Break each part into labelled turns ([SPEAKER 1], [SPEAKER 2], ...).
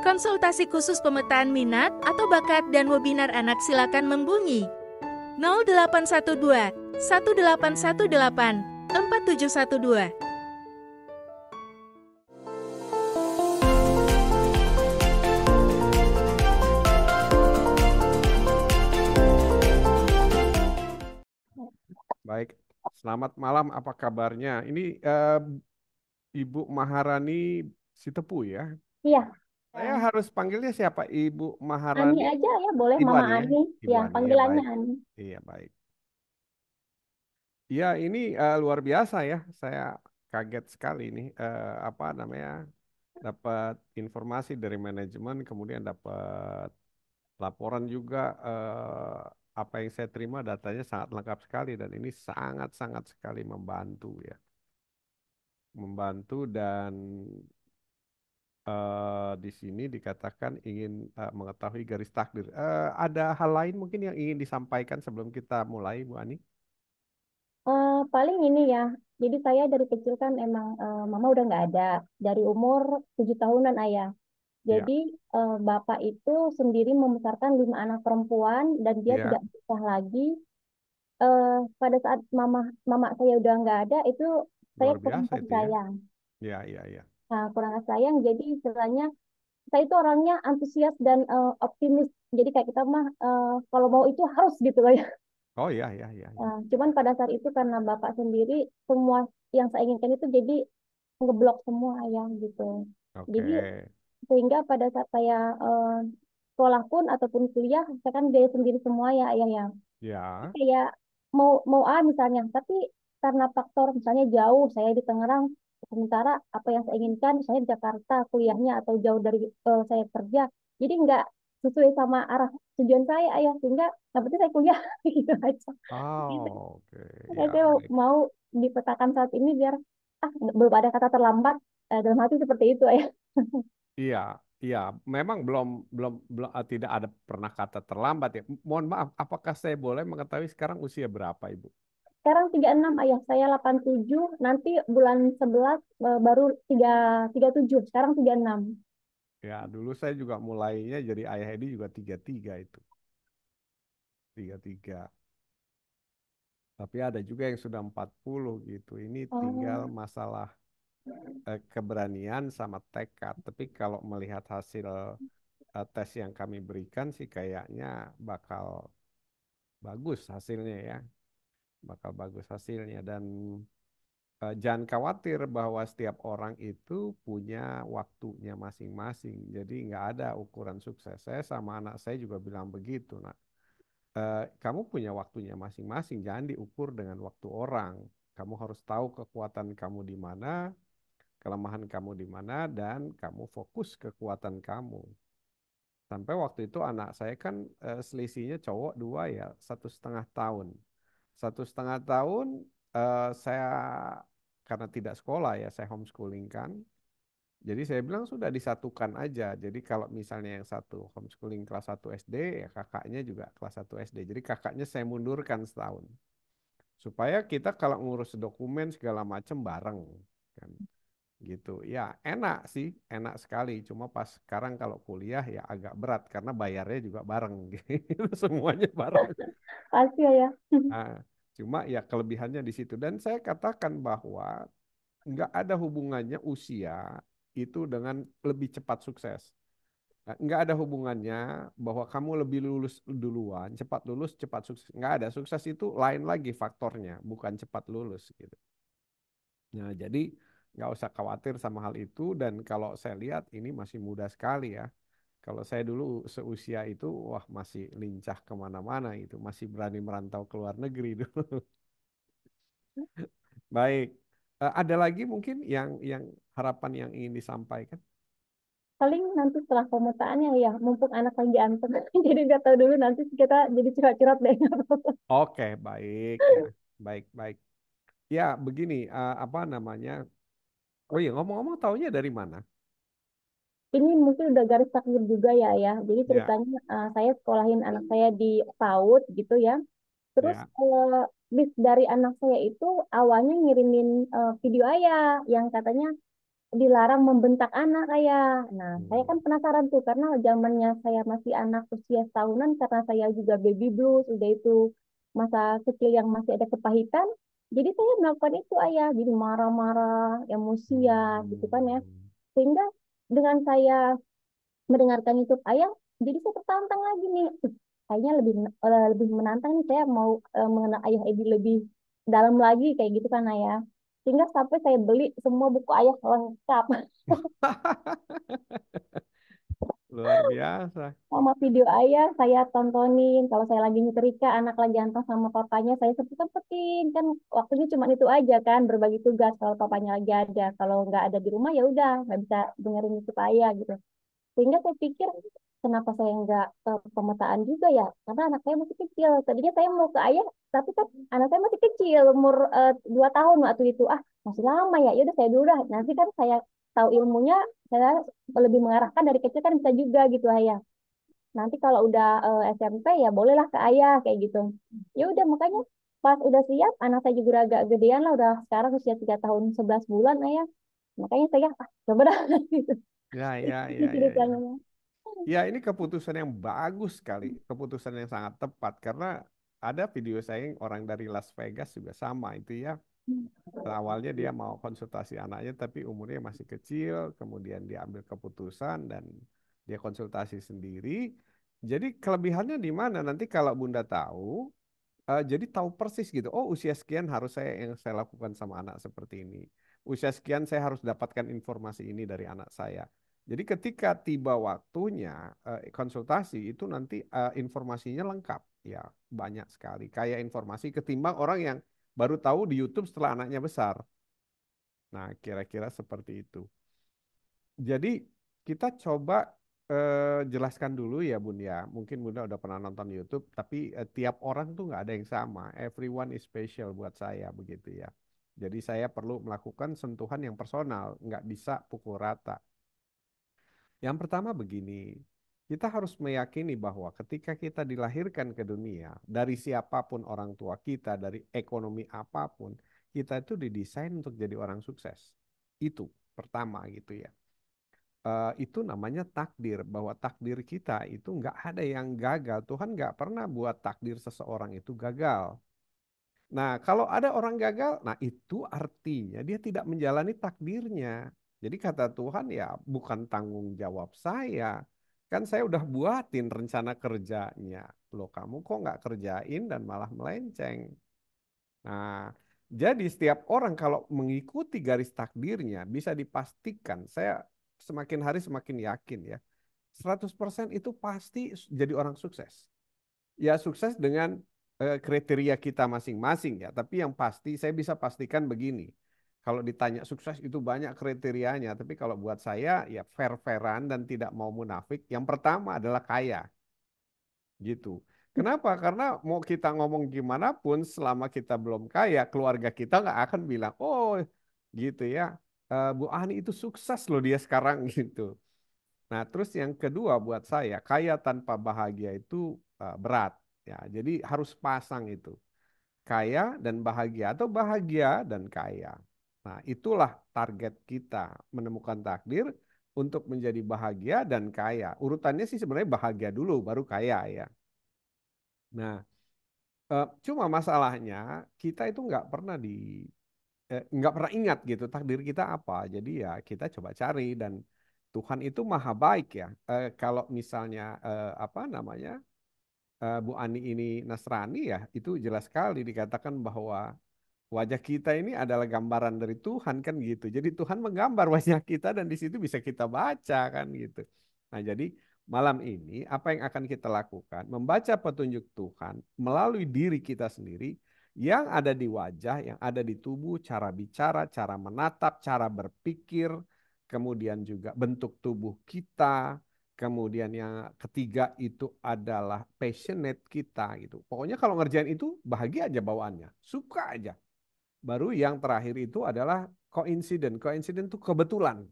[SPEAKER 1] Konsultasi khusus pemetaan minat atau bakat dan webinar anak silakan membunyi 0812 1818 4712.
[SPEAKER 2] Baik, selamat malam. Apa kabarnya? Ini uh, Ibu Maharani Sitepu ya?
[SPEAKER 1] Iya. Saya
[SPEAKER 2] harus panggilnya siapa? Ibu Maharani. Ani aja
[SPEAKER 1] ya, boleh Ibu Mama Ani. Ya? Ya, Ani. ya, Ani. panggilannya ya, Ani.
[SPEAKER 2] Iya, baik. Ya, ini uh, luar biasa ya. Saya kaget sekali nih uh, apa namanya? dapat informasi dari manajemen, kemudian dapat laporan juga uh, apa yang saya terima datanya sangat lengkap sekali dan ini sangat-sangat sekali membantu ya. Membantu dan uh, di sini dikatakan ingin uh, mengetahui garis takdir. Uh, ada hal lain mungkin yang ingin disampaikan sebelum kita mulai, Bu Ani?
[SPEAKER 1] Uh, paling ini ya, jadi saya dari kecil kan emang uh, mama udah nggak ada dari umur tujuh tahunan ayah. Ya. Jadi ya. uh, bapak itu sendiri membesarkan lima anak perempuan dan dia ya. tidak pisah lagi. Uh, pada saat mama mama saya udah nggak ada itu saya kurang ya. sayang.
[SPEAKER 2] Ya ya ya. ya.
[SPEAKER 1] Nah, kurang sayang jadi istilahnya kita itu orangnya antusias dan uh, optimis. Jadi kayak kita mah uh, kalau mau itu harus gitu loh ya.
[SPEAKER 3] Oh iya iya iya. Ya.
[SPEAKER 1] Nah, cuman pada saat itu karena Bapak sendiri semua yang saya inginkan itu jadi ngeblok semua ya gitu. Okay. Jadi sehingga pada saat saya uh, sekolah pun ataupun kuliah saya kan biaya sendiri semua ya ayah ya. Ya. Kayak mau mau A misalnya, tapi karena faktor misalnya jauh saya di Tangerang sementara apa yang saya inginkan saya di Jakarta kuliahnya atau jauh dari uh, saya kerja jadi nggak sesuai sama arah tujuan saya ayah sehingga dapetnya saya kuliah gitu aja
[SPEAKER 3] oh, okay. ya,
[SPEAKER 1] saya baik. Iya, mau dipetakan saat ini biar ah belum ada kata terlambat eh, dalam hati seperti itu ayah
[SPEAKER 2] iya Iya, memang belum belum, belum eh, tidak ada pernah kata terlambat ya. Mohon maaf, apakah saya boleh mengetahui sekarang usia berapa, Ibu?
[SPEAKER 1] sekarang 36 ayah saya 87 nanti bulan 11 e, baru 3 37 sekarang 36
[SPEAKER 2] ya dulu saya juga mulainya jadi ayah Hedi juga 33 itu 33 tapi ada juga yang sudah 40 gitu ini oh. tinggal masalah eh, keberanian sama tekad tapi kalau melihat hasil eh, tes yang kami berikan sih kayaknya bakal bagus hasilnya ya bakal bagus hasilnya dan uh, jangan khawatir bahwa setiap orang itu punya waktunya masing-masing. Jadi nggak ada ukuran sukses. Saya sama anak saya juga bilang begitu. nak uh, kamu punya waktunya masing-masing. Jangan diukur dengan waktu orang. Kamu harus tahu kekuatan kamu di mana, kelemahan kamu di mana, dan kamu fokus kekuatan kamu sampai waktu itu anak saya kan uh, selisihnya cowok dua ya satu setengah tahun satu setengah tahun uh, saya karena tidak sekolah ya saya homeschooling kan jadi saya bilang sudah disatukan aja jadi kalau misalnya yang satu homeschooling kelas 1 SD ya kakaknya juga kelas 1 SD jadi kakaknya saya mundurkan setahun supaya kita kalau ngurus dokumen segala macam bareng kan gitu ya enak sih enak sekali cuma pas sekarang kalau kuliah ya agak berat karena bayarnya juga bareng gitu semuanya bareng
[SPEAKER 1] pasti ya
[SPEAKER 2] nah, Cuma ya kelebihannya di situ. Dan saya katakan bahwa nggak ada hubungannya usia itu dengan lebih cepat sukses. Nggak ada hubungannya bahwa kamu lebih lulus duluan, cepat lulus, cepat sukses. Nggak ada. Sukses itu lain lagi faktornya, bukan cepat lulus gitu. Nah, jadi nggak usah khawatir sama hal itu. Dan kalau saya lihat ini masih mudah sekali ya. Kalau saya dulu seusia itu, wah masih lincah kemana-mana itu, masih berani merantau ke luar negeri dulu. Baik, e, ada lagi mungkin yang yang harapan yang ingin disampaikan?
[SPEAKER 1] Paling nanti setelah pemetaannya ya, mumpung anak lagi anteng, jadi nggak tahu dulu nanti kita jadi curhat-curhat deh.
[SPEAKER 2] Oke, baik, ya, baik, baik. Ya begini, e, apa namanya? Oh iya, ngomong-ngomong taunya dari mana?
[SPEAKER 1] ini mungkin udah garis takdir juga ya ya. Jadi ya. ceritanya yeah. uh, saya sekolahin anak saya di PAUD gitu ya. Terus yeah. Ya. uh, bis dari anak saya itu awalnya ngirimin uh, video ayah yang katanya dilarang membentak anak ayah. Nah, hmm. saya kan penasaran tuh karena zamannya saya masih anak usia tahunan karena saya juga baby blues udah itu masa kecil yang masih ada kepahitan. Jadi saya melakukan itu ayah, jadi marah-marah, emosian hmm. gitu kan ya. Hmm. Sehingga dengan saya mendengarkan YouTube ayah jadi saya tertantang lagi nih kayaknya lebih eh, lebih menantang nih saya mau uh, mengenal ayah Edi lebih dalam lagi kayak gitu kan ayah sehingga sampai saya beli semua buku ayah lengkap
[SPEAKER 3] Luar biasa.
[SPEAKER 1] Sama video ayah saya tontonin. Kalau saya lagi nyetrika, anak lagi antar sama papanya, saya sempet sempetin Kan waktunya cuma itu aja kan, berbagi tugas kalau papanya lagi ada. Kalau nggak ada di rumah ya udah, nggak bisa dengerin itu ayah gitu. Sehingga saya pikir, kenapa saya nggak ke pemetaan juga ya? Karena anak saya masih kecil. Tadinya saya mau ke ayah, tapi kan anak saya masih kecil, umur uh, eh, 2 tahun waktu itu. Ah, masih lama ya, ya udah saya dulu dah. Nanti kan saya tahu ilmunya saya lebih mengarahkan dari kecil kan bisa juga gitu ayah nanti kalau udah uh, eh, SMP ya bolehlah ke ayah kayak gitu ya udah makanya pas udah siap anak saya juga agak gedean lah udah sekarang usia tiga tahun 11 bulan ayah makanya saya ah coba dah gitu.
[SPEAKER 2] Ya, ya, gitu ya ya ya, ya, ya. ya ini keputusan yang bagus sekali keputusan yang sangat tepat karena ada video saya yang orang dari Las Vegas juga sama itu ya awalnya dia mau konsultasi anaknya tapi umurnya masih kecil kemudian dia ambil keputusan dan dia konsultasi sendiri jadi kelebihannya di mana nanti kalau bunda tahu uh, jadi tahu persis gitu oh usia sekian harus saya yang saya lakukan sama anak seperti ini usia sekian saya harus dapatkan informasi ini dari anak saya jadi ketika tiba waktunya uh, konsultasi itu nanti uh, informasinya lengkap ya banyak sekali kayak informasi ketimbang orang yang baru tahu di YouTube setelah anaknya besar. Nah, kira-kira seperti itu. Jadi kita coba eh, jelaskan dulu ya Bun ya. Mungkin Bunda udah pernah nonton YouTube, tapi eh, tiap orang tuh nggak ada yang sama. Everyone is special buat saya begitu ya. Jadi saya perlu melakukan sentuhan yang personal, nggak bisa pukul rata. Yang pertama begini, kita harus meyakini bahwa ketika kita dilahirkan ke dunia, dari siapapun orang tua kita, dari ekonomi apapun, kita itu didesain untuk jadi orang sukses. Itu pertama gitu ya. Uh, itu namanya takdir bahwa takdir kita itu nggak ada yang gagal Tuhan nggak pernah buat takdir seseorang itu gagal Nah, kalau ada orang gagal, nah itu artinya dia tidak menjalani takdirnya. Jadi kata Tuhan ya bukan tanggung jawab saya, Kan saya udah buatin rencana kerjanya. lo kamu kok nggak kerjain dan malah melenceng. Nah, jadi setiap orang kalau mengikuti garis takdirnya bisa dipastikan. Saya semakin hari semakin yakin ya. 100% itu pasti jadi orang sukses. Ya sukses dengan eh, kriteria kita masing-masing ya. Tapi yang pasti saya bisa pastikan begini kalau ditanya sukses itu banyak kriterianya, tapi kalau buat saya ya fair-fairan dan tidak mau munafik. Yang pertama adalah kaya. Gitu. Kenapa? Karena mau kita ngomong gimana pun selama kita belum kaya, keluarga kita nggak akan bilang, "Oh, gitu ya. Eh, Bu Ani itu sukses loh dia sekarang gitu." Nah, terus yang kedua buat saya, kaya tanpa bahagia itu eh, berat ya. Jadi harus pasang itu. Kaya dan bahagia atau bahagia dan kaya. Nah, itulah target kita menemukan takdir untuk menjadi bahagia dan kaya. Urutannya sih sebenarnya bahagia dulu baru kaya ya. Nah, eh, cuma masalahnya kita itu nggak pernah di eh, nggak pernah ingat gitu takdir kita apa. Jadi ya kita coba cari dan Tuhan itu maha baik ya. Eh, kalau misalnya eh, apa namanya eh, Bu Ani ini Nasrani ya, itu jelas sekali dikatakan bahwa wajah kita ini adalah gambaran dari Tuhan kan gitu. Jadi Tuhan menggambar wajah kita dan di situ bisa kita baca kan gitu. Nah, jadi malam ini apa yang akan kita lakukan? Membaca petunjuk Tuhan melalui diri kita sendiri yang ada di wajah, yang ada di tubuh, cara bicara, cara menatap, cara berpikir, kemudian juga bentuk tubuh kita, kemudian yang ketiga itu adalah passionate kita gitu. Pokoknya kalau ngerjain itu bahagia aja bawaannya, suka aja. Baru yang terakhir itu adalah koinsiden. Koinsiden itu kebetulan.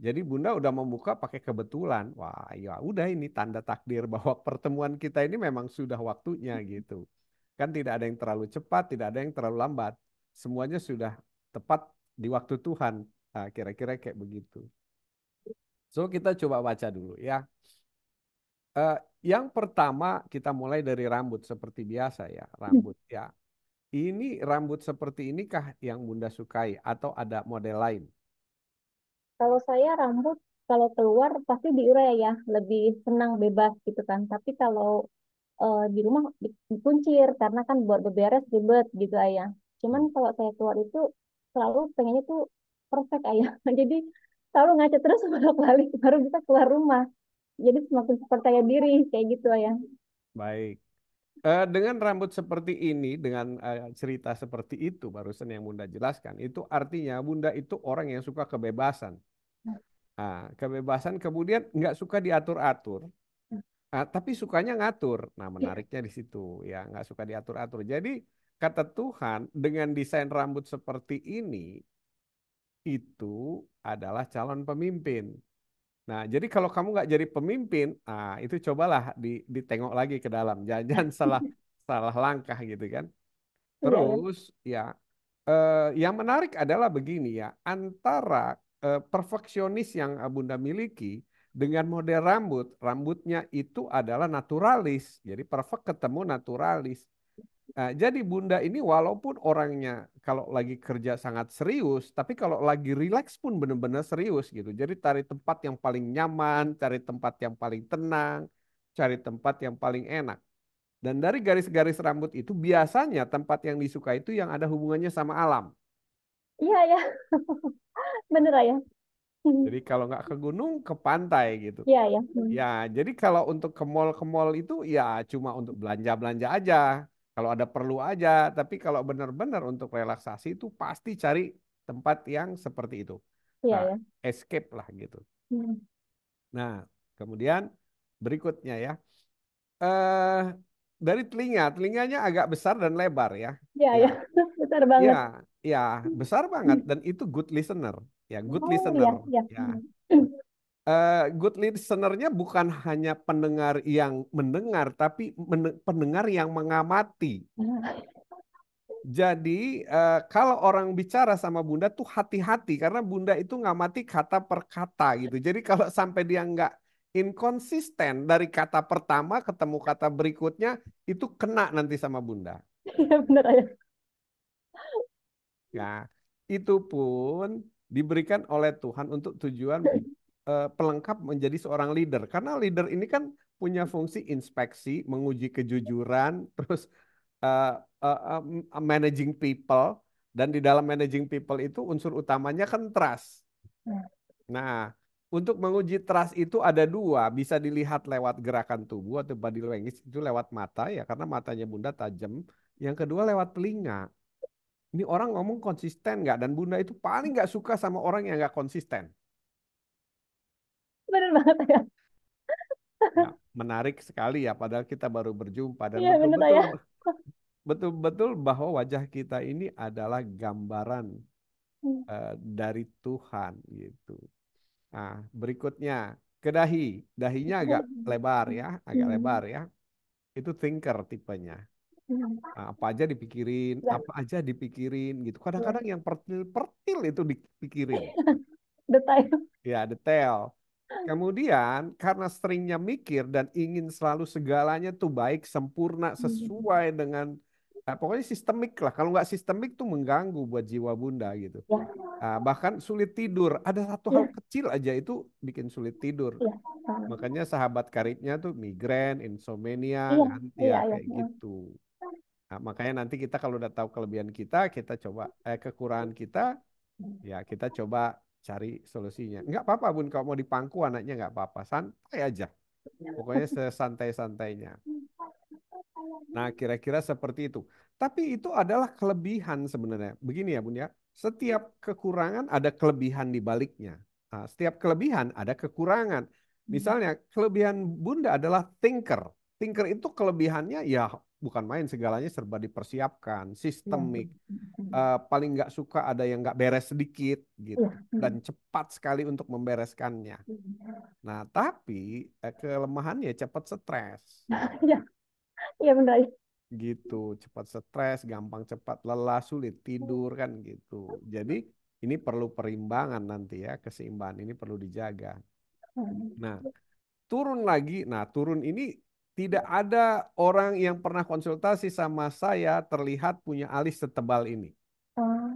[SPEAKER 2] Jadi Bunda udah membuka pakai kebetulan. Wah, ya udah ini tanda takdir bahwa pertemuan kita ini memang sudah waktunya gitu. Kan tidak ada yang terlalu cepat, tidak ada yang terlalu lambat. Semuanya sudah tepat di waktu Tuhan. Nah, kira-kira nah, kayak begitu. So kita coba baca dulu ya. Uh, yang pertama kita mulai dari rambut seperti biasa ya, rambut ya. Ini rambut seperti inikah yang Bunda sukai atau ada model lain?
[SPEAKER 1] Kalau saya rambut kalau keluar pasti diurai ya, lebih senang bebas gitu kan. Tapi kalau eh, di rumah dikuncir karena kan buat beberes ribet gitu ayah. Cuman hmm. kalau saya keluar itu selalu pengennya tuh perfect ayah. Jadi selalu ngaca terus bolak-balik baru bisa keluar rumah. Jadi semakin percaya diri kayak gitu ayah.
[SPEAKER 2] Baik. Uh, dengan rambut seperti ini, dengan uh, cerita seperti itu barusan yang Bunda jelaskan, itu artinya Bunda itu orang yang suka kebebasan. Uh, kebebasan kemudian nggak suka diatur-atur, uh, tapi sukanya ngatur. Nah iya. menariknya di situ ya nggak suka diatur-atur. Jadi kata Tuhan dengan desain rambut seperti ini itu adalah calon pemimpin. Nah, jadi kalau kamu nggak jadi pemimpin, nah itu cobalah di, ditengok lagi ke dalam. Jangan-jangan salah salah langkah gitu kan. Iya
[SPEAKER 3] ya. Terus
[SPEAKER 2] ya, ya eh, yang menarik adalah begini ya, antara eh, perfeksionis yang Bunda miliki dengan model rambut, rambutnya itu adalah naturalis. Jadi perfect ketemu naturalis. Nah, jadi bunda ini walaupun orangnya kalau lagi kerja sangat serius, tapi kalau lagi rileks pun benar-benar serius gitu. Jadi cari tempat yang paling nyaman, cari tempat yang paling tenang, cari tempat yang paling enak. Dan dari garis-garis rambut itu biasanya tempat yang disuka itu yang ada hubungannya sama alam.
[SPEAKER 1] Iya ya, bener ya.
[SPEAKER 2] Jadi kalau nggak ke gunung ke pantai gitu. Iya ya. Ya jadi kalau untuk ke mall ke mall itu ya cuma untuk belanja belanja aja kalau ada perlu aja, tapi kalau benar-benar untuk relaksasi itu pasti cari tempat yang seperti itu. Iya, nah, ya. escape lah gitu. Hmm. Nah, kemudian berikutnya ya. Eh dari telinga, telinganya agak besar dan lebar ya.
[SPEAKER 3] Iya, nah, ya. ya. Besar banget. Iya,
[SPEAKER 2] ya, besar banget hmm. dan itu good listener. Ya, good oh, listener. Iya, iya. Ya, ya. ya. Eh, good listener-nya bukan hanya pendengar yang mendengar, tapi pendengar yang mengamati. Jadi uh, kalau orang bicara sama bunda tuh hati-hati karena bunda itu ngamati kata per kata gitu. Jadi kalau sampai dia nggak inkonsisten dari kata pertama ketemu kata berikutnya itu kena nanti sama bunda. Iya benar ya. Ya, nah, itu pun diberikan oleh Tuhan untuk tujuan Eh, pelengkap menjadi seorang leader karena leader ini kan punya fungsi inspeksi, menguji kejujuran, terus uh, uh, uh, managing people dan di dalam managing people itu unsur utamanya kan trust. Nah, untuk menguji trust itu ada dua, bisa dilihat lewat gerakan tubuh atau body language itu lewat mata ya karena matanya Bunda tajam. Yang kedua lewat telinga. Ini orang ngomong konsisten nggak dan Bunda itu paling nggak suka sama orang yang nggak konsisten
[SPEAKER 1] benar banget ya. ya.
[SPEAKER 2] Menarik sekali ya, padahal kita baru berjumpa dan iya, ya, betul-betul betul-betul bahwa wajah kita ini adalah gambaran hmm. uh, dari Tuhan gitu. Nah, berikutnya ke dahi, dahinya agak lebar ya, agak hmm. lebar ya. Itu thinker tipenya. Hmm. Nah, apa aja dipikirin, ya. apa aja dipikirin gitu. Iya. Kadang-kadang yang pertil-pertil itu dipikirin. detail. Ya, detail. Kemudian karena seringnya mikir dan ingin selalu segalanya tuh baik, sempurna, hmm. sesuai dengan Nah, pokoknya sistemik lah. Kalau nggak sistemik tuh mengganggu buat jiwa bunda gitu. Ya. Nah, bahkan sulit tidur. Ada satu ya. hal kecil aja itu bikin sulit tidur. Ya. Makanya sahabat karibnya tuh migrain, insomnia, iya, kan? iya, ya. nanti ya, ya, kayak ya. gitu. Nah, makanya nanti kita kalau udah tahu kelebihan kita, kita coba eh, kekurangan kita, hmm. ya kita coba cari solusinya. Nggak apa-apa bun kalau mau dipangku anaknya nggak apa-apa. Santai aja. Iya. Pokoknya sesantai-santainya. Nah kira-kira seperti itu. Tapi itu adalah kelebihan sebenarnya. Begini ya bun ya. Setiap kekurangan ada kelebihan di baliknya. Nah, setiap kelebihan ada kekurangan. Hmm. Misalnya kelebihan bunda adalah thinker. Thinker itu kelebihannya ya bukan main segalanya serba dipersiapkan sistemik
[SPEAKER 3] hmm. uh,
[SPEAKER 2] paling nggak suka ada yang nggak beres sedikit gitu iya, hmm. dan cepat sekali untuk membereskannya iya. nah tapi eh, kelemahannya cepat stres ya ya benar gitu cepat stres gampang cepat lelah sulit tidur kan gitu jadi ini perlu perimbangan nanti ya keseimbangan ini perlu dijaga
[SPEAKER 3] hmm. nah
[SPEAKER 2] turun lagi nah turun ini tidak ada orang yang pernah konsultasi sama saya terlihat punya alis setebal ini.
[SPEAKER 3] Oh.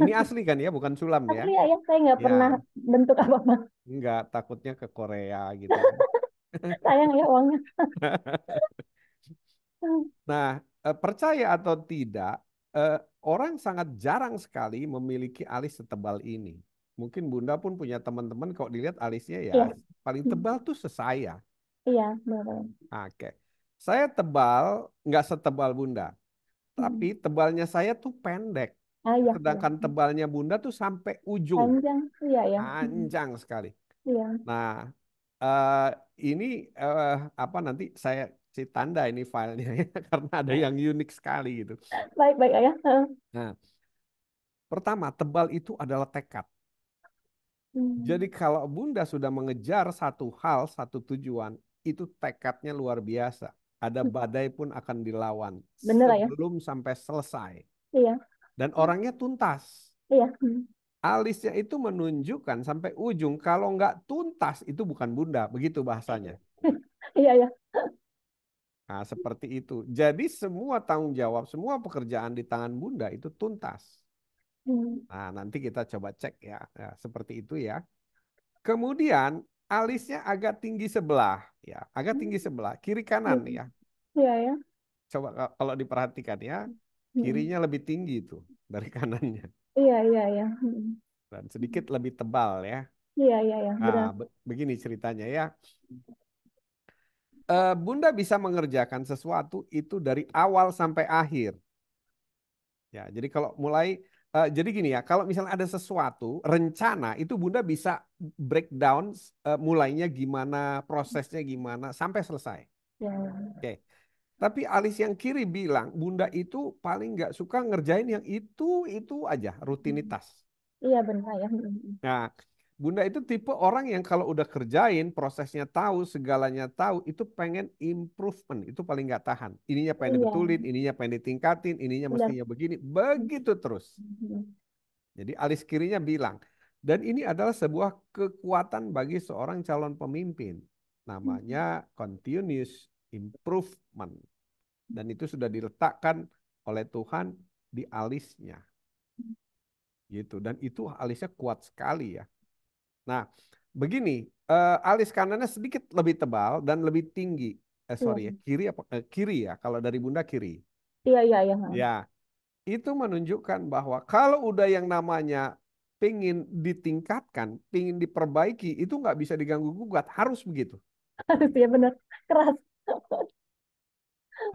[SPEAKER 3] Ini
[SPEAKER 2] asli kan ya, bukan sulam asli, ya? Asli ya, saya nggak ya. pernah
[SPEAKER 3] bentuk apa-apa.
[SPEAKER 2] Nggak, takutnya ke Korea gitu.
[SPEAKER 3] Sayang ya uangnya.
[SPEAKER 2] nah, eh, percaya atau tidak, eh, orang sangat jarang sekali memiliki alis setebal ini. Mungkin Bunda pun punya teman-teman kalau dilihat alisnya ya, ya. paling hmm. tebal tuh sesaya
[SPEAKER 3] Iya, benar.
[SPEAKER 2] Oke. Saya tebal, nggak setebal Bunda. Tapi hmm. tebalnya saya tuh pendek. Ah, iya, Sedangkan iya. tebalnya Bunda tuh sampai ujung.
[SPEAKER 3] Panjang, iya ya. Panjang sekali. Iya.
[SPEAKER 2] Nah, uh, ini uh, apa nanti saya si tanda ini filenya ya karena ada iya. yang unik sekali gitu.
[SPEAKER 3] Baik baik ayah.
[SPEAKER 2] Nah, pertama tebal itu adalah tekad. Hmm. Jadi kalau bunda sudah mengejar satu hal satu tujuan itu tekadnya luar biasa. Ada hmm. badai pun akan dilawan Bener, ya. sebelum ya? sampai selesai. Iya. Dan orangnya tuntas. Iya. Hmm. Alisnya itu menunjukkan sampai ujung kalau nggak tuntas itu bukan bunda, begitu bahasanya. Iya ya. Nah, seperti itu. Jadi semua tanggung jawab, semua pekerjaan di tangan bunda itu tuntas. Hmm. Nah, nanti kita coba cek ya. ya seperti itu ya. Kemudian alisnya agak tinggi sebelah ya agak tinggi hmm. sebelah kiri kanan hmm. ya iya ya coba kalau diperhatikan ya hmm. kirinya lebih tinggi itu dari kanannya
[SPEAKER 1] iya iya ya.
[SPEAKER 2] dan sedikit lebih tebal ya
[SPEAKER 1] iya iya ya. nah,
[SPEAKER 2] begini ceritanya ya eh, bunda bisa mengerjakan sesuatu itu dari awal sampai akhir ya jadi kalau mulai Uh, jadi gini ya, kalau misalnya ada sesuatu rencana itu Bunda bisa breakdown uh, eh, mulainya gimana, prosesnya gimana sampai selesai. Ya. Oke. Okay. Tapi alis yang kiri bilang Bunda itu paling nggak suka ngerjain yang itu itu aja hmm. rutinitas.
[SPEAKER 3] Iya benar ya. Hmm, hmm,
[SPEAKER 2] nah Bunda itu tipe orang yang kalau udah kerjain prosesnya tahu segalanya tahu itu pengen improvement itu paling nggak tahan ininya pengen iya. dibetulin ininya pengen ditingkatin ininya udah. Iya. mestinya begini begitu terus mm-hmm. jadi alis kirinya bilang dan ini adalah sebuah kekuatan bagi seorang calon pemimpin namanya mm-hmm. continuous improvement dan itu sudah diletakkan oleh Tuhan di alisnya
[SPEAKER 3] mm-hmm.
[SPEAKER 2] gitu dan itu alisnya kuat sekali ya Nah, begini, uh, alis kanannya sedikit lebih tebal dan lebih tinggi. Eh iya. sorry ya, kiri apa eh, kiri ya kalau dari bunda kiri.
[SPEAKER 1] Iya iya iya. Ya.
[SPEAKER 2] Itu menunjukkan bahwa kalau udah yang namanya pingin ditingkatkan, pingin diperbaiki, itu nggak bisa diganggu gugat, harus begitu.
[SPEAKER 1] Harus ya benar, keras.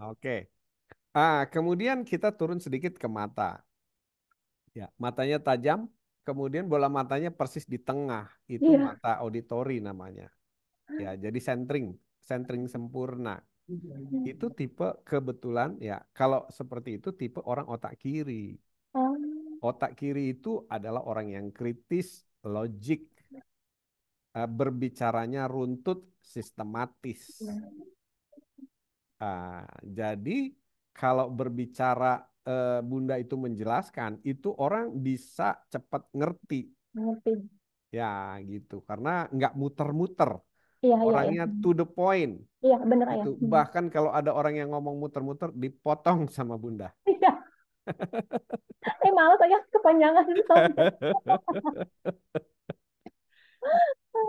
[SPEAKER 2] Oke. Okay. Ah, kemudian kita turun sedikit ke mata. Ya, matanya tajam, kemudian bola matanya persis di tengah itu yeah. mata auditori namanya ya jadi centering centering sempurna hmm. itu tipe kebetulan ya kalau seperti itu tipe orang otak kiri oh. otak kiri itu adalah orang yang kritis logik eh, berbicaranya runtut sistematis uh, jadi kalau berbicara uh, Bunda itu menjelaskan, itu orang bisa cepat ngerti. Ngerti. Ya gitu, karena nggak muter-muter.
[SPEAKER 3] Iya, Orangnya iya, iya.
[SPEAKER 2] to the point. Iya benar gitu. ya. Bahkan kalau ada orang yang ngomong muter-muter, dipotong sama Bunda.
[SPEAKER 1] Iya. eh malas aja kepanjangan. Gitu.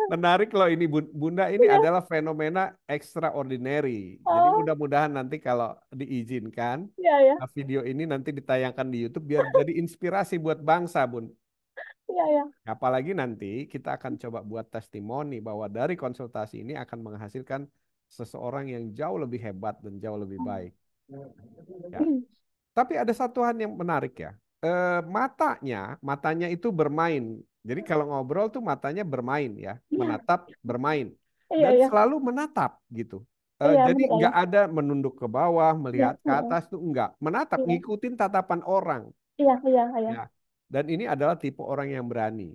[SPEAKER 2] Menarik loh ini Bunda ini ya. adalah fenomena extraordinary. Oh. Jadi mudah-mudahan nanti kalau diizinkan ya, ya. video ini nanti ditayangkan di YouTube biar jadi inspirasi buat bangsa, Bun. Ya ya. Apalagi nanti kita akan coba buat testimoni bahwa dari konsultasi ini akan menghasilkan seseorang yang jauh lebih hebat dan jauh lebih hmm. baik.
[SPEAKER 3] Ya.
[SPEAKER 2] Tapi ada satu hal yang menarik ya. E, matanya, matanya itu bermain jadi kalau ngobrol tuh matanya bermain ya, ya. menatap bermain ya, dan ya. selalu menatap gitu. Uh, jadi nggak ada menunduk ke bawah, melihat ya, ke atas ya. tuh enggak. Menatap, ya. ngikutin tatapan orang.
[SPEAKER 3] Iya, iya, iya. Ya.
[SPEAKER 2] Dan ini adalah tipe orang yang berani.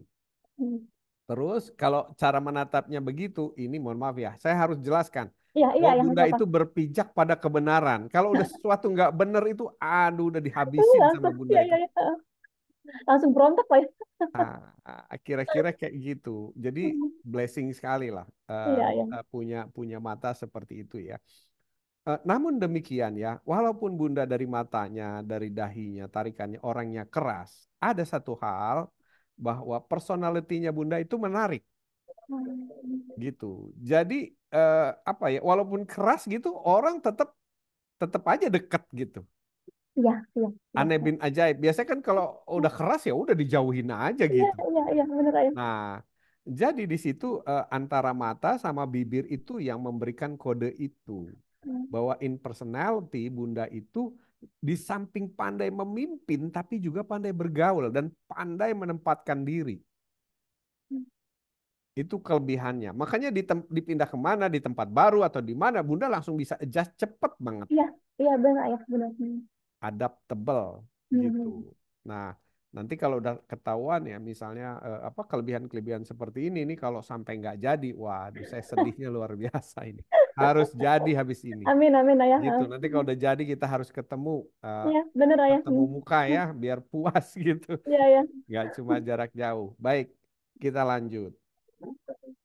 [SPEAKER 2] Hmm. Terus kalau cara menatapnya begitu, ini mohon maaf ya, saya harus jelaskan. Iya, iya, oh, iya, Bunda itu berpijak pada kebenaran. Kalau udah sesuatu nggak benar itu, aduh udah dihabisin iya, sama iya, Bunda iya, itu. Iya,
[SPEAKER 1] iya langsung berontak lah ya
[SPEAKER 2] nah, kira-kira kayak gitu jadi mm-hmm. blessing sekali lah uh, iya. iya. punya punya mata seperti itu ya uh, namun demikian ya walaupun bunda dari matanya dari dahinya tarikannya orangnya keras ada satu hal bahwa personalitinya bunda itu menarik
[SPEAKER 3] hmm.
[SPEAKER 2] gitu jadi uh, apa ya walaupun keras gitu orang tetap tetap aja deket gitu
[SPEAKER 3] Iya, iya, iya.
[SPEAKER 2] Aneh bin ajaib. Biasanya kan kalau udah keras ya udah dijauhin aja iya, gitu.
[SPEAKER 3] Iya, iya, iya benar ya. Nah,
[SPEAKER 2] jadi di situ eh, antara mata sama bibir itu yang memberikan kode itu. Hmm. Bahwa in personality Bunda itu di samping pandai memimpin tapi juga pandai bergaul dan pandai menempatkan diri. Hmm. Itu kelebihannya. Makanya dipindah kemana, di tempat baru atau di mana, Bunda langsung bisa adjust cepet banget. Iya,
[SPEAKER 1] iya benar ya, benar
[SPEAKER 2] adaptable mm -hmm. gitu. Nah, nanti kalau udah ketahuan ya misalnya eh, apa kelebihan-kelebihan seperti ini nih kalau sampai nggak jadi waduh saya sedihnya luar biasa ini harus jadi habis ini amin
[SPEAKER 1] amin ayah gitu
[SPEAKER 2] nanti kalau udah jadi kita harus ketemu eh ya,
[SPEAKER 1] bener, ayah. ketemu
[SPEAKER 2] muka ya biar puas gitu
[SPEAKER 3] Iya ya. nggak cuma
[SPEAKER 2] jarak jauh baik kita lanjut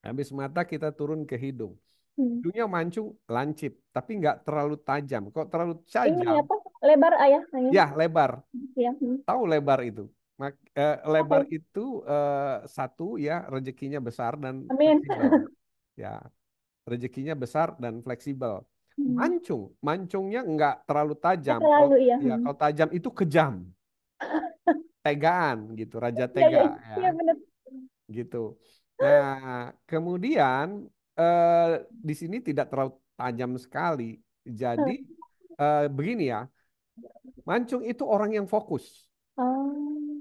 [SPEAKER 2] habis mata kita turun ke hidung hmm. hidungnya mancung lancip tapi nggak terlalu tajam kok terlalu tajam ini apa
[SPEAKER 1] lebar ayah, ayah. ya lebar ya. Hmm.
[SPEAKER 2] tahu lebar itu Mak, eh, lebar okay. itu eh, satu ya rezekinya besar dan Amin. ya rezekinya besar dan fleksibel hmm. mancung mancungnya nggak terlalu tajam terlalu, iya, kalau, ya. ya kalau tajam itu kejam tegaan gitu raja iya, iya, tega ya, ya. ya. benar. gitu nah kemudian eh, di sini tidak terlalu tajam sekali jadi eh, begini ya Mancung itu orang yang fokus. Oh.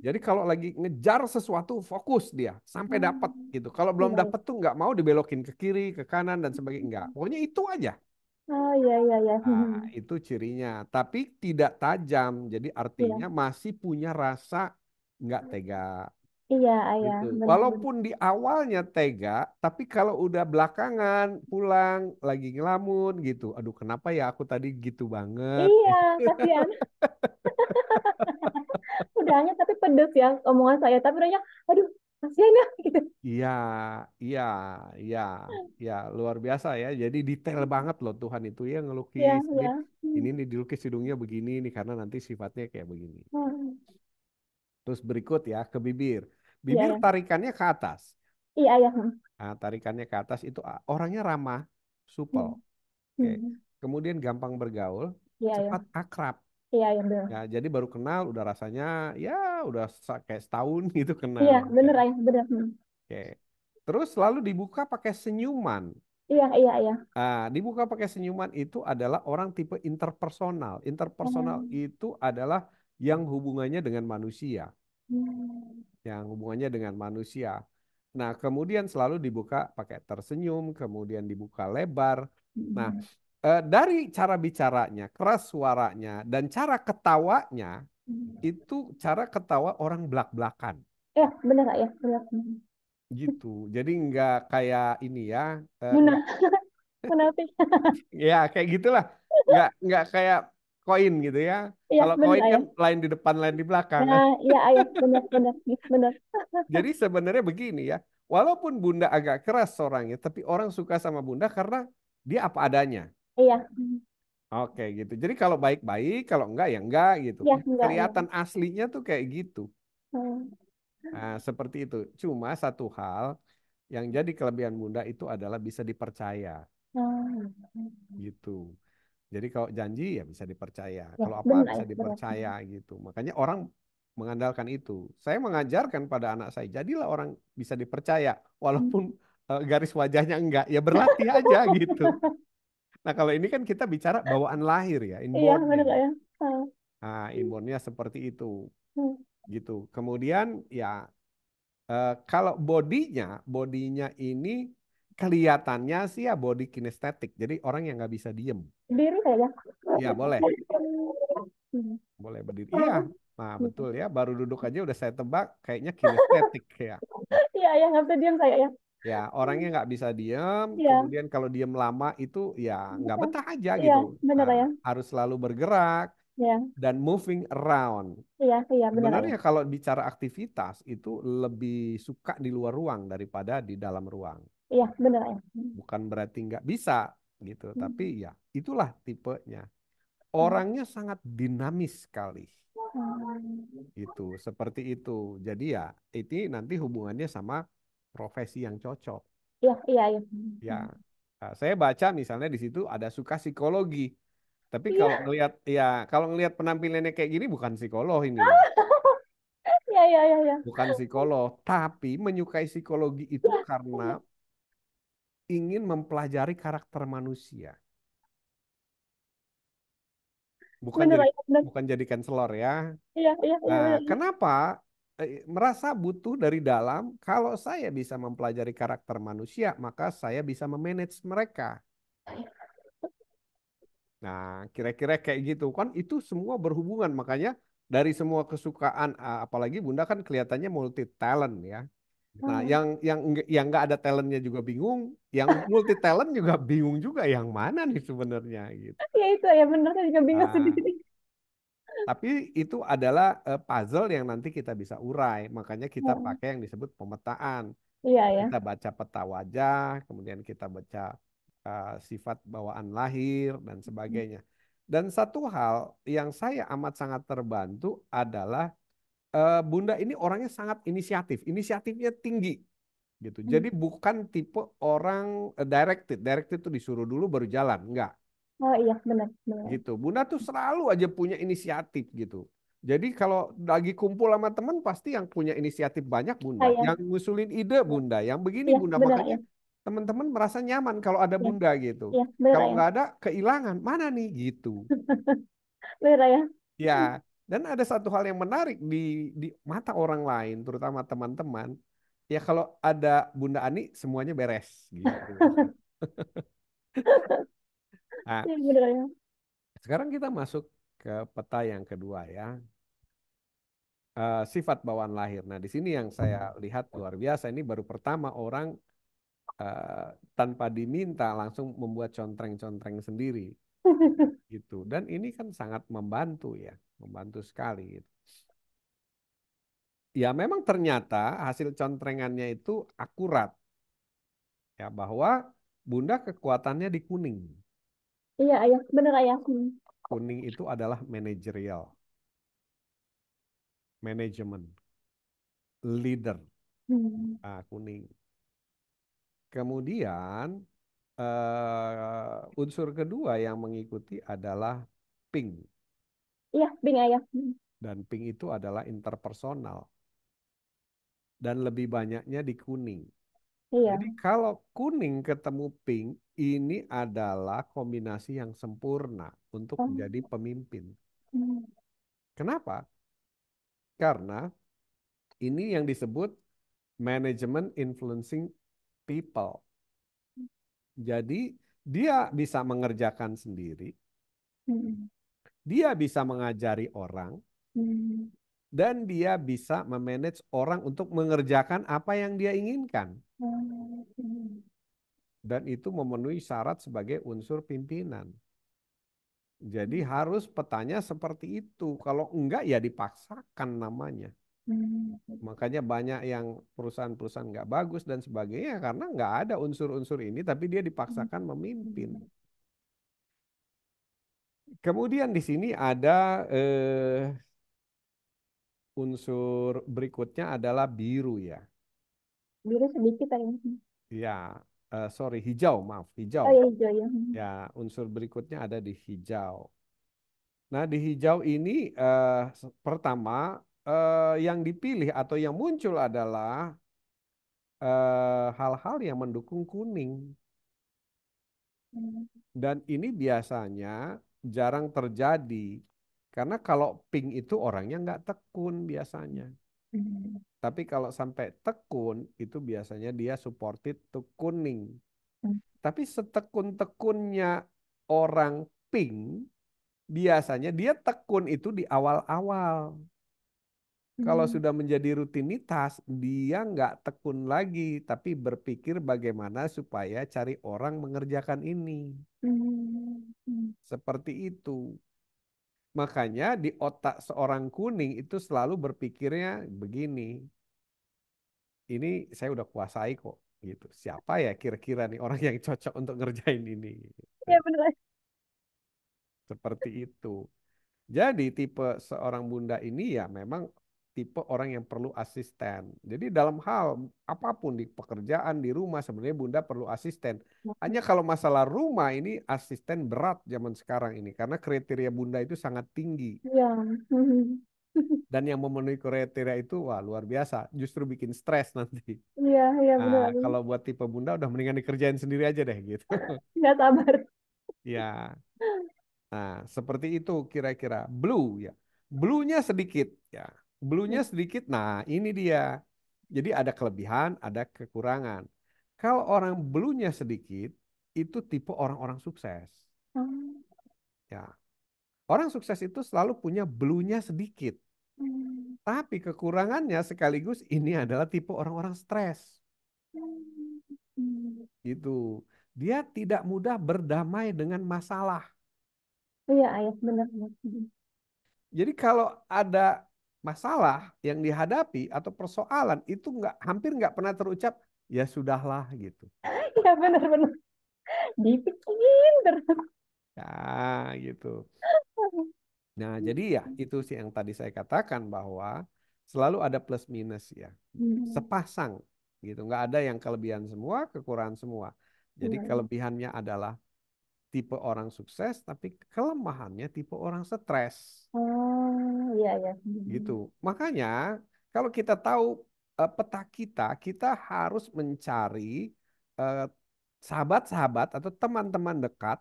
[SPEAKER 2] Jadi kalau lagi ngejar sesuatu fokus dia sampai dapat oh. gitu. Kalau belum iya. dapat tuh nggak mau dibelokin ke kiri, ke kanan dan sebagainya. Enggak. Pokoknya itu aja.
[SPEAKER 1] Oh iya iya iya. Nah,
[SPEAKER 2] itu cirinya. Tapi tidak tajam. Jadi iya. artinya ya. masih punya rasa nggak tega.
[SPEAKER 1] Iya, ayah, gitu. benar-benar. Walaupun
[SPEAKER 2] di awalnya tega, tapi kalau udah belakangan pulang lagi ngelamun gitu. Aduh, kenapa ya aku tadi gitu banget? Iya, kasihan.
[SPEAKER 1] Udahnya tapi pedes ya omongan saya, tapi udahnya aduh, kasihan ya gitu.
[SPEAKER 2] Iya, iya, iya, iya, luar biasa ya. Jadi detail banget loh Tuhan itu ya iya, ngelukis. Iya, iya. Ini nih dilukis hidungnya begini nih karena nanti sifatnya kayak begini. Hmm. hmm. Terus berikut ya ke bibir bibir yeah. tarikannya ke atas. Iya, iya. Nah, tarikannya ke atas itu ah, orangnya ramah, supel. Hmm. Oke. Okay. Hmm. Kemudian gampang bergaul, yeah, iya. cepat yeah. akrab.
[SPEAKER 1] Iya, iya benar. Ya,
[SPEAKER 2] jadi baru kenal udah rasanya ya udah kayak setahun gitu kenal. Iya,
[SPEAKER 1] bener ya. ayah, benar. Iya, hmm. Oke.
[SPEAKER 2] Okay. Terus selalu dibuka pakai senyuman. Iya, iya, iya. Nah, dibuka pakai senyuman itu adalah orang tipe interpersonal. Interpersonal hmm. itu adalah yang hubungannya dengan manusia.
[SPEAKER 3] Hmm.
[SPEAKER 2] yang hubungannya dengan manusia. Nah, kemudian selalu dibuka pakai tersenyum, kemudian dibuka lebar.
[SPEAKER 3] Nah, hmm.
[SPEAKER 2] eh, dari cara bicaranya, keras suaranya, dan cara ketawanya, hmm. itu cara ketawa orang belak-belakan.
[SPEAKER 1] Ya, benar ya, benar.
[SPEAKER 2] Gitu. Jadi nggak kayak ini ya. Eh,
[SPEAKER 1] Munafik.
[SPEAKER 2] ya, kayak gitulah. Nggak nggak kayak koin gitu ya. ya Kalau koin kan iya. lain di depan, lain di belakang. Nah, ya, ya
[SPEAKER 3] benar-benar, iya, benar.
[SPEAKER 2] Jadi sebenarnya begini ya, walaupun Bunda agak keras orangnya, tapi orang suka sama Bunda karena dia apa adanya. Iya. Oke gitu. Jadi kalau baik-baik, kalau enggak ya enggak gitu. Ya, enggak, iya. Kelihatan enggak. aslinya tuh kayak gitu. Hmm. Nah, seperti itu. Cuma satu hal yang jadi kelebihan Bunda itu adalah bisa dipercaya. Hmm. Gitu. Jadi kalau janji ya bisa dipercaya, ya, kalau apa benar, bisa dipercaya benar. gitu. Makanya orang mengandalkan itu. Saya mengajarkan pada anak saya, jadilah orang bisa dipercaya hmm. walaupun hmm. garis wajahnya enggak, ya berlatih aja gitu. Nah, kalau ini kan kita bicara bawaan lahir ya, inborn. Iya, benar ya. Nah, inbornnya seperti itu. Hmm. Gitu. Kemudian ya uh, kalau bodinya, bodinya ini kelihatannya sih ya body kinestetik. Jadi orang yang nggak bisa diem
[SPEAKER 1] berdiri ya? Iya, boleh. Hmm.
[SPEAKER 2] Boleh berdiri. Iya, hmm. Nah, hmm. betul ya. Baru duduk aja udah saya tebak kayaknya kinestetik ya.
[SPEAKER 1] Iya, ya, nggak bisa diam saya Ya,
[SPEAKER 2] ya orangnya nggak bisa diam. Ya. Kemudian kalau diam lama itu ya nggak iya. betah aja ya, gitu. Benar nah, ya. Harus selalu bergerak. Ya. Dan moving around.
[SPEAKER 1] Iya, iya benar. Iya.
[SPEAKER 2] Sebenarnya kalau bicara aktivitas itu lebih suka di luar ruang daripada di dalam ruang.
[SPEAKER 3] Iya, benar ya.
[SPEAKER 2] Bukan berarti nggak bisa, gitu. Hmm. Tapi ya itulah tipenya. Hmm. Orangnya hmm. sangat dinamis sekali.
[SPEAKER 3] Hmm.
[SPEAKER 2] Itu seperti itu. Jadi ya ini nanti hubungannya sama profesi yang cocok.
[SPEAKER 1] Iya, iya, iya. Ya.
[SPEAKER 2] Nah, saya baca misalnya di situ ada suka psikologi. Tapi iya. kalau ya. ngelihat ya kalau ngelihat penampilannya kayak gini bukan psikolog ini.
[SPEAKER 3] ya, iya, iya,
[SPEAKER 2] Bukan psikolog, tapi menyukai psikologi itu ya. karena ingin mempelajari karakter manusia. Bukan bener, jadi, bener. bukan jadi kanselor ya. Iya, iya, iya, nah, iya, kenapa eh, merasa butuh dari dalam kalau saya bisa mempelajari karakter manusia, maka saya bisa memanage mereka. Nah, kira-kira kayak gitu kan itu semua berhubungan makanya dari semua kesukaan apalagi Bunda kan kelihatannya multi talent ya. Nah, hmm. yang yang yang nggak ada talentnya juga bingung, yang multi talent juga bingung juga yang mana nih sebenarnya gitu.
[SPEAKER 1] Ya itu ya benar juga bingung nah, sendiri.
[SPEAKER 2] Tapi itu adalah uh, puzzle yang nanti kita bisa urai, makanya kita hmm. pakai yang disebut pemetaan. Iya ya. Kita baca peta wajah, kemudian kita baca uh, sifat bawaan lahir dan hmm. sebagainya. Hmm. Dan satu hal yang saya amat sangat terbantu adalah Eh, bunda ini orangnya sangat inisiatif, inisiatifnya tinggi gitu. Hmm. Jadi bukan tipe orang eh, directed, directed itu disuruh dulu baru jalan, enggak.
[SPEAKER 1] Oh iya, benar, benar.
[SPEAKER 2] Gitu. Bunda tuh selalu aja punya inisiatif gitu. Jadi kalau lagi kumpul sama teman pasti yang punya inisiatif banyak Bunda, ah, iya. yang ngusulin ide Bunda, yang begini iya, Bunda benar, makanya iya. teman-teman merasa nyaman kalau ada iya. Bunda ya. gitu. Ya, kalau iya. nggak ya. ada kehilangan mana nih gitu.
[SPEAKER 3] benar ya.
[SPEAKER 2] Ya, dan ada satu hal yang menarik di, di mata orang lain, terutama teman-teman, ya kalau ada Bunda Ani semuanya beres. Gitu. nah, iya, ya. sekarang kita masuk ke peta yang kedua ya. Eh, sifat bawaan lahir. Nah di sini yang saya lihat luar biasa. Ini baru pertama orang uh, tanpa diminta langsung membuat contreng-contreng sendiri gitu dan ini kan sangat membantu ya membantu sekali gitu. Ya memang ternyata hasil contrengannya itu akurat. Ya bahwa Bunda kekuatannya di kuning.
[SPEAKER 1] Iya ayah, benar ayah.
[SPEAKER 2] Kuning itu adalah manajerial. Manajemen. Leader. Hmm. Nah, kuning. Kemudian uh, unsur kedua yang mengikuti adalah pink
[SPEAKER 1] Iya, Pink ayah.
[SPEAKER 2] Dan Pink itu adalah interpersonal. Dan lebih banyaknya di kuning. Iya. Jadi kalau kuning ketemu pink, ini adalah kombinasi yang sempurna untuk oh. menjadi pemimpin. Hmm. Kenapa? Karena ini yang disebut management influencing people. Hmm. Jadi dia bisa mengerjakan sendiri, hmm. Dia bisa mengajari orang hmm. dan dia bisa memanage orang untuk mengerjakan apa yang dia inginkan.
[SPEAKER 3] Hmm.
[SPEAKER 2] Dan itu memenuhi syarat sebagai unsur pimpinan. Jadi harus petanya seperti itu. Kalau enggak ya dipaksakan namanya. Hmm. Makanya banyak yang perusahaan-perusahaan nggak bagus dan sebagainya karena nggak ada unsur-unsur ini tapi dia dipaksakan memimpin. Kemudian di sini ada eh, unsur berikutnya adalah biru ya.
[SPEAKER 1] Biru sedikit ini?
[SPEAKER 2] Ya, eh, sorry hijau maaf hijau. Oh, ya, hijau ya. ya unsur berikutnya ada di hijau. Nah di hijau ini eh, pertama eh, yang dipilih atau yang muncul adalah eh, hal-hal eh, hal -hal yang mendukung kuning. Hmm. Dan ini biasanya jarang terjadi karena kalau pink itu orangnya nggak tekun biasanya. Hmm. Tapi kalau sampai tekun itu biasanya dia supported to kuning. Hmm. Tapi setekun-tekunnya orang pink biasanya dia tekun itu di awal-awal. Kalau mhm. sudah menjadi rutinitas, dia nggak tekun lagi, tapi berpikir bagaimana supaya cari orang mengerjakan ini.
[SPEAKER 3] Hmm, hmm.
[SPEAKER 2] Seperti itu. Makanya di otak seorang kuning itu selalu berpikirnya begini. Ini saya udah kuasai kok, gitu. Siapa ya kira-kira nih orang yang cocok untuk ngerjain ini? Gitu. Iya benar. Seperti itu. Jadi tipe seorang bunda ini ya memang tipe orang yang perlu asisten. Jadi dalam hal apapun di pekerjaan, di rumah sebenarnya Bunda perlu asisten. Ya. Hanya kalau masalah rumah ini asisten berat zaman sekarang ini karena kriteria Bunda itu sangat tinggi. Iya. Dan yang memenuhi kriteria itu wah luar biasa, justru bikin stres nanti.
[SPEAKER 1] Iya, iya nah, benar. kalau
[SPEAKER 2] buat tipe Bunda udah mendingan dikerjain sendiri aja deh gitu. Iya sabar. Iya. Nah, seperti itu kira-kira blue ya. Blue-nya sedikit ya Bluenya hmm. sedikit. Nah, ini dia. Jadi ada kelebihan, ada kekurangan. Kalau orang bluenya sedikit, itu tipe orang-orang sukses. Hmm. Ya. Orang sukses itu selalu punya bluenya sedikit. Hmm. Tapi kekurangannya sekaligus ini adalah tipe orang-orang stres. Hmm. Gitu. Dia tidak mudah berdamai dengan masalah. Iya, ayah benar. Jadi kalau ada masalah yang dihadapi atau persoalan itu nggak hampir nggak pernah terucap ya sudahlah gitu.
[SPEAKER 1] Ya benar-benar dipikirin terus.
[SPEAKER 2] Ya gitu. Nah jadi ya itu sih yang tadi saya katakan bahwa selalu ada plus minus ya hmm. sepasang gitu nggak ada yang kelebihan semua kekurangan semua. Jadi iya. kelebihannya adalah tipe orang sukses tapi kelemahannya tipe orang stres.
[SPEAKER 3] Oh, iya ya. Gitu.
[SPEAKER 2] Makanya kalau kita tahu uh, peta kita, kita harus mencari sahabat eh, sahabat-sahabat atau teman-teman dekat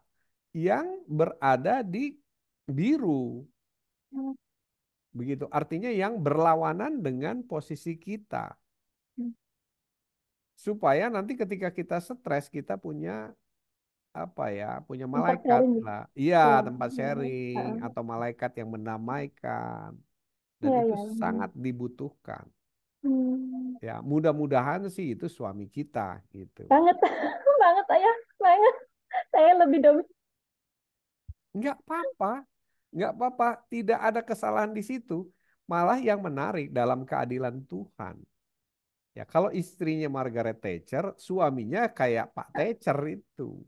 [SPEAKER 2] yang berada di biru. Hmm. Begitu. Artinya yang berlawanan dengan posisi kita. Hmm. Supaya nanti ketika kita stres, kita punya apa ya punya malaikat gitu. lah iya, iya tempat iya, sharing atau malaikat yang mendamaikan
[SPEAKER 3] dan ya, itu ya. sangat
[SPEAKER 2] dibutuhkan
[SPEAKER 1] hmm.
[SPEAKER 2] ya mudah-mudahan sih itu suami kita gitu
[SPEAKER 1] banget banget ayah banget saya lebih dom
[SPEAKER 2] nggak apa-apa nggak apa-apa tidak ada kesalahan di situ malah yang menarik dalam keadilan Tuhan ya kalau istrinya Margaret Thatcher suaminya kayak Pak Thatcher itu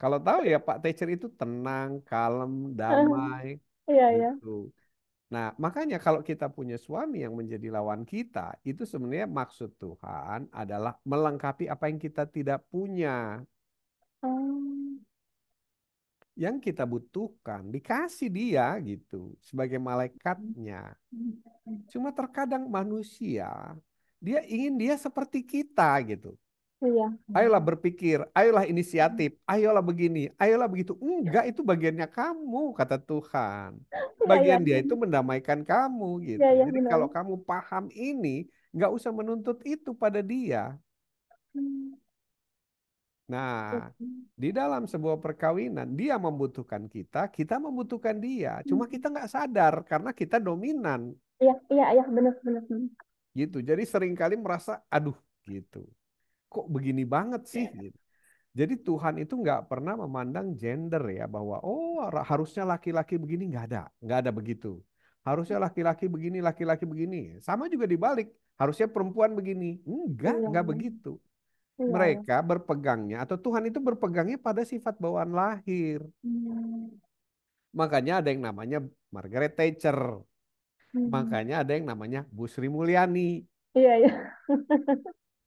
[SPEAKER 2] kalau tahu ya Pak Thatcher itu tenang, kalem, damai. Iya, iya. Gitu. Nah, makanya kalau kita punya suami yang menjadi lawan kita, itu sebenarnya maksud Tuhan adalah melengkapi apa yang kita tidak punya. Oh. Yang kita butuhkan, dikasih dia gitu sebagai malaikatnya. Cuma terkadang manusia, dia ingin dia seperti kita gitu.
[SPEAKER 3] Iya. Ayolah
[SPEAKER 2] berpikir, ayolah inisiatif, ayolah begini, ayolah begitu. Iya. Enggak, itu bagiannya kamu, kata Tuhan. Iya, iya. Bagian dia itu mendamaikan kamu gitu. Jadi kalau kamu paham ini, enggak usah menuntut itu pada dia. Hmm. Nah, di dalam sebuah perkawinan, dia membutuhkan kita, kita membutuhkan dia. Cuma hmm. kita nggak sadar karena kita dominan.
[SPEAKER 1] Iya, iya, iya, benar,
[SPEAKER 2] benar. Gitu. Jadi seringkali merasa, aduh, gitu kok begini banget sih iya. gitu. Jadi Tuhan itu nggak pernah memandang gender ya bahwa oh harusnya laki-laki begini nggak ada, nggak ada begitu. Harusnya hmm. laki-laki begini, laki-laki begini. Sama juga dibalik, harusnya perempuan begini. Enggak, iya. begitu. Yeah. Mereka berpegangnya atau Tuhan itu berpegangnya pada sifat bawaan lahir. Yeah. Hmm. Makanya ada yang namanya Margaret Thatcher.
[SPEAKER 3] Hmm. Makanya
[SPEAKER 2] ada yang namanya Bu Sri Mulyani.
[SPEAKER 3] Iya, iya.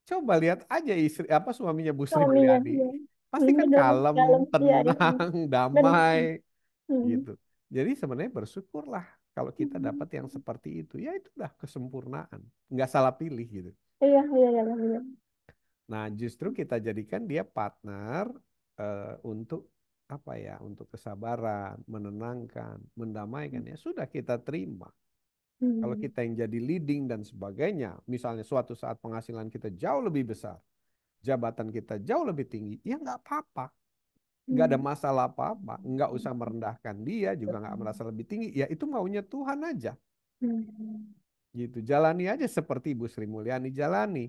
[SPEAKER 2] Coba lihat aja istri apa suaminya Bu Sri Mulyani. Ya. Pasti kan ya, kalem, dalam, iya. tenang, ya, tenang, damai hmm. gitu. Jadi sebenarnya bersyukurlah kalau kita Hmm. dapat yang seperti itu. Ya itu udah kesempurnaan. Nggak salah pilih gitu.
[SPEAKER 1] Iya, iya, iya, iya, iya.
[SPEAKER 2] Nah, justru kita jadikan dia partner uh, untuk apa ya? Untuk kesabaran, menenangkan, mendamaikan hmm. ya. Sudah kita terima. Kalau hmm. kita yang jadi leading dan sebagainya, misalnya suatu saat penghasilan kita jauh lebih besar, jabatan kita jauh lebih tinggi, ya nggak apa-apa. Nggak ada hmm. masalah apa-apa. Nggak usah hmm. merendahkan dia, juga nggak merasa lebih tinggi. Ya itu maunya Tuhan aja. Gitu, jalani aja seperti Ibu Sri Mulyani jalani.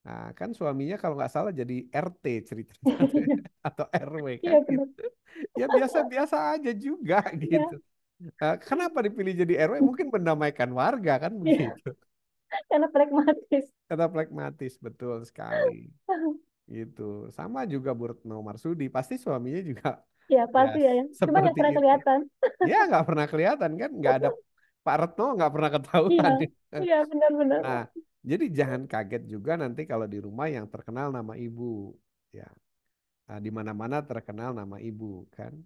[SPEAKER 2] Nah, kan suaminya kalau nggak salah jadi RT ceritanya atau RW iya, kan. Gitu. ya biasa-biasa aja juga iya. gitu. Eh, kenapa dipilih jadi RW? Mungkin mendamaikan warga kan iya. begitu.
[SPEAKER 3] Karena pragmatis.
[SPEAKER 2] Karena pragmatis, betul sekali. Itu Sama juga Burtno Marsudi, pasti suaminya juga. Ya pasti ya. ya. Cuma nggak pernah kelihatan. Ya nggak pernah kelihatan kan, nggak ada Pak Retno nggak pernah ketahuan. Iya, iya benar-benar. Nah, jadi jangan kaget juga nanti kalau di rumah yang terkenal nama ibu, ya. Nah, di mana-mana terkenal nama ibu kan.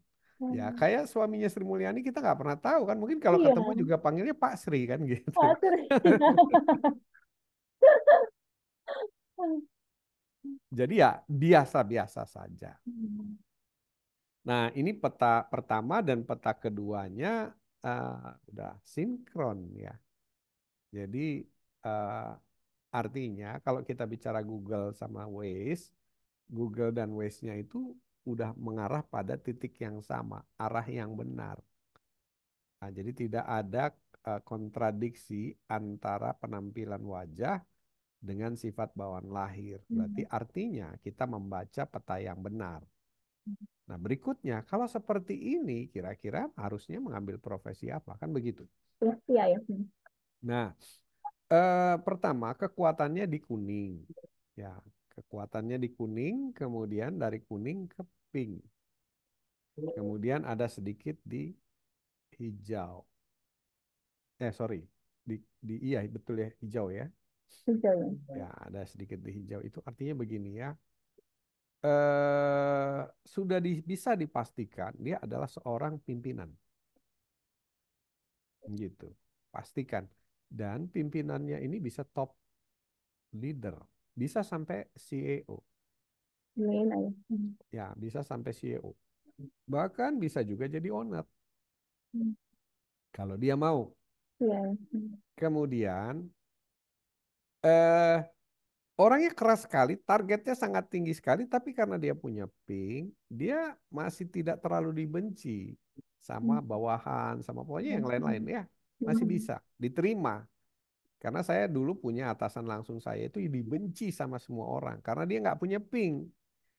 [SPEAKER 2] Ya hmm. kayak suaminya Sri Mulyani kita nggak pernah tahu kan. Mungkin kalau iya. ketemu juga panggilnya Pak Sri kan gitu.
[SPEAKER 3] Pak Sri.
[SPEAKER 2] Jadi ya biasa-biasa saja. Hmm. Nah ini peta pertama dan peta keduanya uh, udah sinkron ya. Jadi uh, artinya kalau kita bicara Google sama Waze, Google dan Waze-nya itu udah mengarah pada titik yang sama, arah yang benar. Nah, jadi tidak ada eh, kontradiksi antara penampilan wajah dengan sifat bawaan lahir. Hmm. Berarti artinya kita membaca peta yang benar. Nah, berikutnya kalau seperti ini kira-kira harusnya mengambil profesi apa? Kan begitu. Iya, ya. Nah, eh, pertama kekuatannya di kuning. Ya, Kekuatannya di kuning, kemudian dari kuning ke pink. Kemudian ada sedikit di hijau. Eh, sorry. Di, di iya betul ya hijau ya hijau ya. ya ada sedikit di hijau itu artinya begini ya eh, sudah di, bisa dipastikan dia adalah seorang pimpinan gitu pastikan dan pimpinannya ini bisa top leader bisa sampai CEO. Hmm. Ya, bisa sampai CEO. Bahkan bisa juga jadi owner. Hmm. Kalau dia mau.
[SPEAKER 3] Iya, hmm.
[SPEAKER 2] Kemudian eh orangnya keras sekali, targetnya sangat tinggi sekali, tapi karena dia punya pink, dia masih tidak terlalu dibenci sama bawahan, sama pokoknya yang lain-lain ya. Masih bisa diterima karena saya dulu punya atasan langsung saya itu dibenci sama semua orang karena dia nggak punya pink,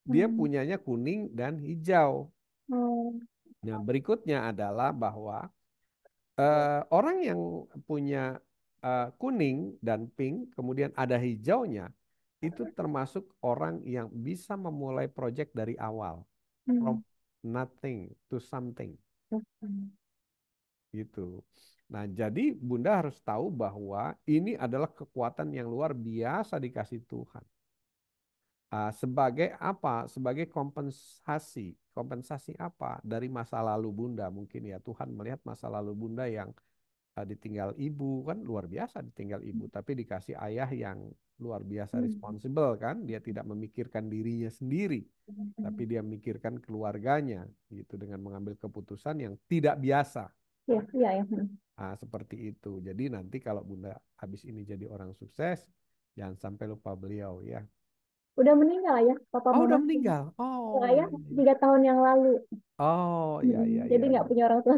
[SPEAKER 2] dia hmm. punyanya kuning dan hijau. Hmm. Nah berikutnya adalah bahwa uh, orang yang punya uh, kuning dan pink kemudian ada hijaunya itu termasuk orang yang bisa memulai proyek dari awal hmm. from nothing to something. Hmm. Gitu. Nah, jadi Bunda harus tahu bahwa ini adalah kekuatan yang luar biasa dikasih Tuhan. Uh, sebagai apa? Sebagai kompensasi. Kompensasi apa? Dari masa lalu Bunda mungkin ya. Tuhan melihat masa lalu Bunda yang uh, ditinggal ibu. Kan luar biasa ditinggal ibu. Hmm. Tapi dikasih ayah yang luar biasa hmm. responsible kan. Dia tidak memikirkan dirinya sendiri. Tapi hmm. dia memikirkan keluarganya. gitu Dengan mengambil keputusan yang tidak biasa
[SPEAKER 1] Iya, iya, ya.
[SPEAKER 2] Nah, seperti itu. Jadi nanti kalau Bunda habis ini jadi orang sukses, jangan sampai lupa beliau ya.
[SPEAKER 1] Udah meninggal ya, Papa Oh, udah meninggal. Iya, oh. Ya, iya, iya. tiga tahun yang lalu.
[SPEAKER 2] Oh, hmm, iya, iya. Jadi
[SPEAKER 1] nggak punya orang tua.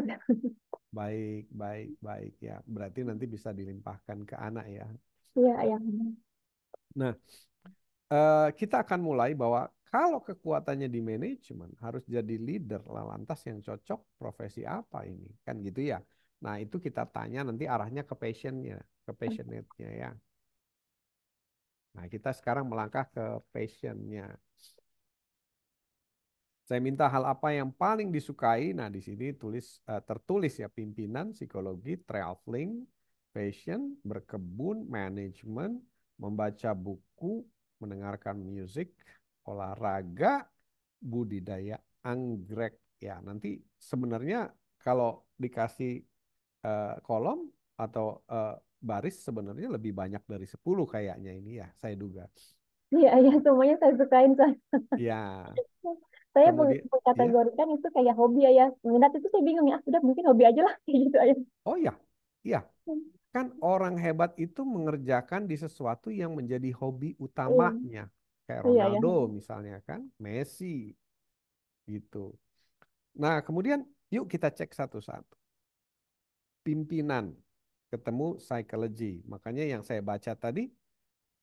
[SPEAKER 2] Baik, baik, baik ya. Berarti nanti bisa dilimpahkan ke anak ya. Iya, ayah. Nah, eh, kita akan mulai bahwa kalau kekuatannya di manajemen harus jadi leader lah lantas yang cocok profesi apa ini kan gitu ya. Nah itu kita tanya nanti arahnya ke passionnya, ke passionate-nya ya. Nah kita sekarang melangkah ke passionnya. Saya minta hal apa yang paling disukai. Nah di sini tulis uh, tertulis ya pimpinan, psikologi, traveling, passion, berkebun, manajemen, membaca buku, mendengarkan musik, olahraga, budidaya anggrek. Ya, nanti sebenarnya kalau dikasih uh, kolom atau uh, baris sebenarnya lebih banyak dari 10 kayaknya ini ya, saya duga.
[SPEAKER 1] Iya, iya semuanya saya sukain iya. saya. Iya. saya Kemudian, mengkategorikan ya. itu kayak hobi ya. Minat itu saya bingung ya. Sudah ah, mungkin hobi aja lah gitu aja.
[SPEAKER 2] Oh iya. Iya. Hmm. Kan orang hebat itu mengerjakan di sesuatu yang menjadi hobi iya. utamanya. Kayak Ronaldo iya, iya. misalnya kan, Messi gitu. Nah, kemudian yuk kita cek satu-satu. Pimpinan ketemu psychology. Makanya yang saya baca tadi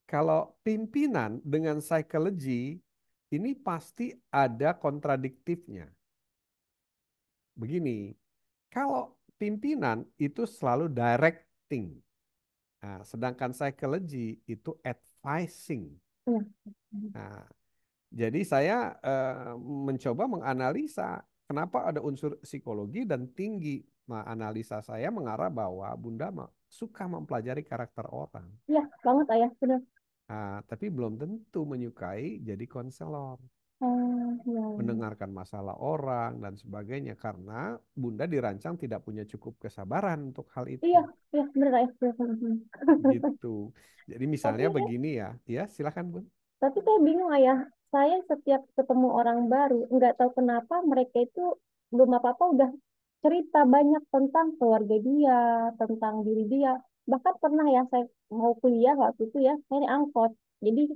[SPEAKER 2] kalau pimpinan dengan psychology ini pasti ada kontradiktifnya. Begini, kalau pimpinan itu selalu directing. Nah, sedangkan psychology itu advising. Iya. Nah, jadi saya uh, mencoba menganalisa kenapa ada unsur psikologi dan tinggi. Nah, analisa saya mengarah bahwa Bunda suka mempelajari karakter orang.
[SPEAKER 1] Iya, banget ayah, benar.
[SPEAKER 2] Nah, tapi belum tentu menyukai jadi konselor.
[SPEAKER 1] Oh, iya, iya.
[SPEAKER 2] mendengarkan masalah orang dan sebagainya karena bunda dirancang tidak punya cukup kesabaran untuk hal itu.
[SPEAKER 1] Iya, iya benar ya.
[SPEAKER 2] Gitu. Jadi misalnya tapi, begini ya, ya silahkan bun.
[SPEAKER 1] Tapi saya bingung ayah, saya setiap ketemu orang baru nggak tahu kenapa mereka itu belum apa apa udah cerita banyak tentang keluarga dia, tentang diri dia. Bahkan pernah ya saya mau kuliah waktu itu ya, saya angkot. Jadi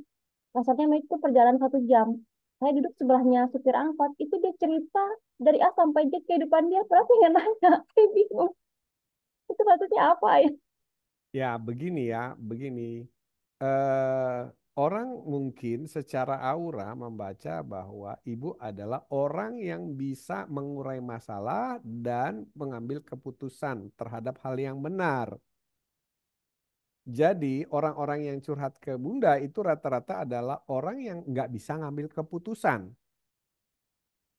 [SPEAKER 1] maksudnya itu perjalanan satu jam saya duduk sebelahnya supir angkot itu dia cerita dari A sampai Z kehidupan dia pernah yang nanya saya itu maksudnya apa ya
[SPEAKER 2] ya begini ya begini eh, orang mungkin secara aura membaca bahwa ibu adalah orang yang bisa mengurai masalah dan mengambil keputusan terhadap hal yang benar jadi orang-orang yang curhat ke Bunda itu rata-rata adalah orang yang nggak bisa ngambil keputusan.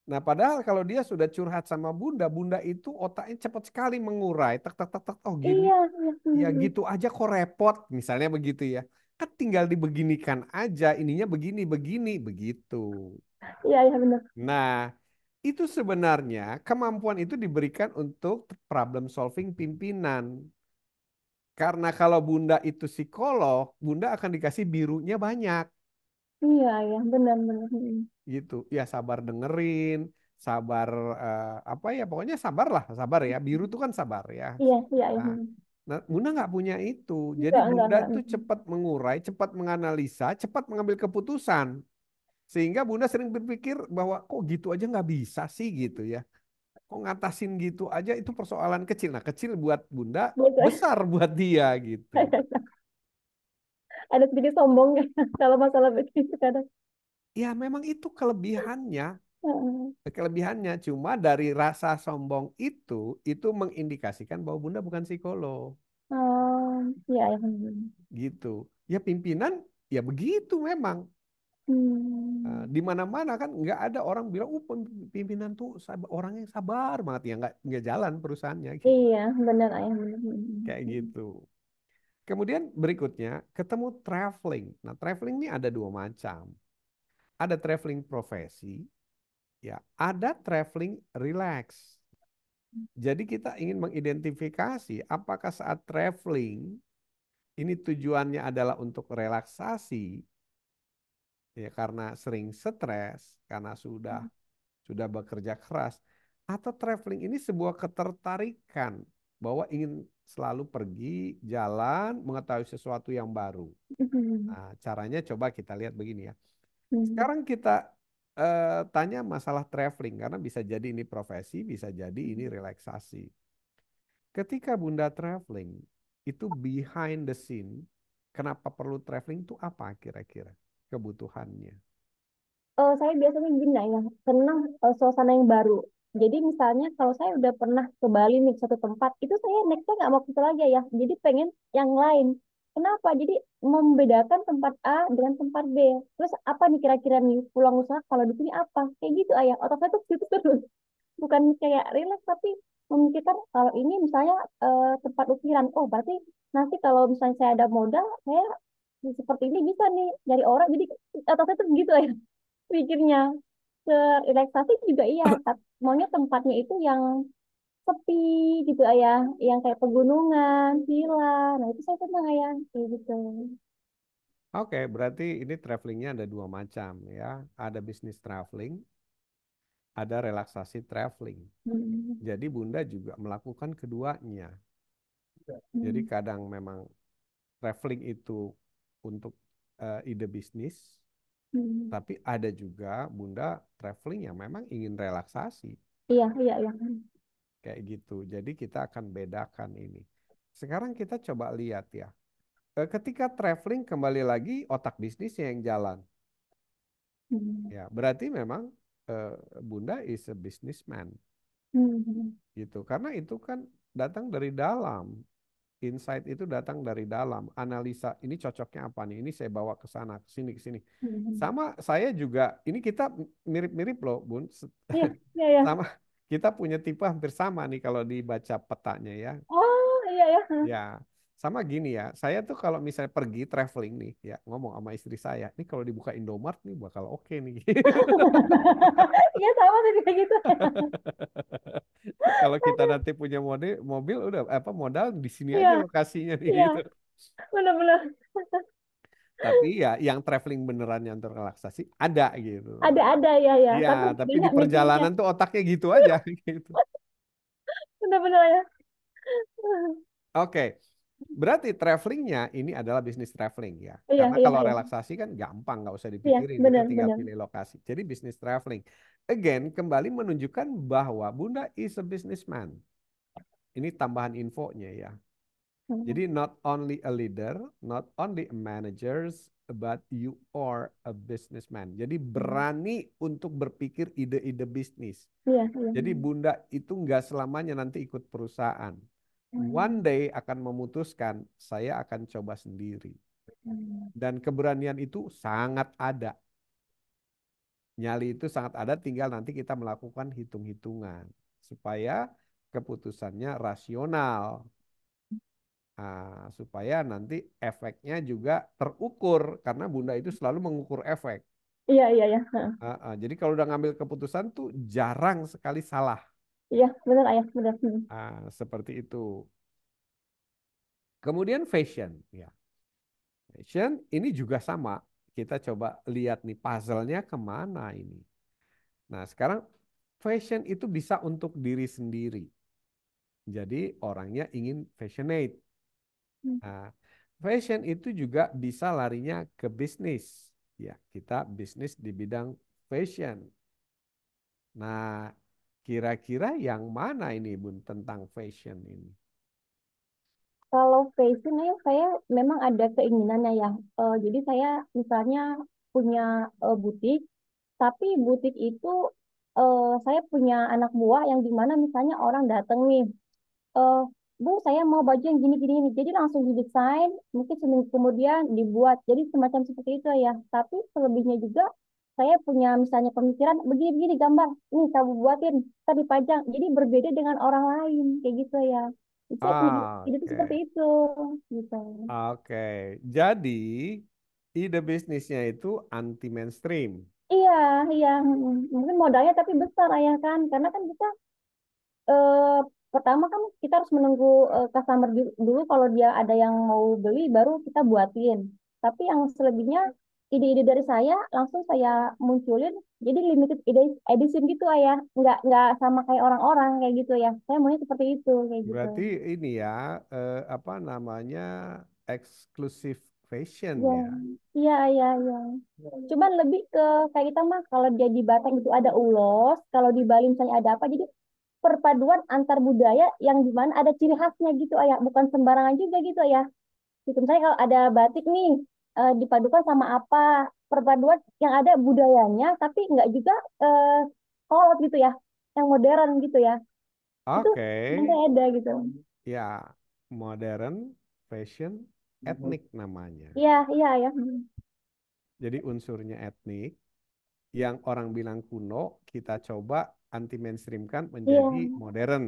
[SPEAKER 2] Nah padahal kalau dia sudah curhat sama Bunda, Bunda itu otaknya cepat sekali mengurai. tak tak tak tak oh iya, gini, iya, iya. ya gitu aja kok repot. Misalnya begitu ya. Kan tinggal dibeginikan aja, ininya begini, begini, begitu. Iya, iya benar. Nah itu sebenarnya kemampuan itu diberikan untuk problem solving pimpinan karena kalau bunda itu psikolog, bunda akan dikasih birunya banyak.
[SPEAKER 1] Iya, ya benar-benar. Hmm.
[SPEAKER 2] Gitu, ya sabar dengerin, sabar uh, apa ya, pokoknya sabar lah, sabar ya. Biru itu kan sabar ya. Iya, iya. iya. Nah, nah bunda nggak punya itu, jadi bunda enggak, tuh enggak. cepat mengurai, cepat menganalisa, cepat mengambil keputusan. Sehingga bunda sering berpikir bahwa kok gitu aja nggak bisa sih gitu ya kok ngatasin gitu aja itu persoalan kecil. Nah, kecil buat Bunda, Betul. besar buat dia gitu.
[SPEAKER 1] Ada sedikit sombong ya kalau masalah begitu kadang.
[SPEAKER 2] Ya, memang itu kelebihannya. Kelebihannya cuma dari rasa sombong itu itu mengindikasikan bahwa Bunda bukan psikolog.
[SPEAKER 3] Oh, ya, ya.
[SPEAKER 2] Gitu. Ya pimpinan ya begitu memang.
[SPEAKER 3] Hmm.
[SPEAKER 2] Nah, di mana-mana kan nggak ada orang bilang, "Uh, pimpinan tuh sabar, orangnya sabar banget ya, nggak nggak jalan perusahaannya." Gitu.
[SPEAKER 1] Iya, benar ayah benar.
[SPEAKER 2] Kayak gitu. Kemudian berikutnya ketemu traveling. Nah, traveling ini ada dua macam. Ada traveling profesi, ya, ada traveling relax. Jadi kita ingin mengidentifikasi apakah saat traveling ini tujuannya adalah untuk relaksasi ya karena sering stres, karena sudah hmm. sudah bekerja keras atau traveling ini sebuah ketertarikan bahwa ingin selalu pergi, jalan, mengetahui sesuatu yang baru. Hmm. Nah, caranya coba kita lihat begini ya. Hmm. Sekarang kita eh, tanya masalah traveling karena bisa jadi ini profesi, bisa jadi ini hmm. relaksasi. Ketika Bunda traveling, itu behind the scene, kenapa perlu traveling itu apa kira-kira? kebutuhannya?
[SPEAKER 1] Uh, saya biasanya gini ya, senang uh, eh, suasana yang baru. Jadi misalnya kalau saya udah pernah ke Bali nih suatu tempat, itu saya nextnya nggak mau ke lagi ya. Jadi pengen yang lain. Kenapa? Jadi membedakan tempat A dengan tempat B. Terus apa nih kira-kira nih pulang usaha kalau di sini apa? Kayak gitu ayah. Otak saya tuh gitu terus. Bukan kayak relax tapi memikirkan kalau ini misalnya uh, tempat ukiran. Oh berarti nanti kalau misalnya saya ada modal, saya Nah, seperti ini bisa nih dari orang jadi atasnya tuh gitu ya pikirnya ke relaksasi juga iya maunya tempatnya itu yang sepi gitu ayah yang kayak pegunungan villa nah itu saya senang ayah kayak gitu
[SPEAKER 2] Oke, okay, berarti ini travelingnya ada dua macam ya. Ada bisnis traveling, ada relaksasi traveling. Hmm. Jadi Bunda juga melakukan keduanya. Hmm. Jadi kadang memang traveling itu untuk uh, ide bisnis, hmm. tapi ada juga bunda traveling yang memang ingin relaksasi. Iya, iya, iya. Kayak gitu. Jadi kita akan bedakan ini. Sekarang kita coba lihat ya. Eh, ketika traveling kembali lagi otak bisnisnya yang jalan. Hmm. Ya, berarti memang uh, bunda is a businessman.
[SPEAKER 3] Hmm.
[SPEAKER 2] Gitu. Karena itu kan datang dari dalam insight itu datang dari dalam analisa ini cocoknya apa nih ini saya bawa ke sana ke sini ke sini hmm. sama saya juga ini kita mirip-mirip loh bun ya, ya, ya. sama kita punya tipe hampir sama nih kalau dibaca petanya ya
[SPEAKER 3] oh iya, iya. ya ya
[SPEAKER 2] sama gini ya, saya tuh kalau misalnya pergi traveling nih, ya ngomong sama istri saya, ini kalau dibuka Indomart nih bakal oke okay nih.
[SPEAKER 1] ya sama sih kayak gitu.
[SPEAKER 2] kalau kita nanti punya model, mobil udah apa modal di sini iya. aja lokasinya nih ya. gitu. Benar-benar. tapi ya yang traveling beneran yang terrelaksasi ada gitu. Ada
[SPEAKER 1] ada ya ya. Ya tapi, tapi di perjalanan
[SPEAKER 2] mikirnya. tuh otaknya gitu aja gitu.
[SPEAKER 1] Benar-benar ya.
[SPEAKER 2] Oke. Okay. Berarti travelingnya ini adalah bisnis traveling ya. Oh iya, Karena iya, kalau iya. relaksasi kan gampang, nggak usah iya, dipikirin, iya, bener, tinggal bener. pilih lokasi. Jadi bisnis traveling. Again, kembali menunjukkan bahwa Bunda is a businessman. Ini tambahan infonya ya. Hmm. Jadi not only a leader, not only a managers, but you are a businessman. Jadi hmm. berani untuk berpikir ide-ide bisnis. Iya, iya. Jadi bunda itu nggak selamanya nanti ikut perusahaan. Hmm. one day akan memutuskan saya akan coba sendiri. Hmm. Dan keberanian itu sangat ada. Nyali itu sangat ada tinggal nanti kita melakukan hitung-hitungan supaya keputusannya rasional. Nah, supaya nanti efeknya juga terukur karena Bunda itu selalu mengukur efek.
[SPEAKER 1] Iya, iya, iya. Uh,
[SPEAKER 2] uh, jadi kalau udah ngambil keputusan tuh jarang sekali salah.
[SPEAKER 1] Iya, benar ayah, benar. Hmm.
[SPEAKER 2] Ah, seperti itu. Kemudian fashion, ya. Fashion ini juga sama. Kita coba lihat nih puzzle-nya kemana ini. Nah sekarang fashion itu bisa untuk diri sendiri. Jadi orangnya ingin fashionate. Hmm. Nah, fashion itu juga bisa larinya ke bisnis. Ya, kita bisnis di bidang fashion. Nah, Kira-kira yang mana ini Bun tentang fashion ini?
[SPEAKER 1] Kalau fashion ya saya memang ada keinginannya ya. E, jadi saya misalnya punya e, butik, tapi butik itu e, saya punya anak buah yang dimana misalnya orang datang nih, e, bu saya mau baju yang gini-gini, jadi langsung didesain, mungkin seminggu kemudian dibuat. Jadi semacam seperti itu ya. Tapi selebihnya juga saya punya misalnya pemikiran begini-begini gambar, ini kamu buatin, kita dipajang. Jadi berbeda dengan orang lain, kayak gitu ya.
[SPEAKER 2] Itu ah, ide, okay. itu seperti
[SPEAKER 1] itu, gitu. Oke,
[SPEAKER 2] okay. jadi ide bisnisnya itu anti mainstream.
[SPEAKER 1] Iya, iya. Mungkin modalnya tapi besar ayah kan, karena kan kita eh, pertama kan kita harus menunggu eh, customer dulu kalau dia ada yang mau beli baru kita buatin. Tapi yang selebihnya ide-ide dari saya langsung saya munculin jadi limited edition gitu ayah nggak nggak sama kayak orang-orang kayak gitu ya saya maunya seperti itu kayak gitu berarti
[SPEAKER 2] ini ya eh, apa namanya eksklusif fashion ya. ya
[SPEAKER 1] iya iya iya cuman lebih ke kayak kita mah kalau dia di itu ada ulos kalau di Bali misalnya ada apa jadi perpaduan antar budaya yang dimana ada ciri khasnya gitu ayah bukan sembarangan juga gitu ayah gitu misalnya kalau ada batik nih uh, dipadukan sama apa perpaduan yang ada budayanya tapi nggak juga uh, kolot gitu ya yang modern gitu ya
[SPEAKER 2] oke okay. ada gitu ya modern fashion mm-hmm. etnik namanya
[SPEAKER 1] iya iya ya mm-hmm.
[SPEAKER 2] jadi unsurnya etnik yang orang bilang kuno kita coba anti mainstreamkan menjadi yeah. modern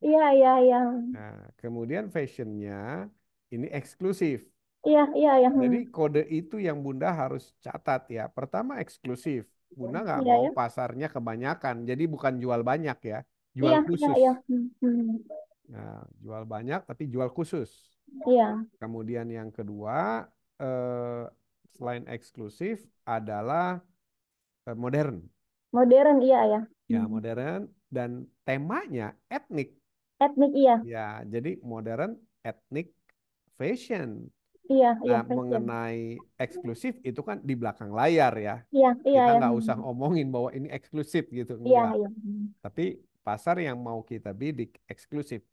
[SPEAKER 1] iya iya iya
[SPEAKER 2] nah kemudian fashionnya ini eksklusif
[SPEAKER 1] Iya, iya, iya. Hmm. Jadi
[SPEAKER 2] kode itu yang Bunda harus catat ya. Pertama eksklusif. Bunda nggak iya, mau ya. pasarnya kebanyakan. Jadi bukan jual banyak ya, jual iya, iya khusus. Iya,
[SPEAKER 3] iya.
[SPEAKER 2] Nah, jual banyak tapi jual khusus. Iya. Kemudian yang kedua eh, selain eksklusif adalah eh, modern.
[SPEAKER 1] Modern iya, iya.
[SPEAKER 2] ya. Ya modern dan temanya etnik. Etnik iya. Ya jadi modern etnik fashion.
[SPEAKER 1] Iya, iya, nah, mengenai
[SPEAKER 2] eksklusif itu kan di belakang layar ya.
[SPEAKER 1] Iya, iya. Kita iya. nggak iya. usah
[SPEAKER 2] ngomongin bahwa ini eksklusif gitu. Iya, iya. Tapi pasar yang mau kita bidik eksklusif.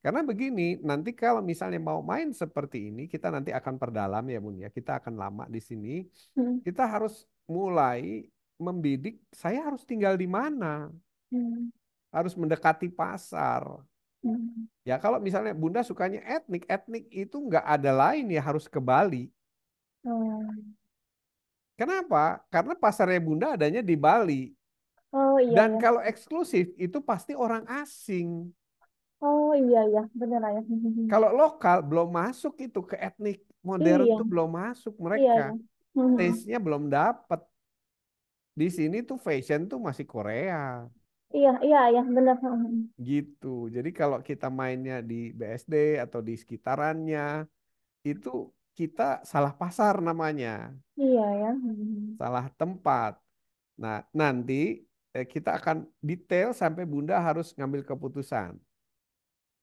[SPEAKER 2] Karena begini, nanti kalau misalnya mau main seperti ini, kita nanti akan perdalam ya Bun ya. Kita akan lama di sini. Hmm. Kita harus mulai membidik, saya harus tinggal di mana? Hmm. Harus mendekati pasar. Ya kalau misalnya Bunda sukanya etnik, etnik itu nggak ada lain ya harus ke Bali. Oh. Kenapa? Karena pasarnya Bunda adanya di Bali.
[SPEAKER 1] Oh iya. Dan iya.
[SPEAKER 2] kalau eksklusif itu pasti orang asing.
[SPEAKER 1] Oh iya iya, benar ya.
[SPEAKER 2] Kalau lokal belum masuk itu ke etnik modern iya. belum masuk iya, mereka. Iya, Taste-nya belum dapat. Di sini tuh fashion tuh masih Korea.
[SPEAKER 1] Iya, iya, iya, benar.
[SPEAKER 2] Gitu. Jadi kalau kita mainnya di BSD atau di sekitarannya, itu kita salah pasar namanya. Iya ya. Salah tempat. Nah, nanti eh, kita akan detail sampai Bunda harus ngambil keputusan.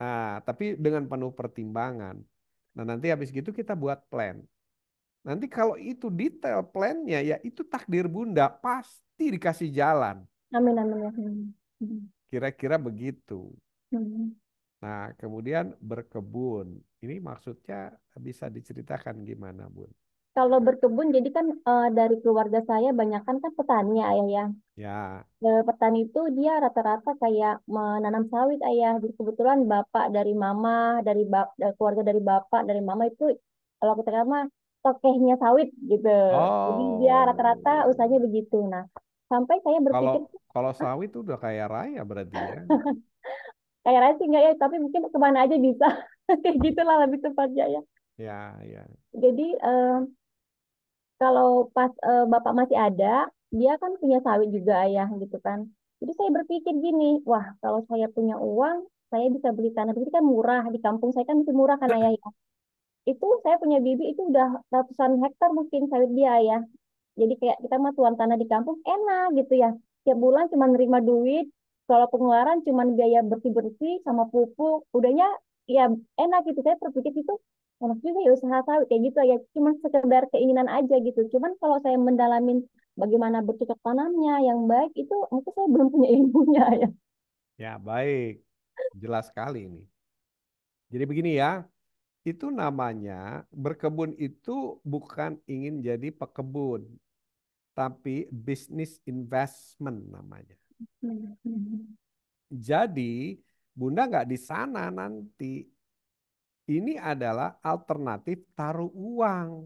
[SPEAKER 2] Nah, tapi dengan penuh pertimbangan. Nah, nanti habis gitu kita buat plan. Nanti kalau itu detail plannya, ya itu takdir Bunda pasti dikasih jalan.
[SPEAKER 1] Amin, amin, amin. Hmm.
[SPEAKER 2] Kira-kira begitu. Hmm. Nah, kemudian berkebun. Ini maksudnya bisa diceritakan gimana, Bun?
[SPEAKER 1] Kalau berkebun, jadi kan e, dari keluarga saya banyak kan petani ya, ayah ya. Ya. E, petani itu dia rata-rata kayak menanam sawit, ayah. kebetulan bapak dari mama, dari, bap, e, keluarga dari bapak, dari mama itu kalau kita mah tokehnya sawit gitu. Oh. Jadi dia oh. rata-rata usahanya begitu. Nah, sampai saya berpikir
[SPEAKER 2] kalau kalau sawit itu udah kaya raya berarti ya.
[SPEAKER 1] kaya raya sih enggak ya, tapi mungkin kemana aja bisa. Kayak gitulah lebih tepatnya ya.
[SPEAKER 2] Ya, ya.
[SPEAKER 1] Jadi eh, kalau pas eh, bapak masih ada, dia kan punya sawit juga ayah gitu kan. Jadi saya berpikir gini, wah kalau saya punya uang, saya bisa beli tanah. Berarti kan murah di kampung saya kan masih murah kan ayah ya. Itu saya punya bibi itu udah ratusan hektar mungkin sawit dia ya. Jadi kayak kita mah tuan tanah di kampung enak gitu ya tiap bulan cuma nerima duit kalau pengeluaran cuma biaya bersih bersih sama pupuk udahnya ya enak gitu saya berpikir itu enak juga ya usaha sawit kayak gitu ya cuma sekedar keinginan aja gitu cuman kalau saya mendalamin bagaimana bercocok tanamnya yang baik itu mungkin saya belum punya ilmunya ya
[SPEAKER 2] ya baik jelas sekali ini jadi begini ya itu namanya berkebun itu bukan ingin jadi pekebun tapi bisnis investment namanya.
[SPEAKER 3] Mm-hmm.
[SPEAKER 2] Jadi Bunda nggak di sana nanti. Ini adalah alternatif taruh uang.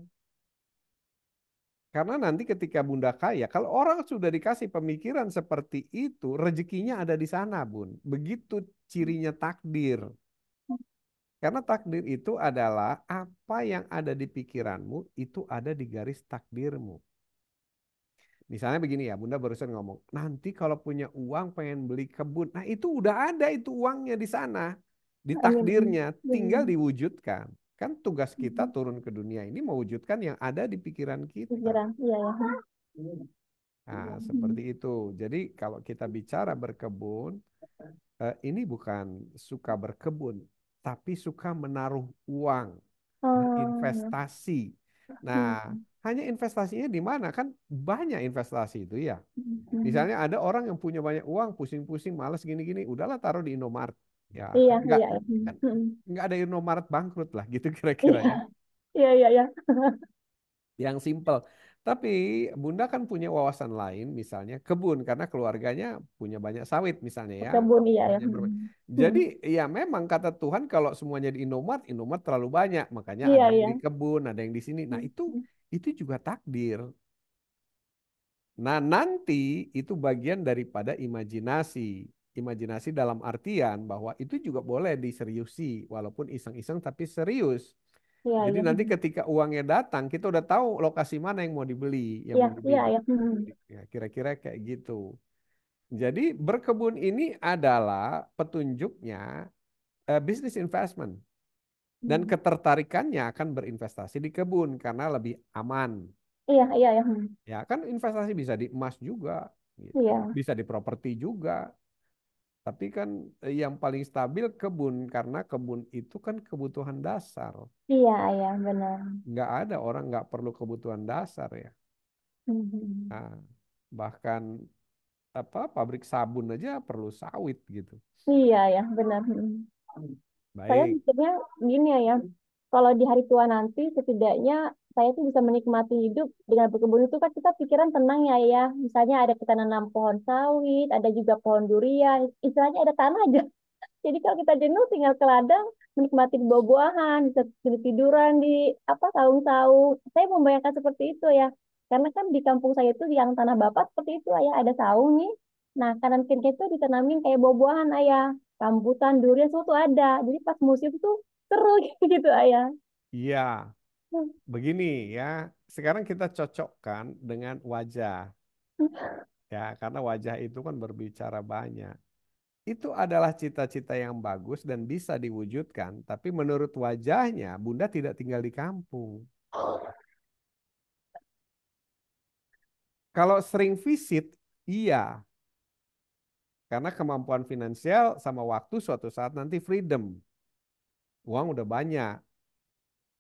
[SPEAKER 2] Karena nanti ketika Bunda kaya, kalau orang sudah dikasih pemikiran seperti itu, rezekinya ada di sana, Bun. Begitu cirinya takdir. Karena takdir itu adalah apa yang ada di pikiranmu, itu ada di garis takdirmu. Misalnya begini ya, Bunda barusan ngomong, nanti kalau punya uang pengen beli kebun. Nah itu udah ada itu uangnya di sana, di nah, iya, iya. takdirnya, tinggal iya. diwujudkan. Kan tugas kita mm-hmm. turun ke dunia ini mewujudkan yang ada di pikiran kita.
[SPEAKER 3] Pikiran, iya Nah,
[SPEAKER 2] mm-hmm. seperti itu. Jadi kalau kita bicara berkebun, eh, ini bukan suka berkebun, tapi suka menaruh uang,
[SPEAKER 3] oh, investasi
[SPEAKER 2] Nah, hmm. hanya investasinya di mana kan banyak investasi itu ya. Misalnya ada orang yang punya banyak uang, pusing-pusing, males gini-gini, udahlah taruh di Indomaret. Ya, iya, enggak, iya, iya. Kan, enggak hmm, ada Indomaret bangkrut lah gitu iya, kira-kira iya.
[SPEAKER 3] Iya, iya, iya.
[SPEAKER 2] Yang simple. Tapi Bunda kan punya wawasan lain, misalnya kebun, karena keluarganya punya banyak sawit misalnya ya. Kebun
[SPEAKER 3] iya ya. Hmm.
[SPEAKER 2] Jadi hmm. ya memang kata Tuhan kalau semuanya di Indomaret, Indomaret terlalu banyak, makanya iya, ada yang iya. di kebun, ada yang di sini. Nah itu hmm. itu juga takdir. Nah nanti itu bagian daripada imajinasi. Imajinasi dalam artian bahwa itu juga boleh diseriusi, walaupun iseng-iseng tapi serius. Ya, Jadi ya. nanti ketika uangnya datang, kita udah tahu lokasi mana yang mau dibeli, yang ya, mau iya, Ya, ya. kira-kira kayak gitu. Jadi berkebun ini adalah petunjuknya uh, eh, bisnis investment dan hmm. ketertarikannya akan berinvestasi di kebun karena lebih aman.
[SPEAKER 1] Iya, iya, iya. Hmm.
[SPEAKER 2] Ya kan investasi bisa di emas juga, gitu. iya. bisa di properti juga, tapi kan eh, yang paling stabil kebun karena kebun itu kan kebutuhan dasar.
[SPEAKER 1] Iya, ya benar.
[SPEAKER 2] Nggak ada orang nggak perlu kebutuhan dasar ya. Mhm. Nah, bahkan apa pabrik sabun aja perlu sawit gitu.
[SPEAKER 1] Iya, ya benar. Mhm. Baik. Saya pikirnya gini ya, kalau di hari tua nanti setidaknya saya itu bisa menikmati hidup dengan berkebun itu kan kita pikiran tenang ya ya. Misalnya ada kita nanam pohon sawit, ada juga pohon durian, istilahnya ada tanah aja. Jadi kalau kita jenuh tinggal ke ladang, menikmati buah-buahan, bisa tidur tiduran di apa saung-saung. Saya membayangkan seperti itu ya. Karena kan di kampung saya itu yang tanah bapak seperti itu ya, ada saung nih. Nah, kanan kiri itu ditanamin kayak buah-buahan ayah, rambutan, durian, semua tuh ada. Jadi pas musim tuh seru gitu ayah.
[SPEAKER 2] Iya, begini ya, sekarang kita cocokkan dengan wajah. Ya, karena wajah itu kan berbicara banyak. Itu adalah cita-cita yang bagus dan bisa diwujudkan, tapi menurut wajahnya Bunda tidak tinggal di kampung. Kalau sering visit, iya. Karena kemampuan finansial sama waktu suatu saat nanti freedom. Uang udah banyak,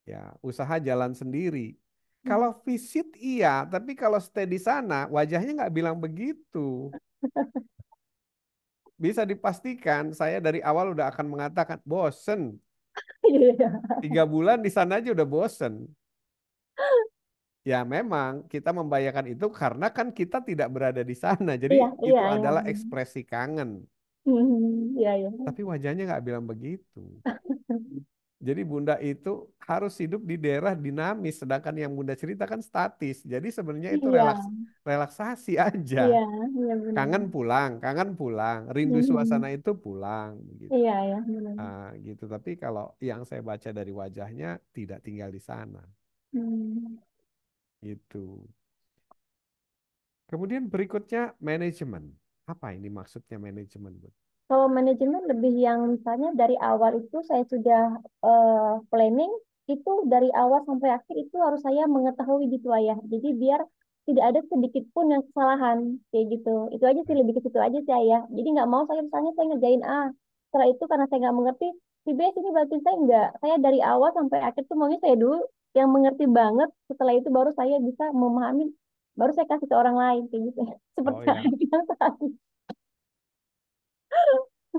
[SPEAKER 2] Ya, usaha jalan sendiri. Hmm. Kalau visit iya, tapi kalau stay di sana wajahnya nggak bilang begitu. Bisa dipastikan saya dari awal udah akan mengatakan bosen. Tiga bulan di sana aja udah bosen. Ya memang kita membayangkan itu karena kan kita tidak berada di sana. Jadi iya, iya itu iya, adalah iya. ekspresi kangen.
[SPEAKER 3] Hmm, iya, iya.
[SPEAKER 2] Tapi wajahnya nggak bilang begitu. Jadi Bunda itu harus hidup di daerah dinamis, sedangkan yang Bunda cerita kan statis. Jadi sebenarnya itu iya. relaks relaksasi aja. Iya,
[SPEAKER 3] iya benar. Kangen
[SPEAKER 2] pulang, kangen pulang, rindu iya, suasana itu pulang.
[SPEAKER 3] Gitu. Iya, iya benar.
[SPEAKER 2] Nah, gitu. Tapi kalau yang saya baca dari wajahnya tidak tinggal di sana.
[SPEAKER 3] Hmm.
[SPEAKER 2] Gitu. Kemudian berikutnya manajemen. Apa ini maksudnya manajemen, Bu?
[SPEAKER 1] Kalau manajemen lebih yang misalnya dari awal itu saya sudah uh, planning itu dari awal sampai akhir itu harus saya mengetahui gitu ayah Jadi biar tidak ada sedikit pun yang kesalahan kayak gitu. Itu aja sih lebih ke situ aja sih ya. Jadi nggak mau saya misalnya saya ngerjain A, setelah itu karena saya nggak mengerti si B sini bantuin saya nggak. Saya dari awal sampai akhir tuh maunya saya dulu yang mengerti banget. Setelah itu baru saya bisa memahami baru saya kasih ke orang lain kayak gitu oh, seperti oh, yang saya tadi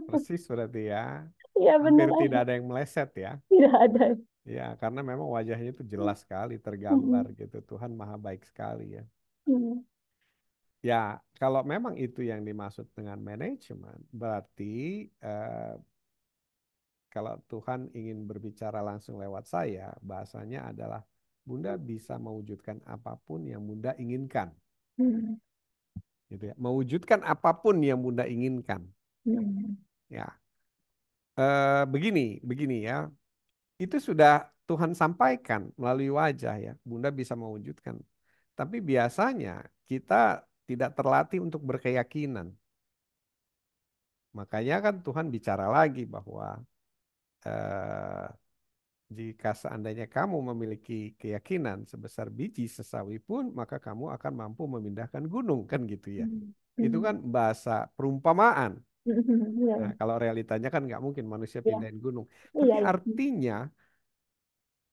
[SPEAKER 2] Persis berarti ya. Iya benar. tidak ada yang meleset ya.
[SPEAKER 3] Tidak ada.
[SPEAKER 2] Ya karena memang wajahnya itu jelas sekali tergambar gitu. Tuhan maha baik sekali ya. Ya kalau memang itu yang dimaksud dengan manajemen berarti eh, kalau Tuhan ingin berbicara langsung lewat saya bahasanya adalah Bunda bisa mewujudkan apapun yang Bunda inginkan. Gitu ya. Mewujudkan apapun yang Bunda inginkan Mm-hmm. Ya, e, begini, begini ya, itu sudah Tuhan sampaikan melalui wajah ya, Bunda bisa mewujudkan. Tapi biasanya kita tidak terlatih untuk berkeyakinan. Makanya kan Tuhan bicara lagi bahwa eh, jika seandainya kamu memiliki keyakinan sebesar biji sesawi pun, maka kamu akan mampu memindahkan gunung kan gitu ya. Hmm. Itu kan mm-hmm. bahasa perumpamaan.
[SPEAKER 3] Mm-hmm, iya. Nah,
[SPEAKER 2] kalau realitanya kan nggak mungkin manusia iya. pindahin gunung. Iya, Tapi artinya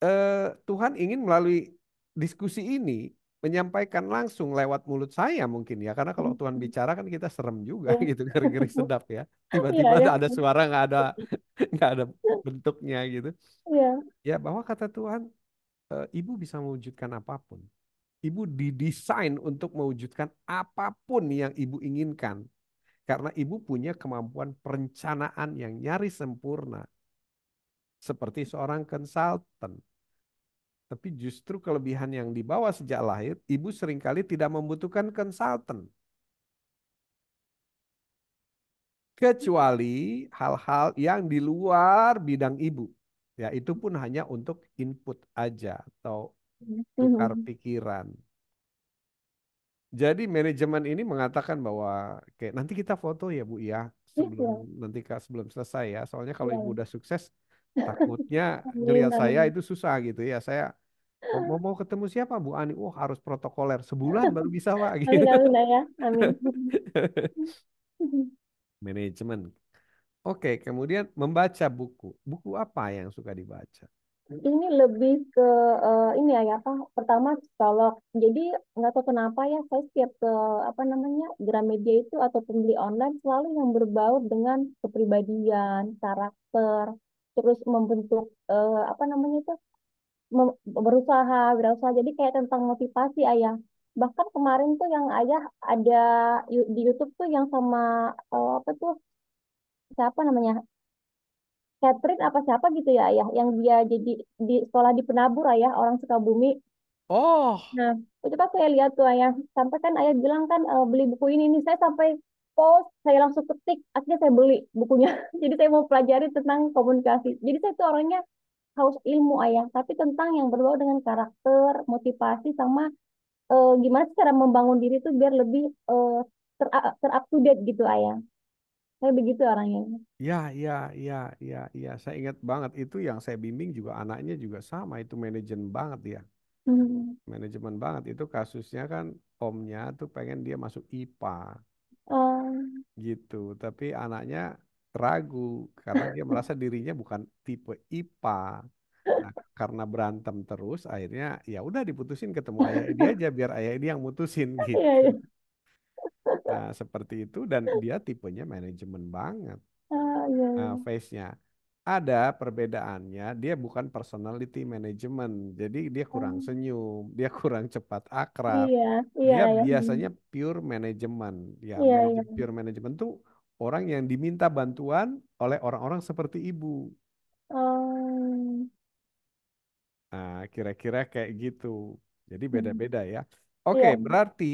[SPEAKER 2] eh, Tuhan ingin melalui diskusi ini menyampaikan langsung lewat mulut saya mungkin ya karena kalau Tuhan mm-hmm. bicara kan kita serem juga gitu ngeri-ngeri sedap ya tiba-tiba ada suara nggak ada nggak ada bentuknya gitu ya. ya bahwa kata Tuhan eh, ibu bisa mewujudkan apapun ibu didesain untuk mewujudkan apapun yang ibu inginkan karena ibu punya kemampuan perencanaan yang nyaris sempurna. Seperti seorang konsultan. Tapi justru kelebihan yang dibawa sejak lahir, ibu seringkali tidak membutuhkan konsultan. Kecuali hal-hal yang di luar bidang ibu. Ya, itu pun hanya untuk input aja atau iya, tukar pikiran. Jadi manajemen ini mengatakan bahwa kayak nanti kita foto ya Bu ya sebelum iya. nanti kak sebelum selesai ya. Soalnya kalau iya. ibu udah sukses takutnya melihat iya, saya iya. itu susah gitu ya. Saya mau mau ketemu siapa Bu Ani? Wah oh, harus protokoler sebulan baru bisa Pak. Gitu. Amin amin
[SPEAKER 3] ya. ya. Amin.
[SPEAKER 2] Manajemen. Oke, kemudian membaca buku. Buku apa yang suka dibaca?
[SPEAKER 1] ini lebih ke uh, ini ya apa pertama psikolog jadi nggak tahu kenapa ya saya setiap ke apa namanya Gramedia itu atau pembeli online selalu yang berbau dengan kepribadian karakter terus membentuk uh, apa namanya itu berusaha berusaha jadi kayak tentang motivasi ayah bahkan kemarin tuh yang ayah ada di YouTube tuh yang sama uh, apa tuh siapa namanya Catherine apa siapa gitu ya ayah yang dia jadi di sekolah di Penabur ayah orang Sukabumi oh nah itu pas saya lihat tuh ayah sampai kan ayah bilang kan uh, beli buku ini ini saya sampai post saya langsung ketik akhirnya saya beli bukunya jadi saya mau pelajari tentang komunikasi jadi saya tuh orangnya haus ilmu ayah tapi tentang yang berbau dengan karakter motivasi sama uh, gimana cara membangun diri tuh biar lebih uh, ter, ter up to date gitu ayah saya kan begitu orangnya.
[SPEAKER 2] Ya, ya, ya, ya, ya. Saya ingat banget itu yang saya bimbing juga anaknya juga sama itu manajemen banget ya. Hmm. Manajemen banget itu kasusnya kan omnya tuh pengen dia masuk IPA. Oh. Gitu, tapi anaknya ragu karena dia merasa dirinya bukan tipe IPA. Nah, karena berantem terus akhirnya ya udah diputusin ketemu ayah ini aja biar ayah ini yang mutusin iya, iya. gitu. Nah, seperti itu dan dia tipenya manajemen banget.
[SPEAKER 3] Ah, iya, iya. Ah,
[SPEAKER 2] face-nya. Ada perbedaannya, dia bukan personality management. Jadi dia kurang oh. senyum, dia kurang cepat akrab. Iya, iya, dia iya. biasanya pure manajemen. Ya, iya, iya. pure manajemen tuh orang yang diminta bantuan oleh orang-orang seperti ibu.
[SPEAKER 3] Oh.
[SPEAKER 2] Nah, kira-kira kayak gitu. Jadi hmm. beda-beda ya. Iya. Oke, okay, iya. berarti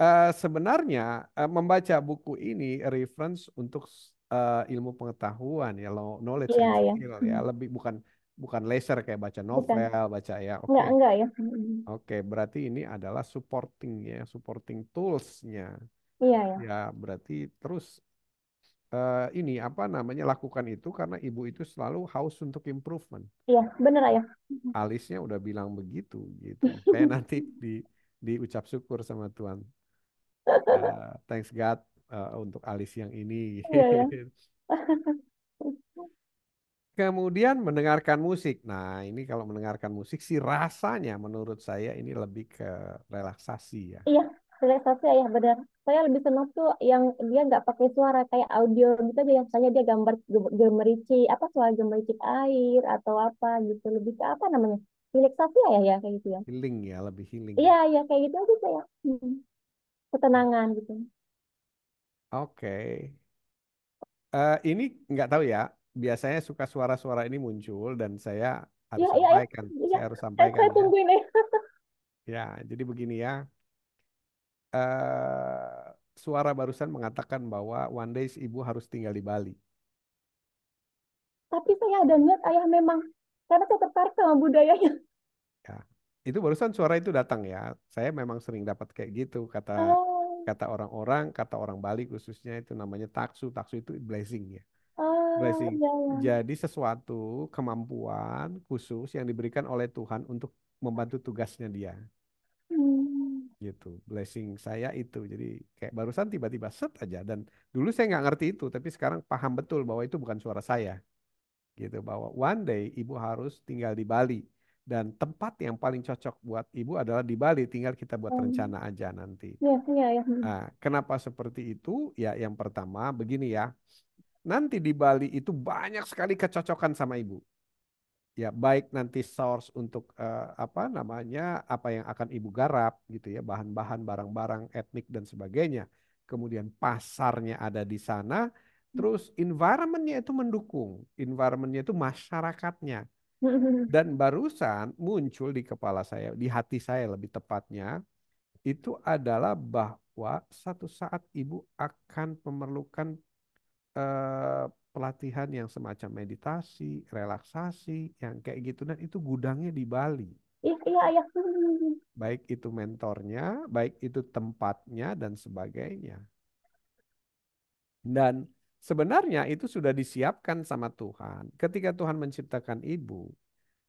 [SPEAKER 2] uh, sebenarnya uh, membaca buku ini reference untuk uh, ilmu pengetahuan ya knowledge yeah, yeah. skill ya hmm. lebih bukan bukan laser kayak baca novel bukan. baca ya oke okay. enggak ya hmm. oke okay, berarti ini adalah supporting ya supporting toolsnya iya yeah, ya ya berarti terus uh, ini apa namanya lakukan itu karena ibu itu selalu haus untuk improvement
[SPEAKER 1] iya yeah, bener ya
[SPEAKER 2] alisnya udah bilang begitu gitu kayak nanti di diucap syukur sama Tuhan uh, thanks God uh, untuk alis yang ini. Iya, ya. Kemudian mendengarkan musik. Nah, ini kalau mendengarkan musik sih rasanya menurut saya ini lebih ke relaksasi ya.
[SPEAKER 1] Iya, relaksasi ya benar. Saya lebih senang tuh yang dia nggak pakai suara kayak audio gitu aja yang misalnya dia gambar gemerici apa suara gemericik air atau apa gitu lebih ke apa namanya relaksasi ya ya kayak gitu ya.
[SPEAKER 2] Healing ya lebih healing. Iya
[SPEAKER 1] ya. iya kayak gitu aja saya. Hmm ketenangan gitu.
[SPEAKER 2] Oke. Uh, ini nggak tahu ya. Biasanya suka suara-suara ini muncul dan saya harus Ya, ya, ya. sampaikan. Ya, saya harus sampaikan saya ya. tungguin ya. Ya, jadi begini ya. Uh, suara barusan mengatakan bahwa one day ibu harus tinggal di Bali.
[SPEAKER 1] Tapi saya ada niat ayah memang karena saya tertarik sama budayanya
[SPEAKER 2] itu barusan suara itu datang ya. Saya memang sering dapat kayak gitu kata oh. kata orang-orang, kata orang Bali khususnya itu namanya taksu. Taksu itu blessing ya.
[SPEAKER 3] Oh, blessing. Ya, ya.
[SPEAKER 2] Jadi sesuatu kemampuan khusus yang diberikan oleh Tuhan untuk membantu tugasnya dia.
[SPEAKER 3] Hmm.
[SPEAKER 2] Gitu. Blessing saya itu. Jadi kayak barusan tiba-tiba set aja dan dulu saya nggak ngerti itu, tapi sekarang paham betul bahwa itu bukan suara saya. Gitu bahwa one day ibu harus tinggal di Bali dan tempat yang paling cocok buat ibu adalah di Bali tinggal kita buat hmm. rencana aja nanti
[SPEAKER 3] ya, ya, ya. Nah,
[SPEAKER 2] kenapa seperti itu ya yang pertama begini ya nanti di Bali itu banyak sekali kecocokan sama ibu ya baik nanti source untuk uh, apa namanya apa yang akan ibu garap gitu ya bahan-bahan barang-barang etnik dan sebagainya kemudian pasarnya ada di sana hmm. terus environmentnya itu mendukung environmentnya itu masyarakatnya Dan barusan muncul di kepala saya, di hati saya lebih tepatnya, itu adalah bahwa satu saat ibu akan memerlukan eh, pelatihan yang semacam meditasi, relaksasi, yang kayak gitu. Dan itu gudangnya di Bali.
[SPEAKER 1] Iya, iya, iya.
[SPEAKER 2] Baik itu mentornya, baik itu tempatnya, dan sebagainya. Dan Sebenarnya itu sudah disiapkan sama Tuhan. Ketika Tuhan menciptakan ibu,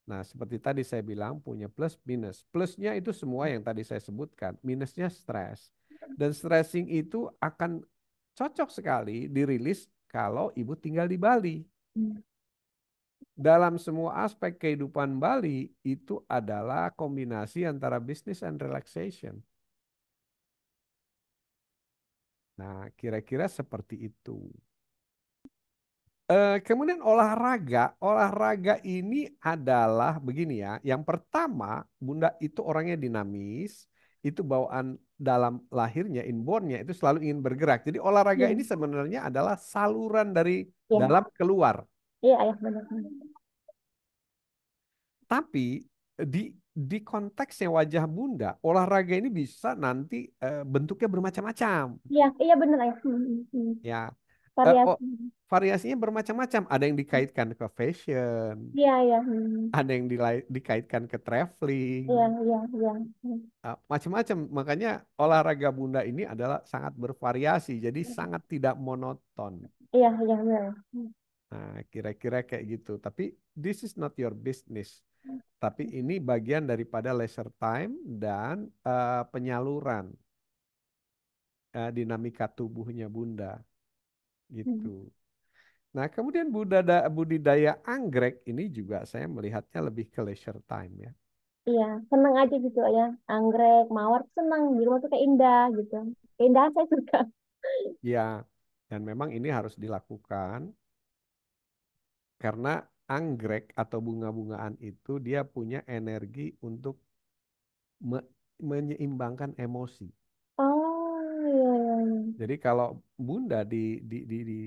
[SPEAKER 2] nah seperti tadi saya bilang punya plus minus. Plusnya itu semua yang tadi saya sebutkan, minusnya stres. Dan stressing itu akan cocok sekali dirilis kalau ibu tinggal di Bali. Dalam semua aspek kehidupan Bali itu adalah kombinasi antara bisnis and relaxation. Nah, kira-kira seperti itu. Eh, kemudian olahraga, olahraga ini adalah begini ya. Yang pertama, Bunda itu orangnya dinamis, itu bawaan dalam lahirnya inbornnya itu selalu ingin bergerak. Jadi olahraga hmm. ini sebenarnya adalah saluran dari ya. dalam keluar.
[SPEAKER 3] Iya, ya, benar.
[SPEAKER 2] Tapi di di konteksnya wajah Bunda, olahraga ini bisa nanti e, bentuknya bermacam-macam.
[SPEAKER 1] Iya, iya benar ya. Hmm, hmm.
[SPEAKER 2] Ya, variasi. oh, variasinya bermacam-macam. Ada yang dikaitkan ke fashion.
[SPEAKER 3] Iya, iya. Hmm.
[SPEAKER 2] Ada yang dikaitkan ke traveling. Iya, iya, iya. Uh, macam-macam. Makanya olahraga Bunda ini adalah sangat bervariasi. Jadi ya. sangat tidak monoton.
[SPEAKER 3] Iya, iya, iya.
[SPEAKER 2] Nah, kira-kira kayak gitu. Tapi this is not your business. Hmm. Tapi ini bagian daripada leisure time dan uh, penyaluran uh, dinamika tubuhnya Bunda gitu. Hmm. Nah, kemudian budada, budidaya anggrek ini juga saya melihatnya lebih ke leisure time ya.
[SPEAKER 1] Iya, senang aja gitu ya. Anggrek, mawar senang di rumah tuh kayak indah gitu. Indah saya suka.
[SPEAKER 2] Iya, dan memang ini harus dilakukan karena anggrek atau bunga-bungaan itu dia punya energi untuk me menyeimbangkan emosi. Jadi kalau bunda di di di, di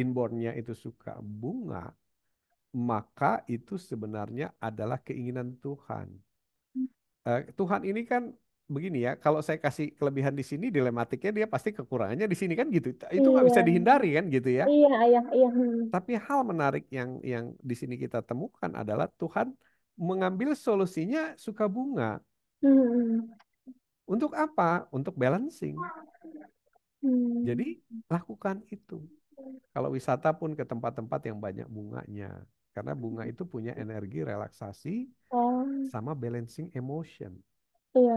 [SPEAKER 2] inbornnya itu suka bunga, maka itu sebenarnya adalah keinginan Tuhan. Hmm. Eh, Tuhan ini kan begini ya, kalau saya kasih kelebihan di sini, dilematiknya dia pasti kekurangannya di sini kan gitu. Itu nggak iya. bisa dihindari kan gitu ya.
[SPEAKER 1] Iya, iya, iya. Hmm.
[SPEAKER 2] Tapi hal menarik yang yang di sini kita temukan adalah Tuhan mengambil solusinya suka bunga. Hmm. hmm Untuk apa? Untuk balancing. Hmm. Jadi lakukan itu. Kalau wisata pun ke tempat-tempat yang banyak bunganya. Karena bunga hmm. itu punya energi relaksasi oh. sama balancing emotion. Iya.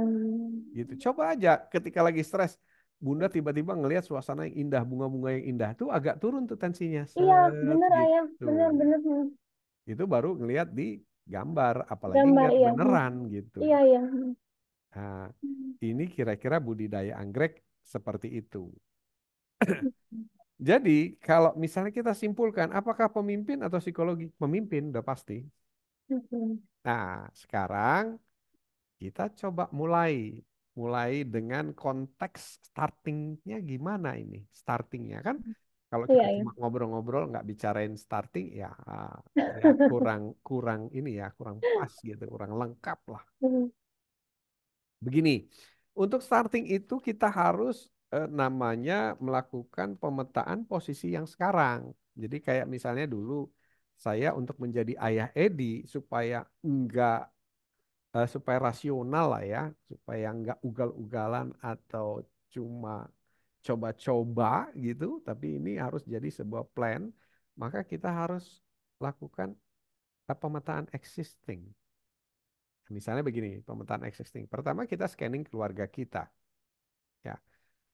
[SPEAKER 2] Gitu. Coba aja ketika lagi stres, Bunda tiba-tiba ngelihat suasana yang indah, bunga-bunga yang indah tuh agak turun tuh tensinya. Iya, benar gitu. ayah, benar benar. Itu baru ngelihat di gambar, apalagi gambar, iya. beneran gitu. Iya, iya. Nah, hmm. ini kira-kira budidaya anggrek seperti itu. Jadi kalau misalnya kita simpulkan apakah pemimpin atau psikologi? Pemimpin udah pasti. Mm-hmm. Nah, sekarang kita coba mulai mulai dengan konteks startingnya gimana ini startingnya kan kalau kita iya, iya. cuma ngobrol-ngobrol nggak bicarain starting ya, ya kurang kurang ini ya kurang pas gitu kurang lengkap lah mm-hmm. begini untuk starting itu kita harus eh, namanya melakukan pemetaan posisi yang sekarang. Jadi kayak misalnya dulu saya untuk menjadi ayah Edi supaya enggak eh, supaya rasional lah ya, supaya enggak ugal-ugalan atau cuma coba-coba gitu, tapi ini harus jadi sebuah plan, maka kita harus lakukan eh, pemetaan existing Misalnya begini, pemetaan existing. Pertama kita scanning keluarga kita. Ya.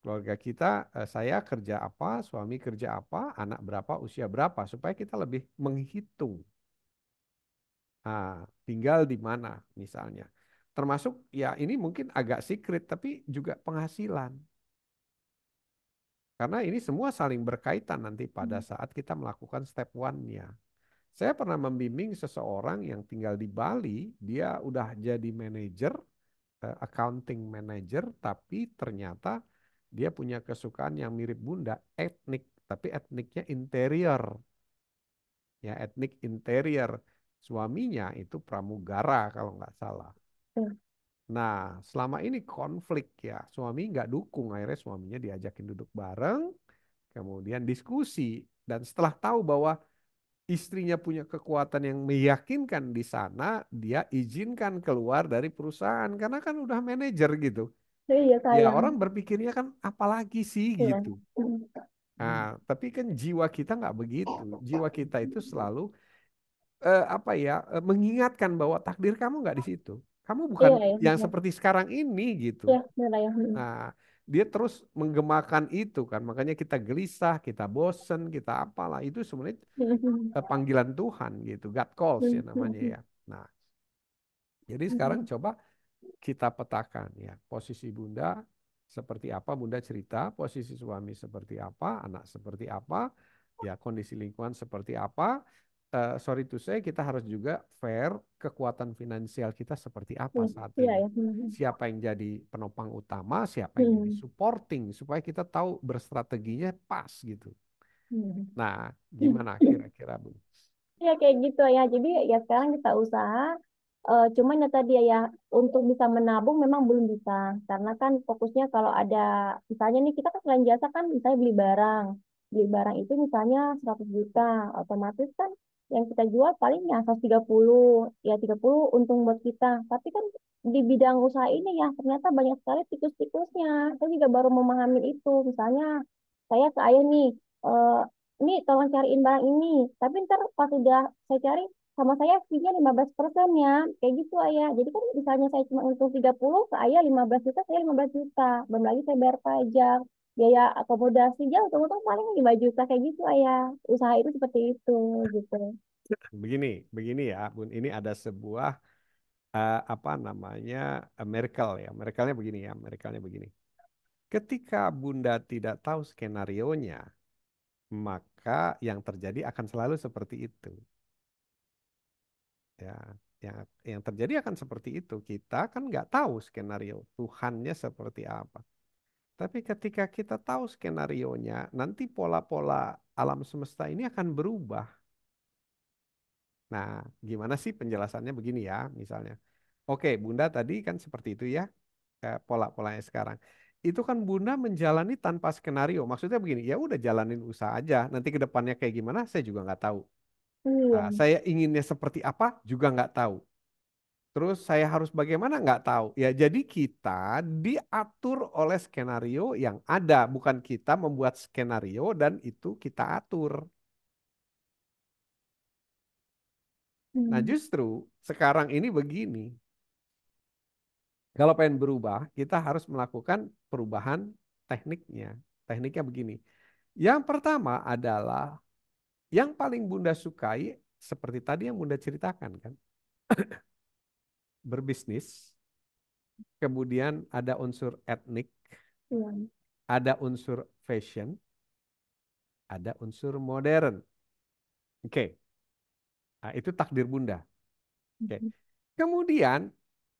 [SPEAKER 2] Keluarga kita, eh, saya kerja apa, suami kerja apa, anak berapa, usia berapa supaya kita lebih menghitung. Nah, tinggal di mana misalnya. Termasuk ya ini mungkin agak secret tapi juga penghasilan. Karena ini semua saling berkaitan nanti pada hmm. saat kita melakukan step one-nya. Saya pernah membimbing seseorang yang tinggal di Bali, dia udah jadi manajer, eh, accounting manager, tapi ternyata dia punya kesukaan yang mirip Bunda, etnik, tapi etniknya interior. Ya, etnik interior. Suaminya itu pramugara kalau nggak salah. Hmm. Nah, selama ini konflik ya. Suami nggak dukung, akhirnya suaminya diajakin duduk bareng, kemudian diskusi. Dan setelah tahu bahwa istrinya punya kekuatan yang meyakinkan di sana, dia izinkan keluar dari perusahaan karena kan udah manajer gitu. Iya, Ya orang berpikirnya kan apalagi sih iya. gitu. Nah, tapi kan jiwa kita nggak begitu. Jiwa kita itu selalu eh, apa ya eh, mengingatkan bahwa takdir kamu nggak di situ. Kamu bukan iya, iya, yang iya. seperti sekarang ini gitu. Iya,
[SPEAKER 3] iya, iya. Nah,
[SPEAKER 2] dia terus menggemakan itu kan makanya kita gelisah kita bosen kita apalah itu sebenarnya
[SPEAKER 3] eh,
[SPEAKER 2] panggilan Tuhan gitu God calls ya namanya ya nah jadi sekarang coba kita petakan ya posisi bunda seperti apa bunda cerita posisi suami seperti apa anak seperti apa ya kondisi lingkungan seperti apa uh, sorry to say kita harus juga fair kekuatan finansial kita seperti apa hmm, saat iya ini. Ya, ya. Siapa yang jadi penopang utama, siapa yang hmm. jadi supporting supaya kita tahu berstrateginya pas gitu. Hmm. Nah, gimana kira-kira Bu?
[SPEAKER 1] Ya kayak gitu ya. Jadi ya sekarang kita usaha uh, cuman ya tadi ya untuk bisa menabung memang belum bisa karena kan fokusnya kalau ada misalnya nih kita kan selain jasa kan misalnya beli barang beli barang itu misalnya 100 juta otomatis kan yang kita jual palingnya 130 ya 30 untung buat kita tapi kan di bidang usaha ini ya ternyata banyak sekali tikus-tikusnya saya juga baru memahami itu misalnya saya ke ayah nih e, eh, ini tolong cariin barang ini tapi ntar pas udah saya cari sama saya fee-nya 15% ya kayak gitu ayah jadi kan misalnya saya cuma untung 30 ke ayah 15 juta saya 15 juta belum lagi saya bayar pajak biaya akomodasi jauh ya, teman-teman paling lima juta kayak gitu ayah usaha itu seperti itu gitu
[SPEAKER 2] begini begini ya Bun ini ada sebuah uh, apa namanya uh, miracle ya miracle-nya begini ya miracle-nya begini ketika Bunda tidak tahu skenario nya maka yang terjadi akan selalu seperti itu ya yang yang terjadi akan seperti itu kita kan nggak tahu skenario Tuhannya seperti apa tapi ketika kita tahu skenario-nya, nanti pola-pola alam semesta ini akan berubah. Nah, gimana sih penjelasannya begini ya, misalnya. Oke, Bunda tadi kan seperti itu ya, pola-polanya sekarang. Itu kan Bunda menjalani tanpa skenario. Maksudnya begini, ya udah jalanin usaha aja. Nanti ke depannya kayak gimana, saya juga nggak tahu.
[SPEAKER 3] Nah, saya
[SPEAKER 2] inginnya seperti apa, juga nggak tahu. Terus saya harus bagaimana nggak tahu. Ya jadi kita diatur oleh skenario yang ada. Bukan kita membuat skenario dan itu kita atur.
[SPEAKER 3] Nah, hmm. Nah justru
[SPEAKER 2] sekarang ini begini. Kalau pengen berubah, kita harus melakukan perubahan tekniknya. Tekniknya begini. Yang pertama adalah yang paling Bunda sukai seperti tadi yang Bunda ceritakan kan berbisnis, kemudian ada unsur etnik, yeah. ada unsur fashion, ada unsur modern. Oke, okay. nah, itu takdir bunda. Oke, okay. Mm-hmm. kemudian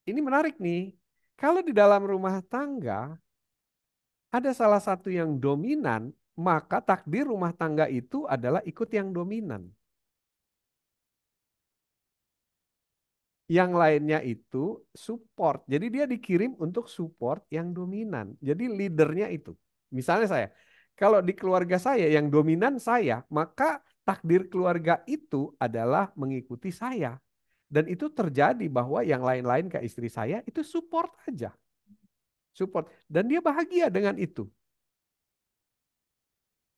[SPEAKER 2] ini menarik nih. Kalau di dalam rumah tangga ada salah satu yang dominan, maka takdir rumah tangga itu adalah ikut yang dominan. Yang lainnya itu support. Jadi dia dikirim untuk support yang dominan. Jadi leadernya itu. Misalnya saya, kalau di keluarga saya yang dominan saya, maka takdir keluarga itu adalah mengikuti saya. Dan itu terjadi bahwa yang lain-lain ke istri saya itu support aja. Support. Dan dia bahagia dengan itu.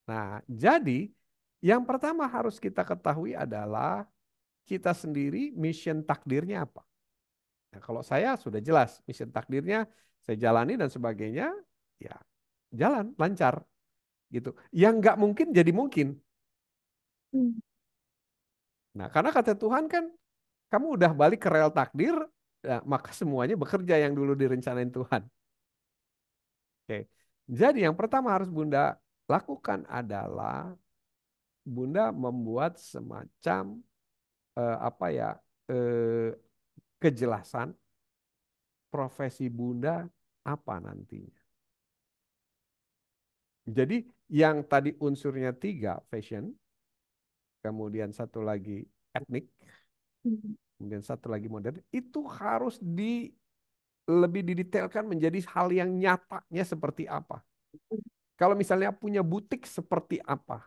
[SPEAKER 2] Nah, jadi yang pertama harus kita ketahui adalah kita sendiri mission takdirnya apa. Nah, kalau saya sudah jelas mission takdirnya saya jalani dan sebagainya, ya jalan lancar gitu. Yang nggak mungkin jadi mungkin. Hmm. Nah, karena kata Tuhan kan kamu udah balik ke rel takdir, ya, maka semuanya bekerja yang dulu direncanain Tuhan. Oke. Jadi yang pertama harus Bunda lakukan adalah Bunda membuat semacam eh, apa ya eh, kejelasan profesi bunda apa nantinya. Jadi yang tadi unsurnya tiga fashion, kemudian satu lagi etnik, mm-hmm. kemudian satu lagi modern, itu harus di lebih didetailkan menjadi hal yang nyatanya seperti apa. Mm-hmm. Kalau misalnya punya butik seperti apa.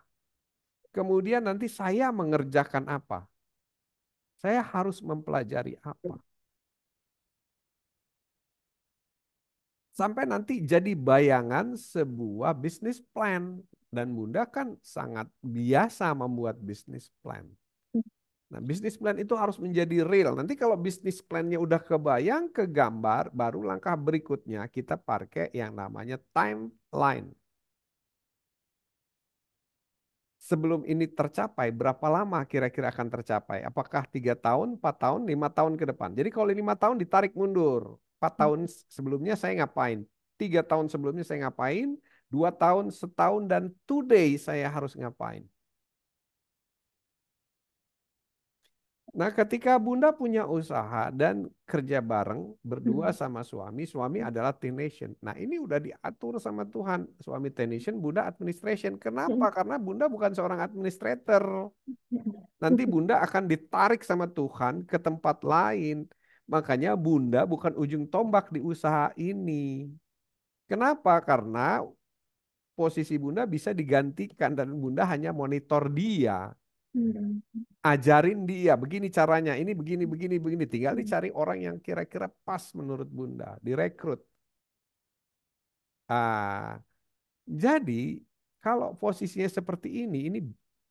[SPEAKER 2] Kemudian nanti saya mengerjakan apa. Saya harus mempelajari apa? Sampai nanti jadi bayangan sebuah bisnis plan. Dan Bunda kan sangat biasa membuat bisnis plan. Nah, bisnis plan itu harus menjadi real. Nanti kalau bisnis plannya udah kebayang, kegambar, baru langkah berikutnya kita pakai yang namanya timeline sebelum ini tercapai, berapa lama kira-kira akan tercapai? Apakah tiga tahun, empat tahun, lima tahun ke depan? Jadi kalau lima tahun ditarik mundur, empat tahun sebelumnya saya ngapain? Tiga tahun sebelumnya saya ngapain? Dua tahun, setahun, dan today saya harus ngapain? Nah, ketika Bunda punya usaha dan kerja bareng berdua hmm. sama suami, suami adalah technician. Nah, ini udah diatur sama Tuhan. Suami technician, Bunda administration. Kenapa? Hmm. Karena Bunda bukan seorang administrator. Nanti Bunda akan ditarik sama Tuhan ke tempat lain. Makanya Bunda bukan ujung tombak di usaha ini. Kenapa? Karena posisi Bunda bisa digantikan dan Bunda hanya monitor dia. Ajarin dia begini caranya, ini begini hmm. begini begini. Tinggal hmm. dicari orang yang kira-kira pas menurut Bunda, direkrut. Ah, jadi kalau posisinya seperti ini, ini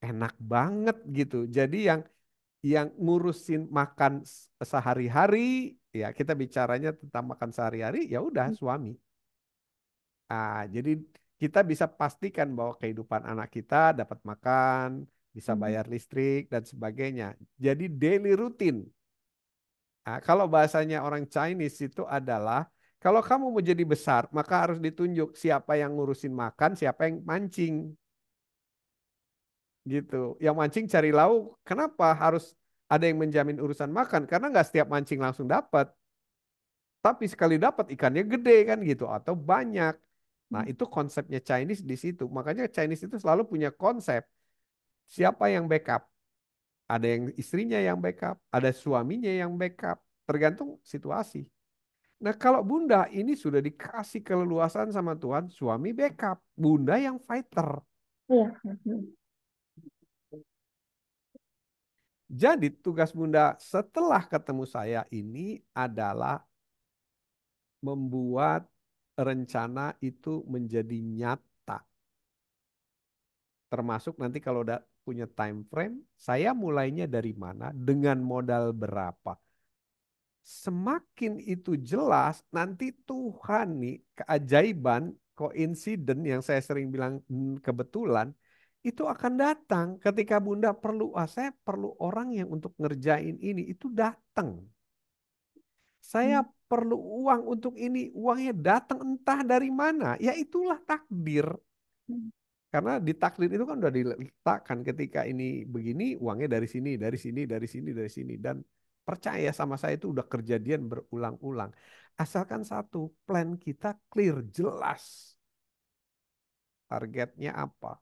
[SPEAKER 2] enak banget gitu. Jadi yang yang ngurusin makan sehari-hari, ya kita bicaranya tentang makan sehari-hari, ya udah hmm. suami. Ah, jadi kita bisa pastikan bahwa kehidupan anak kita dapat makan, bisa hmm. bayar listrik dan sebagainya. Jadi daily rutin. Nah, kalau bahasanya orang Chinese itu adalah kalau kamu mau jadi besar, maka harus ditunjuk siapa yang ngurusin makan, siapa yang mancing. Gitu. Yang mancing cari lauk, kenapa harus ada yang menjamin urusan makan? Karena nggak setiap mancing langsung dapat. Tapi sekali dapat ikannya gede kan gitu atau banyak. Nah, hmm. itu konsepnya Chinese di situ. Makanya Chinese itu selalu punya konsep Siapa yang backup? Ada yang istrinya yang backup, ada suaminya yang backup, tergantung situasi. Nah, kalau bunda ini sudah dikasih keleluasan sama Tuhan, suami backup, bunda yang fighter.
[SPEAKER 3] Iya. Mm-hmm.
[SPEAKER 2] Jadi tugas bunda setelah ketemu saya ini adalah membuat rencana itu menjadi nyata. Termasuk nanti kalau udah punya time frame, saya mulainya dari mana, dengan modal berapa. Semakin itu jelas, nanti Tuhan nih keajaiban, koinsiden yang saya sering bilang hmm, kebetulan, itu akan datang ketika Bunda perlu, ah, saya perlu orang yang untuk ngerjain ini, itu datang. Saya hmm. perlu uang untuk ini, uangnya datang entah dari mana, ya itulah takdir. Hmm. Karena di takdir itu kan udah diletakkan ketika ini begini uangnya dari sini, dari sini, dari sini, dari sini dan percaya sama saya itu udah kejadian berulang-ulang. Asalkan satu, plan kita clear, jelas. Targetnya apa?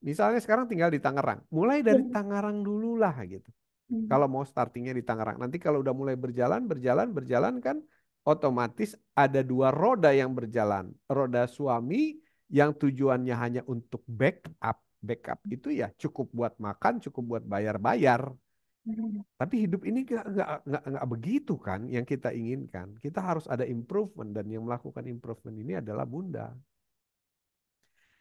[SPEAKER 2] Misalnya sekarang tinggal di Tangerang. Mulai dari iya. Tangerang dulu lah gitu. Hmm. Kalau mau startingnya di Tangerang. Nanti kalau udah mulai berjalan, berjalan, berjalan kan otomatis ada dua roda yang berjalan. Roda suami yang tujuannya hanya untuk backup. Backup itu ya cukup buat makan, cukup buat bayar-bayar. Hmm. Tapi hidup ini nggak begitu kan yang kita inginkan. Kita harus ada improvement dan yang melakukan improvement ini adalah bunda.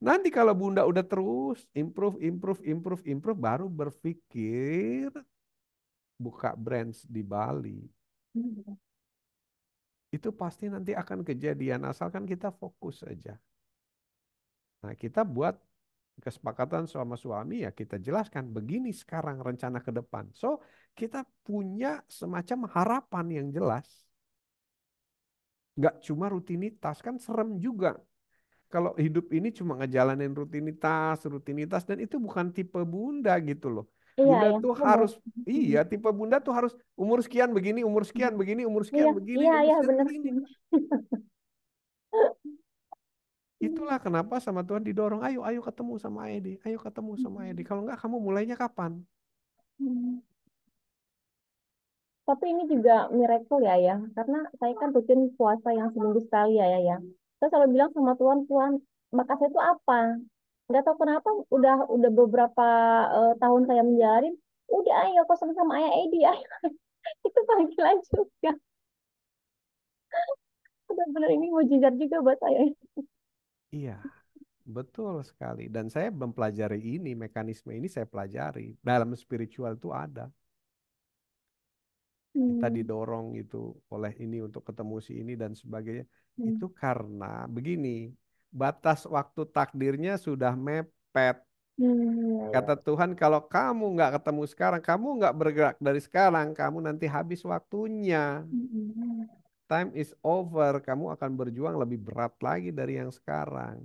[SPEAKER 2] Nanti kalau bunda udah terus improve, improve, improve, improve, baru berpikir buka brands di Bali. Hmm. Itu pasti nanti akan kejadian asalkan kita fokus saja. Nah, kita buat kesepakatan sama suami ya kita jelaskan begini sekarang rencana ke depan. So, kita punya semacam harapan yang jelas. Gak cuma rutinitas, kan serem juga. Kalau hidup ini cuma ngejalanin rutinitas, rutinitas, dan itu bukan tipe bunda gitu loh. Iya, bunda ya. tuh harus mm-hmm. iya tipe bunda tuh harus umur sekian begini, umur sekian begini, umur sekian iya, begini. Iya, iya Itulah hmm. kenapa sama Tuhan didorong, ayo ayo ketemu sama Edi, ayo ketemu sama Edi. Hmm. Kalau enggak kamu mulainya kapan?
[SPEAKER 1] Hmm. Tapi ini juga miracle ya ya, karena saya kan rutin puasa yang seminggu sekali ya ya. ya. Saya selalu bilang sama Tuhan, Tuhan, makasih saya itu apa? Enggak tahu kenapa udah udah beberapa uh, tahun saya menjalin, udah ayo kok sama sama ayah Edi, ayo. itu panggilan juga. Benar-benar ini mujizat juga buat saya.
[SPEAKER 2] Iya, betul sekali. Dan saya mempelajari ini, mekanisme ini saya pelajari. Dalam spiritual itu ada. Kita hmm. didorong itu oleh ini untuk ketemu si ini dan sebagainya. Hmm. Itu karena begini, batas waktu takdirnya sudah mepet. Hmm. Kata Tuhan, kalau kamu nggak ketemu sekarang, kamu nggak bergerak dari sekarang, kamu nanti habis waktunya.
[SPEAKER 3] Hmm
[SPEAKER 2] time is over, kamu akan berjuang lebih berat lagi dari yang sekarang.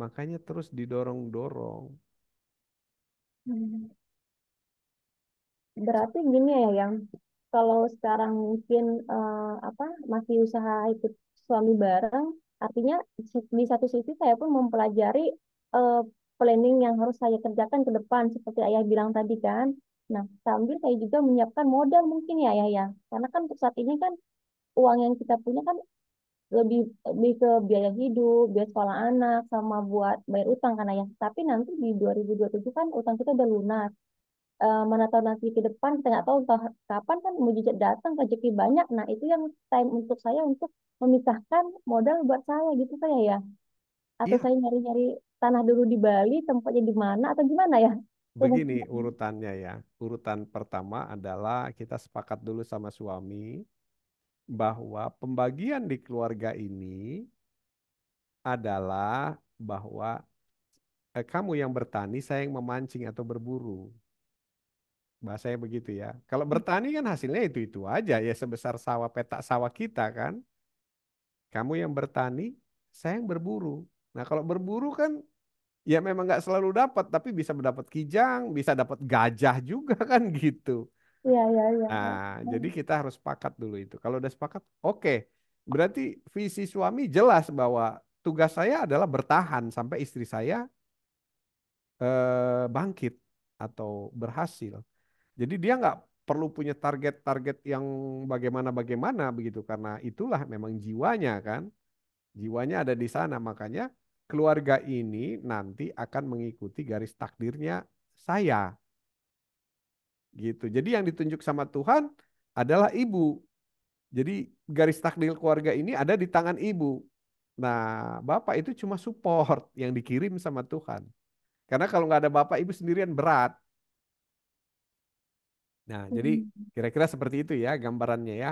[SPEAKER 2] Makanya terus didorong-dorong.
[SPEAKER 1] Hmm. Berarti gini ya, yang kalau sekarang mungkin uh, apa masih usaha ikut suami bareng, artinya di satu sisi saya pun mempelajari uh, planning yang harus saya kerjakan ke depan seperti ayah bilang tadi kan. Nah, sambil saya juga menyiapkan modal mungkin ya ayah ya. Karena kan untuk saat ini kan uang yang kita punya kan lebih lebih ke biaya hidup, biaya sekolah anak, sama buat bayar utang kan ayah. Tapi nanti di 2027 kan utang kita udah lunas. E, mana tahun nanti ke depan kita nggak tahu entah kapan kan mujizat datang rezeki banyak. Nah itu yang time untuk saya untuk memisahkan modal buat saya gitu saya kan, ya. Atau ya. saya nyari-nyari tanah dulu di Bali, tempatnya di mana atau gimana ya?
[SPEAKER 2] Begini urutannya ya. Urutan pertama adalah kita sepakat dulu sama suami bahwa pembagian di keluarga ini adalah bahwa eh, kamu yang bertani, saya yang memancing atau berburu. Bahasanya begitu ya. Kalau hmm. bertani kan hasilnya itu-itu aja ya sebesar sawah petak sawah kita kan. Kamu yang bertani, saya yang berburu. Nah kalau berburu kan ya memang nggak selalu dapat, tapi bisa mendapat kijang, bisa dapat gajah juga kan gitu.
[SPEAKER 3] Iya, iya, iya. Nah, jadi
[SPEAKER 2] kita harus sepakat dulu itu. Kalau udah sepakat, oke. Okay. Berarti visi suami jelas bahwa tugas saya adalah bertahan sampai istri saya eh, bangkit atau berhasil. Jadi dia nggak perlu punya target-target yang bagaimana-bagaimana begitu karena itulah memang jiwanya kan. Jiwanya ada di sana makanya keluarga ini nanti akan mengikuti garis takdirnya saya Gitu. Jadi yang ditunjuk sama Tuhan adalah ibu. Jadi garis takdir keluarga ini ada di tangan ibu. Nah, bapak itu cuma support yang dikirim sama Tuhan. Karena kalau nggak ada bapak, ibu sendirian berat. Nah, jadi hmm. kira-kira seperti itu ya gambarannya ya.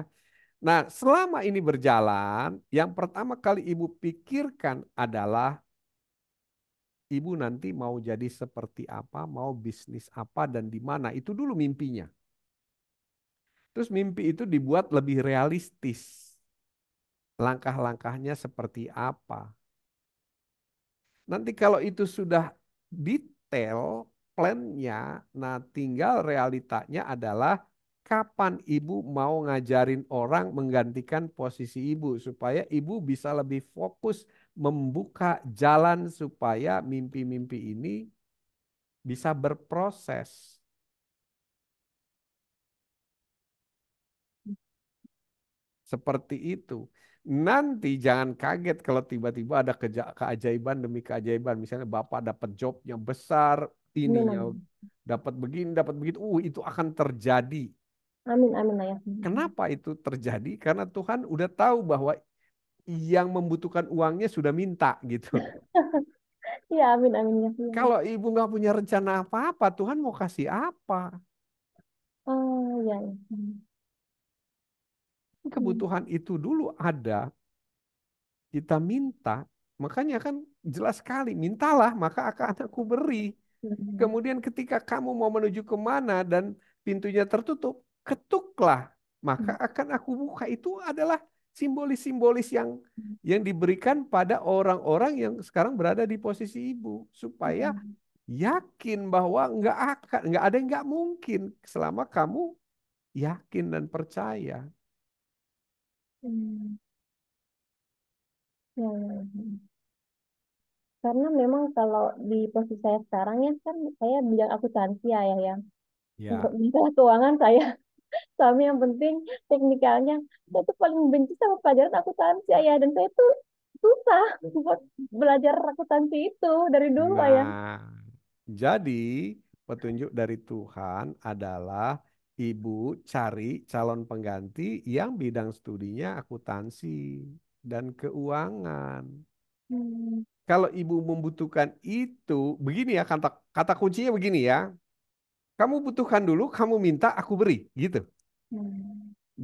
[SPEAKER 2] Nah, selama ini berjalan, yang pertama kali ibu pikirkan adalah ibu nanti mau jadi seperti apa, mau bisnis apa dan di mana. Itu dulu mimpinya. Terus mimpi itu dibuat lebih realistis. Langkah-langkahnya seperti apa. Nanti kalau itu sudah detail plannya, nah tinggal realitanya adalah kapan ibu mau ngajarin orang menggantikan posisi ibu supaya ibu bisa lebih fokus membuka jalan supaya mimpi-mimpi ini bisa berproses. Seperti itu. Nanti jangan kaget kalau tiba-tiba ada keajaiban demi keajaiban. Misalnya Bapak dapat job yang besar, ini iya. dapat begini, dapat begitu. Uh, itu akan terjadi.
[SPEAKER 1] Amin, amin. Ya.
[SPEAKER 2] Kenapa itu terjadi? Karena Tuhan udah tahu bahwa yang membutuhkan uangnya sudah minta gitu. Iya, amin, amin. Ya, amin. Kalau ibu nggak punya rencana apa-apa, Tuhan mau kasih apa?
[SPEAKER 1] Oh, iya. iya hmm.
[SPEAKER 2] Kebutuhan itu dulu ada, kita minta, makanya kan jelas sekali, mintalah maka akan aku beri. Hmm. Kemudian ketika kamu mau menuju kemana dan pintunya tertutup, ketuklah maka hmm. akan aku buka. Itu adalah simbolis-simbolis yang yang diberikan pada orang-orang yang sekarang berada di posisi ibu supaya mm-hmm. yakin bahwa nggak akan nggak ada yang nggak mungkin selama kamu yakin dan percaya.
[SPEAKER 3] Hmm.
[SPEAKER 1] Ya, ya, ya, Karena memang kalau di posisi saya sekarang ya kan saya bilang aku ya yang ya. ya. untuk keuangan saya suami yang penting teknikalnya saya tuh paling benci sama pelajaran akuntansi ya, dan saya tuh susah buat belajar akuntansi itu dari dulu nah, ya
[SPEAKER 2] jadi petunjuk dari Tuhan adalah ibu cari calon pengganti yang bidang studinya akuntansi dan keuangan hmm. kalau ibu membutuhkan itu begini ya kata kata kuncinya begini ya kamu butuhkan dulu, kamu minta, aku beri, gitu.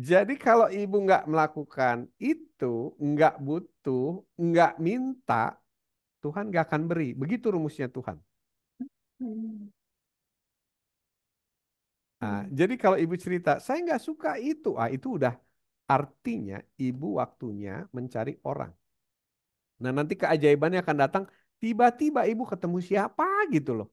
[SPEAKER 2] Jadi kalau ibu nggak melakukan itu, nggak butuh, nggak minta, Tuhan nggak akan beri. Begitu rumusnya Tuhan. Nah, hmm. Jadi kalau ibu cerita, saya nggak suka itu. Ah, itu udah artinya ibu waktunya mencari orang. Nah nanti keajaibannya akan datang. Tiba-tiba ibu ketemu siapa gitu loh.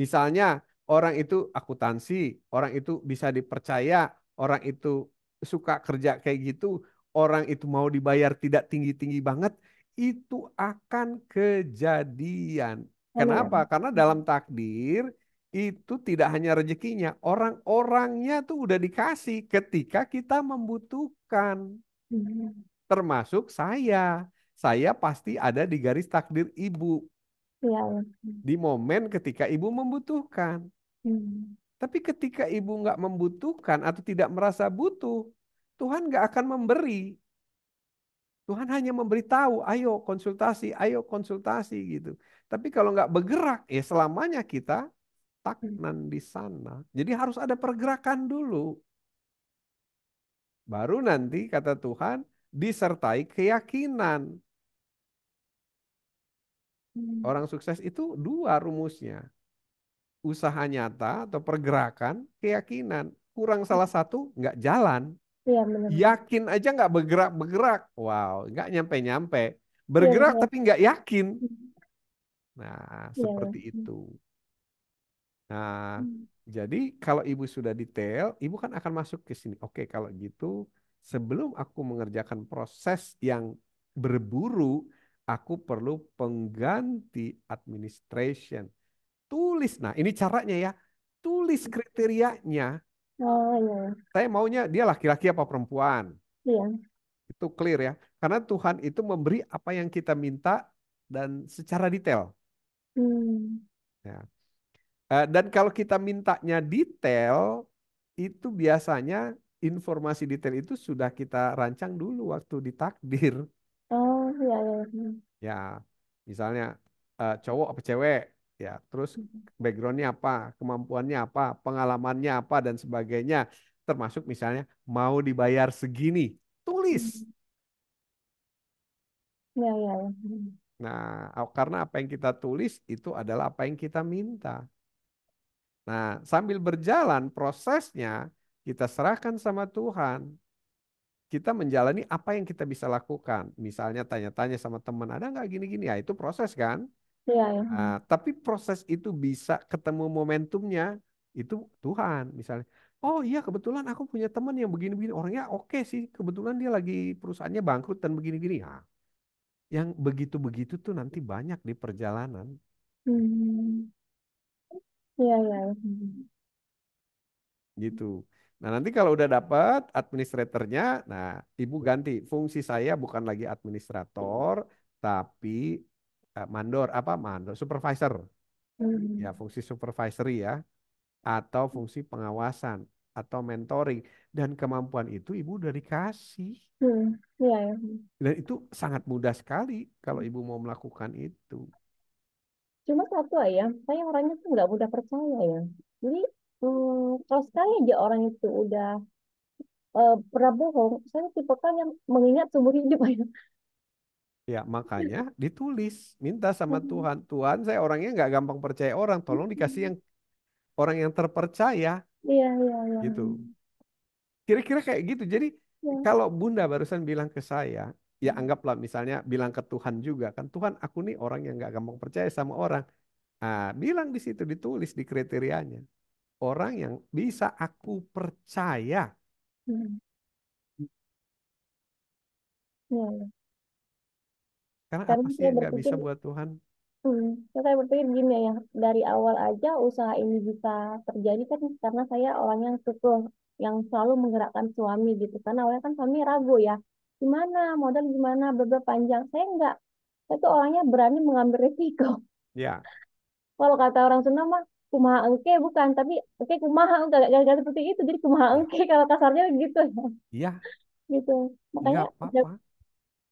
[SPEAKER 2] Misalnya orang itu akuntansi, orang itu bisa dipercaya, orang itu suka kerja kayak gitu, orang itu mau dibayar tidak tinggi-tinggi banget, itu akan kejadian. Oh, iya. Kenapa? Karena dalam takdir itu tidak hanya rezekinya, orang-orangnya tuh udah dikasih ketika kita membutuhkan. Hmm. Termasuk saya. Saya pasti ada di garis takdir ibu. Ya. Di momen ketika ibu membutuhkan. Hmm. Tapi ketika ibu nggak membutuhkan atau tidak merasa butuh, Tuhan nggak akan memberi. Tuhan hanya memberitahu, ayo konsultasi, ayo konsultasi gitu. Tapi kalau nggak bergerak, ya selamanya kita taknan hmm. di sana. Jadi harus ada pergerakan dulu. Baru nanti kata Tuhan disertai keyakinan. Hmm. Orang sukses itu dua rumusnya usaha nyata atau pergerakan keyakinan kurang hmm. salah satu nggak jalan ya, yakin aja nggak bergerak bergerak wow nggak nyampe nyampe bergerak ya, tapi nggak yakin hmm. nah ya, seperti ya. itu nah hmm. jadi kalau ibu sudah detail ibu kan akan masuk ke sini oke kalau gitu sebelum aku mengerjakan proses yang berburu aku perlu pengganti administration Tulis. Nah, ini caranya ya. Tulis hmm. kriterianya. Oh, iya. Saya maunya dia laki-laki apa perempuan. Iya. Itu clear ya. Karena Tuhan itu memberi apa yang kita minta dan secara detail.
[SPEAKER 3] Hmm.
[SPEAKER 2] Ya. Eh, dan kalau kita mintanya detail, itu biasanya informasi detail itu sudah kita rancang dulu waktu ditakdir.
[SPEAKER 3] Oh iya iya. Hmm.
[SPEAKER 2] Ya, misalnya eh, cowok apa cewek, ya terus hmm. backgroundnya apa kemampuannya apa pengalamannya apa dan sebagainya termasuk misalnya mau dibayar segini tulis
[SPEAKER 3] hmm. ya, ya, ya. Hmm.
[SPEAKER 2] nah karena apa yang kita tulis itu adalah apa yang kita minta nah sambil berjalan prosesnya kita serahkan sama Tuhan kita menjalani apa yang kita bisa lakukan misalnya tanya-tanya sama teman ada nggak gini-gini ya itu proses kan Iya, ya. Nah, tapi proses itu bisa ketemu momentumnya itu Tuhan misalnya. Oh iya kebetulan aku punya teman yang begini-begini orangnya oke sih kebetulan dia lagi perusahaannya bangkrut dan begini begini ya. Nah, yang begitu-begitu tuh nanti banyak di perjalanan.
[SPEAKER 3] Hmm. Iya, iya. iya.
[SPEAKER 2] Gitu. Nah, nanti kalau udah dapat administratornya, nah Ibu ganti fungsi saya bukan lagi administrator, tapi Eh, mandor apa mandor supervisor ya hmm. fungsi supervisory ya atau fungsi pengawasan atau mentoring dan kemampuan itu ibu dari kasih
[SPEAKER 3] hmm.
[SPEAKER 1] Iya, iya.
[SPEAKER 2] dan itu sangat mudah sekali kalau ibu mau melakukan itu
[SPEAKER 1] cuma satu ya saya orangnya tuh nggak mudah percaya ya jadi hmm, kalau sekali aja orang itu udah uh, pernah bohong saya tipe kan yang mengingat seumur hidup ya
[SPEAKER 2] Ya makanya iya. ditulis, minta sama hmm. Tuhan. Tuhan saya orangnya nggak gampang percaya orang, tolong dikasih hmm. yang orang yang terpercaya.
[SPEAKER 3] Iya iya. iya. Gitu.
[SPEAKER 2] Kira-kira kayak gitu. Jadi ya. kalau Bunda barusan bilang ke saya, ya hmm. anggaplah misalnya bilang ke Tuhan juga kan Tuhan aku nih orang yang nggak gampang percaya sama orang. Nah, bilang di situ ditulis di kriterianya orang yang bisa aku percaya.
[SPEAKER 3] Hmm.
[SPEAKER 1] Ya.
[SPEAKER 2] Karena apa sih yang nggak bisa buat Tuhan?
[SPEAKER 1] hmm, saya berpikir gini ya, dari awal aja usaha ini bisa terjadi kan karena saya orang yang kekeh, yang selalu menggerakkan suami gitu. Karena awalnya kan suami ragu ya, gimana modal gimana, berapa panjang. Saya enggak, saya tuh orangnya berani mengambil risiko. Ya. Kalau kata orang Sunda mah, kumaha engke bukan, tapi oke kumaha, gak seperti itu. Jadi kumaha ya. engke kalau kasarnya gitu. Ya. Iya. gitu. Makanya, apa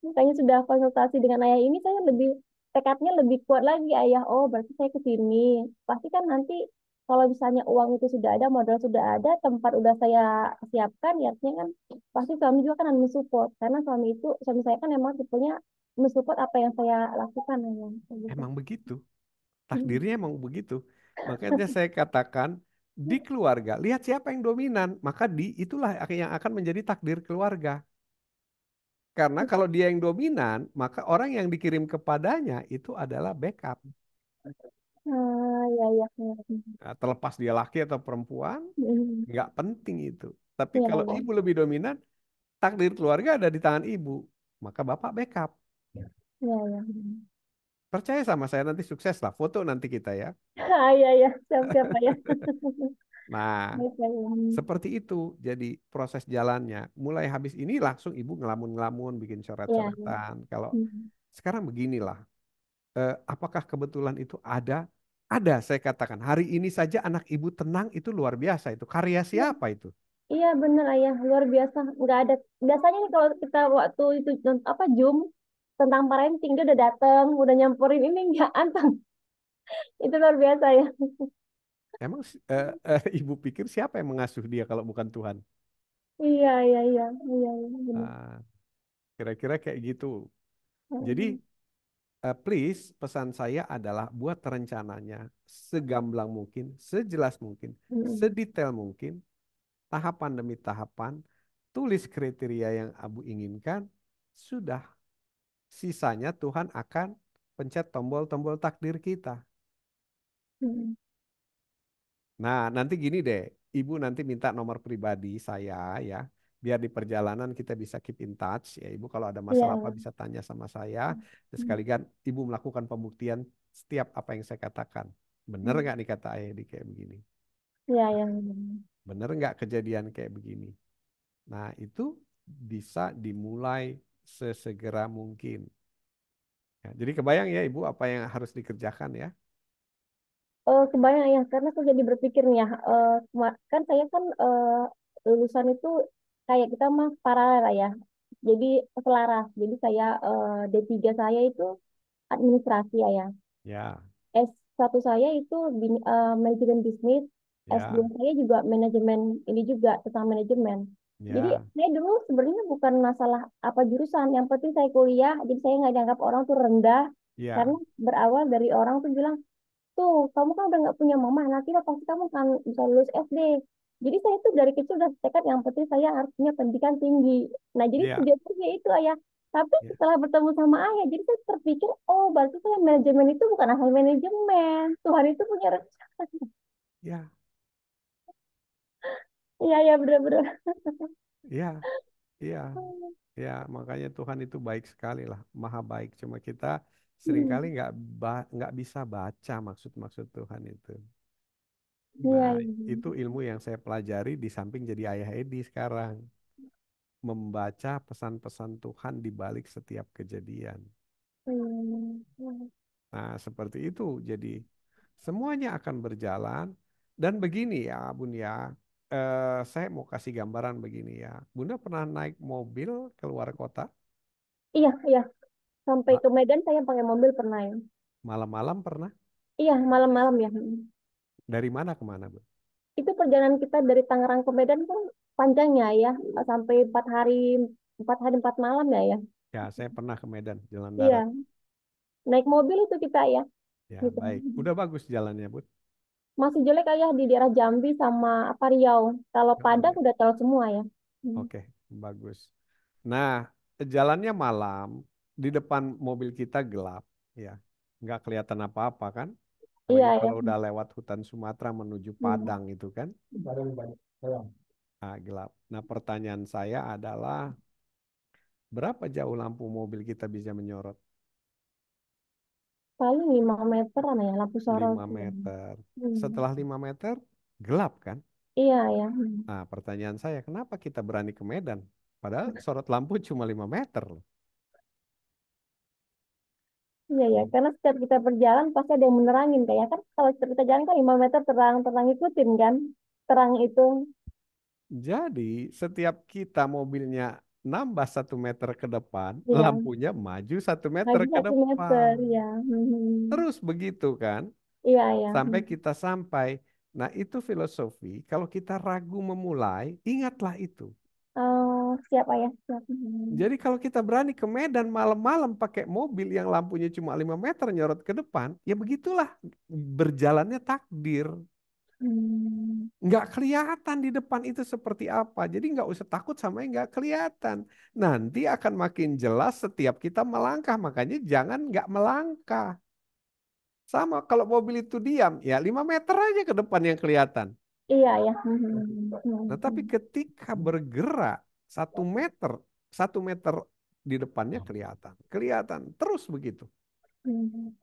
[SPEAKER 1] makanya sudah konsultasi dengan ayah ini saya lebih tekadnya lebih kuat lagi ayah oh berarti saya ke sini pasti kan nanti kalau misalnya uang itu sudah ada modal sudah ada tempat udah saya siapkan ya artinya kan pasti suami juga kan akan mensupport karena suami itu suami saya kan emang tipenya mensupport apa yang saya lakukan ya, ayah. Gitu.
[SPEAKER 2] emang begitu takdirnya emang begitu makanya saya katakan di mm. keluarga lihat siapa yang dominan maka di itulah yang akan menjadi takdir keluarga karena hmm. kalau dia yang dominan, maka orang yang dikirim kepadanya itu adalah backup.
[SPEAKER 3] Uh, ya, ya.
[SPEAKER 2] Nah, terlepas dia laki atau perempuan, hmm. nggak penting itu. Tapi ya, kalau ya. ibu lebih dominan, takdir keluarga ada di tangan ibu, maka bapak backup. Ya, ya. Percaya sama saya nanti sukses lah foto nanti kita ya.
[SPEAKER 3] Ah, iya, ya, ya, siap-siap ya.
[SPEAKER 2] Nah, seperti itu. Jadi proses jalannya. Mulai habis ini langsung ibu ngelamun-ngelamun, bikin iya. coret-coretan. Ya. Kalau hmm. sekarang beginilah. Eh, apakah kebetulan itu ada? Ada, saya katakan. Hari ini saja anak ibu tenang itu luar biasa. Itu karya iya. siapa itu?
[SPEAKER 1] Iya benar ayah, luar biasa. Enggak ada. Biasanya nih kalau kita waktu itu apa Zoom tentang parenting dia udah datang, udah nyamperin ini nggak anteng. itu luar biasa ya.
[SPEAKER 2] Emang uh, uh, ibu pikir siapa yang mengasuh dia kalau bukan Tuhan?
[SPEAKER 1] Iya, iya, iya, iya, iya,
[SPEAKER 2] kira-kira kayak gitu. Jadi please pesan saya adalah buat rencananya segamblang mungkin, sejelas mungkin, sedetail mungkin, tahapan demi tahapan, tulis kriteria yang Abu inginkan, sudah sisanya Tuhan akan pencet tombol-tombol takdir kita. mm Nah, nanti gini deh, Ibu nanti minta nomor pribadi saya ya, biar di perjalanan kita bisa keep in touch ya. Ibu kalau ada iya. masalah yeah. apa bisa tanya sama saya. Dan hmm. sekalian Ibu melakukan pembuktian setiap apa yang saya katakan. benar hmm. nggak nih kata Ayah di kayak begini?
[SPEAKER 3] Iya, yeah, yang yeah.
[SPEAKER 2] Bener nggak kejadian kayak begini? Nah, itu bisa dimulai sesegera mungkin. Ya, jadi kebayang ya Ibu apa yang harus dikerjakan ya
[SPEAKER 1] uh, kebayang ya karena aku jadi berpikir nih ya uh, kan saya kan uh, lulusan itu kayak kita mah paralel ya jadi selaras jadi saya uh, D3 saya itu administrasi ya ya yeah. S1 saya itu uh, manajemen bisnis yeah. S2 saya juga manajemen ini juga tentang manajemen Ya. jadi saya dulu sebenarnya bukan masalah apa jurusan yang penting saya kuliah jadi saya nggak dianggap orang tuh rendah ya. karena berawal dari orang tuh bilang tuh gitu. kamu kan udah nggak punya mama nah nanti lah pasti kamu kan bisa lulus SD jadi saya tuh dari kecil udah tekad yang penting saya harus punya pendidikan tinggi nah jadi yeah. sejatinya itu ayah tapi yeah. setelah bertemu sama ayah jadi saya terpikir oh berarti saya manajemen itu bukan asal manajemen Tuhan itu punya rencana ya ya Iya, ya benar-benar.
[SPEAKER 2] ya iya, ya Makanya Tuhan itu baik sekali lah, maha baik. Cuma kita seringkali hmm. nggak nggak bisa baca maksud-maksud Tuhan itu.
[SPEAKER 3] Iya, nah, yeah. itu
[SPEAKER 2] ilmu yang saya pelajari di samping jadi ayah Edi sekarang. Membaca pesan-pesan Tuhan di balik setiap kejadian.
[SPEAKER 3] Hmm.
[SPEAKER 2] Nah, seperti itu. Jadi semuanya akan berjalan dan begini ya, Bun ya. Eh, saya mau kasih gambaran begini ya. Bunda pernah naik mobil keluar kota?
[SPEAKER 1] Iya, iya. Sampai ke Medan saya pakai mobil pernah ya.
[SPEAKER 2] Malam-malam pernah?
[SPEAKER 1] Iya, malam-malam ya.
[SPEAKER 2] Dari mana ke mana, Bu?
[SPEAKER 1] Itu perjalanan kita dari Tangerang ke Medan kan panjangnya ya, Sampai empat hari, empat hari empat malam ya, ya.
[SPEAKER 2] Ya, saya pernah ke Medan, jalan darat. Iya.
[SPEAKER 1] Naik mobil itu kita ya. Ya, gitu. baik.
[SPEAKER 2] Udah bagus jalannya, Bu.
[SPEAKER 1] Masih jelek ayah di daerah Jambi sama apa Riau. Kalau Padang udah tahu semua ya. Mm.
[SPEAKER 2] Oke, bagus. Nah, jalannya malam, di depan mobil kita gelap, ya, nggak kelihatan apa-apa kan?
[SPEAKER 1] Iya. Ya. Kalau yeah. udah
[SPEAKER 2] lewat hutan Sumatera menuju iya. Padang mm. itu kan? Barang banyak. Ah, gelap. Nah pertanyaan saya adalah berapa jauh lampu mobil kita bisa menyorot?
[SPEAKER 1] Paling 5 meteran ya lampu sorot. 5 gitu. meter.
[SPEAKER 2] Mm. Setelah 5 meter gelap kan?
[SPEAKER 1] Iya ya. Hmm.
[SPEAKER 2] Nah pertanyaan saya kenapa kita berani ke Medan? Padahal sorot lampu cuma 5 meter loh.
[SPEAKER 1] Iya ya, karena setiap kita berjalan pasti ada yang menerangin kayak ya. kan kalau kita jalan kan 5 meter terang terang ikutin kan terang itu.
[SPEAKER 2] Jadi setiap kita mobilnya nambah satu meter ke depan, ya. lampunya maju satu meter maju ke 1 depan. Meter,
[SPEAKER 3] ya. Hmm.
[SPEAKER 2] Terus begitu kan?
[SPEAKER 3] Iya ya. Sampai
[SPEAKER 2] kita sampai. Nah itu filosofi. Kalau kita ragu memulai, ingatlah itu
[SPEAKER 3] siap ayah siap. Hmm.
[SPEAKER 2] Jadi kalau kita berani ke Medan malam-malam pakai mobil yang lampunya cuma 5 meter nyorot ke depan, ya begitulah berjalannya takdir.
[SPEAKER 3] Hmm.
[SPEAKER 2] Nggak kelihatan di depan itu seperti apa. Jadi nggak usah takut sama yang nggak kelihatan. Nanti akan makin jelas setiap kita melangkah. Makanya jangan nggak melangkah. Sama kalau mobil itu diam, ya 5 meter aja ke depan yang kelihatan.
[SPEAKER 1] Iya ya.
[SPEAKER 3] Nah
[SPEAKER 2] tapi ketika bergerak, satu iya. meter, satu meter di depannya oh. kelihatan, kelihatan terus begitu. Hmm.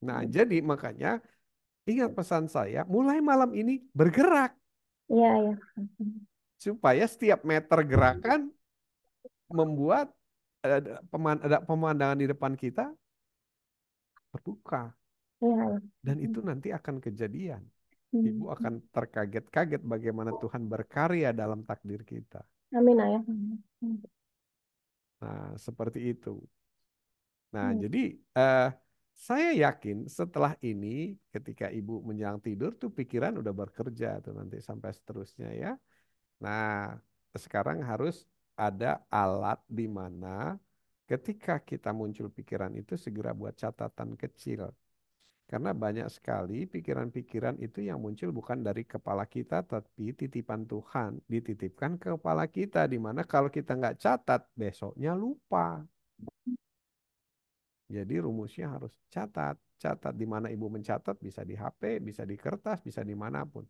[SPEAKER 2] Nah, jadi makanya ingat pesan saya, mulai malam ini bergerak. ya, ya. Supaya setiap meter gerakan membuat ada, pemandangan di depan kita terbuka. ya. Dan hmm. itu nanti akan kejadian. Ibu hmm. akan terkaget-kaget bagaimana Tuhan berkarya dalam takdir kita. Amin ayah. Nah, seperti itu. Nah, hmm. jadi uh, saya yakin setelah ini ketika ibu menjelang tidur tuh pikiran udah bekerja tuh nanti sampai seterusnya ya. Nah, sekarang harus ada alat di mana ketika kita muncul pikiran itu segera buat catatan kecil karena banyak sekali pikiran-pikiran itu yang muncul bukan dari kepala kita, tapi titipan Tuhan dititipkan ke kepala kita. di mana kalau kita nggak catat, besoknya lupa. Jadi rumusnya harus catat, catat di mana ibu mencatat bisa di HP, bisa di kertas, bisa di manapun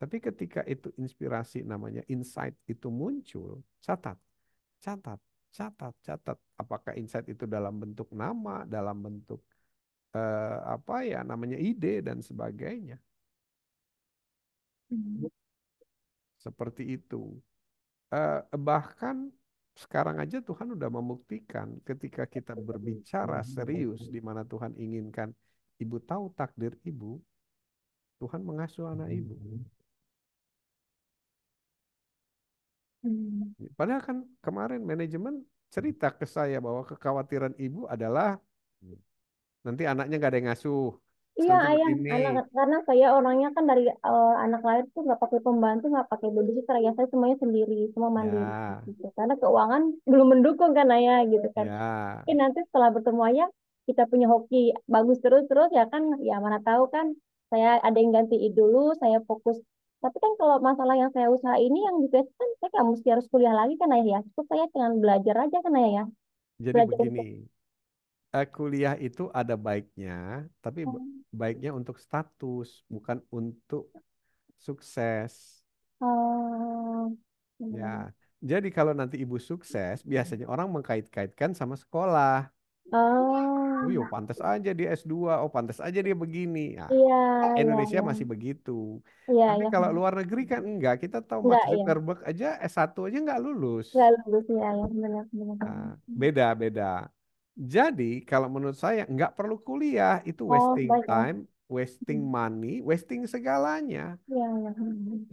[SPEAKER 2] Tapi ketika itu inspirasi namanya insight itu muncul, catat, catat, catat, catat. Apakah insight itu dalam bentuk nama, dalam bentuk eh, apa ya namanya ide dan sebagainya. Hmm. Seperti itu. Eh, bahkan sekarang aja Tuhan udah membuktikan ketika kita berbicara serius di mana Tuhan inginkan ibu tahu takdir ibu, Tuhan mengasuh anak ibu. Hmm. Padahal kan kemarin manajemen cerita ke saya bahwa kekhawatiran ibu adalah nanti anaknya nggak ada yang ngasuh
[SPEAKER 1] Iya Sampai ayah, begini. anak karena saya orangnya kan dari uh, anak lahir tuh nggak pakai pembantu, nggak pakai babysitter ya saya semuanya sendiri, semua mandiri. Ya. Gitu. Karena keuangan belum mendukung kan ayah gitu kan. Ya. Tapi nanti setelah bertemu ayah kita punya hoki bagus terus terus ya kan, ya mana tahu kan saya ada yang gantiin dulu, saya fokus. Tapi kan kalau masalah yang saya usaha ini yang juga kan saya nggak mesti harus kuliah lagi kan ayah ya. Cukup saya dengan belajar aja kan ayah ya. Jadi belajar begini. Untuk
[SPEAKER 2] uh, kuliah itu ada baiknya, tapi hmm. baiknya untuk status, bukan untuk sukses.
[SPEAKER 3] Oh. ya.
[SPEAKER 2] Jadi kalau nanti ibu sukses, biasanya orang mengkait-kaitkan sama sekolah.
[SPEAKER 3] Oh. Uh, oh,
[SPEAKER 2] pantas aja dia S2, oh pantas aja dia begini. Nah, iya, iya, Indonesia iya. masih begitu. Iya, Tapi kalau luar negeri kan enggak. Kita tahu enggak, Mark Zuckerberg aja S1 aja enggak lulus. Enggak
[SPEAKER 3] lulus ya, ya benar benar. Nah,
[SPEAKER 2] beda beda. Jadi kalau menurut saya nggak perlu kuliah itu Oh, wasting baik. time, wasting hmm. money, wasting segalanya. Ya.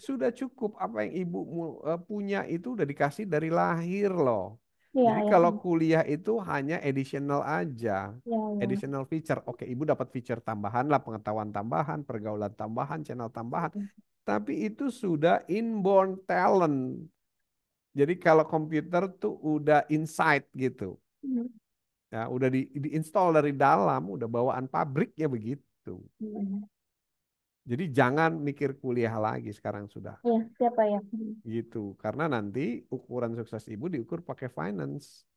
[SPEAKER 2] Sudah cukup apa yang ibu eh, punya itu udah dikasih dari lahir loh.
[SPEAKER 3] Ya, Jadi ya. kalau iya.
[SPEAKER 2] kuliah itu hanya additional aja, ya, ya. additional feature. Oke, ibu dapat feature tambahan lah, pengetahuan tambahan, pergaulan tambahan, channel tambahan. Hmm. Tapi itu sudah inborn talent. Jadi kalau komputer tuh udah insight gitu. Ya, udah di, diinstal dari dalam, udah bawaan pabrik ya begitu. Hmm. Jadi jangan mikir kuliah lagi sekarang sudah.
[SPEAKER 1] Iya, siapa ya? Mm-hmm.
[SPEAKER 2] Gitu. Karena nanti ukuran sukses ibu diukur pakai finance.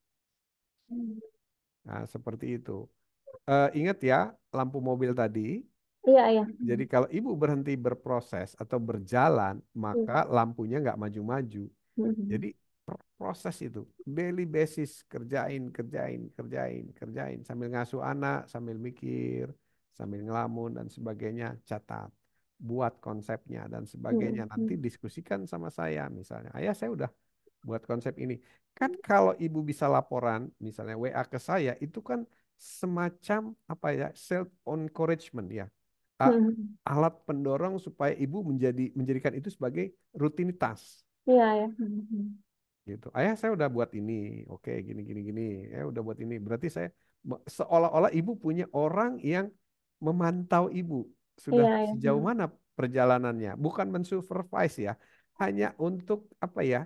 [SPEAKER 2] Hmm. Nah, seperti itu. Uh, ingat ya, lampu mobil tadi.
[SPEAKER 3] Iya, iya. Jadi
[SPEAKER 2] kalau ibu berhenti berproses atau berjalan, maka mm-hmm. lampunya nggak maju-maju. Mm-hmm. Jadi proses itu daily basis kerjain kerjain kerjain kerjain sambil ngasuh anak sambil mikir sambil ngelamun dan sebagainya catat buat konsepnya dan sebagainya hmm. nanti hmm. diskusikan sama saya misalnya ayah saya udah buat konsep ini kan kalau ibu bisa laporan misalnya WA ke saya itu kan semacam apa ya self encouragement ya hmm, hmm. alat pendorong supaya ibu menjadi menjadikan itu sebagai rutinitas
[SPEAKER 3] Iya ya. Hmm,
[SPEAKER 2] gitu ayah saya udah buat ini oke gini gini gini ya udah buat ini berarti saya seolah-olah ibu punya orang yang memantau ibu sudah yeah, iya. sejauh mana perjalanannya bukan mensupervise ya hanya untuk apa ya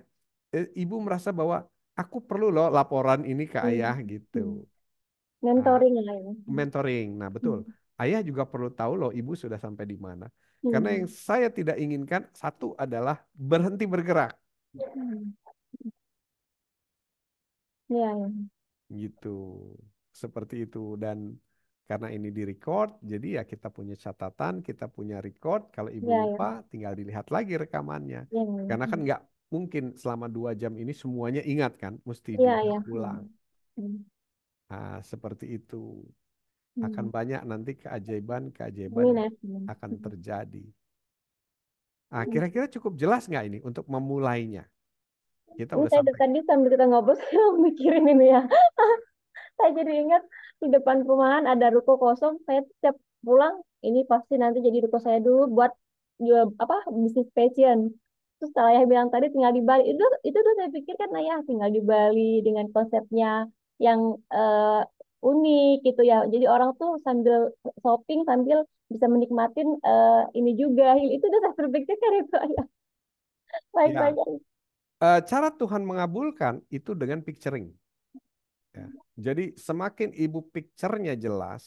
[SPEAKER 2] eh, ibu merasa bahwa aku perlu loh laporan ini ke hmm. ayah gitu
[SPEAKER 1] hmm. Nah, mentoring nah, ya
[SPEAKER 2] mentoring nah betul hmm. ayah juga perlu tahu loh ibu sudah sampai di mana karena hmm. yang saya tidak inginkan satu adalah berhenti bergerak
[SPEAKER 3] hmm. Iya, iya.
[SPEAKER 2] gitu seperti itu dan karena ini di record jadi ya kita punya catatan kita punya record kalau ibu iya, lupa, lupa iya. tinggal dilihat lagi rekamannya karena kan nggak mungkin selama dua jam ini semuanya ingat kan mesti Iya, ulang Ah, seperti itu akan hmm. banyak nanti keajaiban-keajaiban akan terjadi. Ah, kira-kira cukup jelas nggak ini untuk memulainya? Kita udah saya
[SPEAKER 1] sampai. tadi sambil kita ngobrol saya mikirin ini ya. saya jadi ingat di depan perumahan ada ruko kosong. Saya setiap pulang ini pasti nanti jadi ruko saya dulu buat jual apa bisnis fashion. Terus kalau ayah bilang tadi tinggal di Bali itu itu tuh saya pikirkan ayah ya, tinggal di Bali dengan konsepnya yang uh, unik gitu ya. Jadi orang tuh sambil shopping sambil bisa menikmatin uh, ini juga. Itu udah saya berpikirkan itu ayah. Ya. Baik-baik. Ya.
[SPEAKER 2] Eh, cara Tuhan mengabulkan itu dengan picturing. Ya. Jadi semakin ibu picturnya jelas,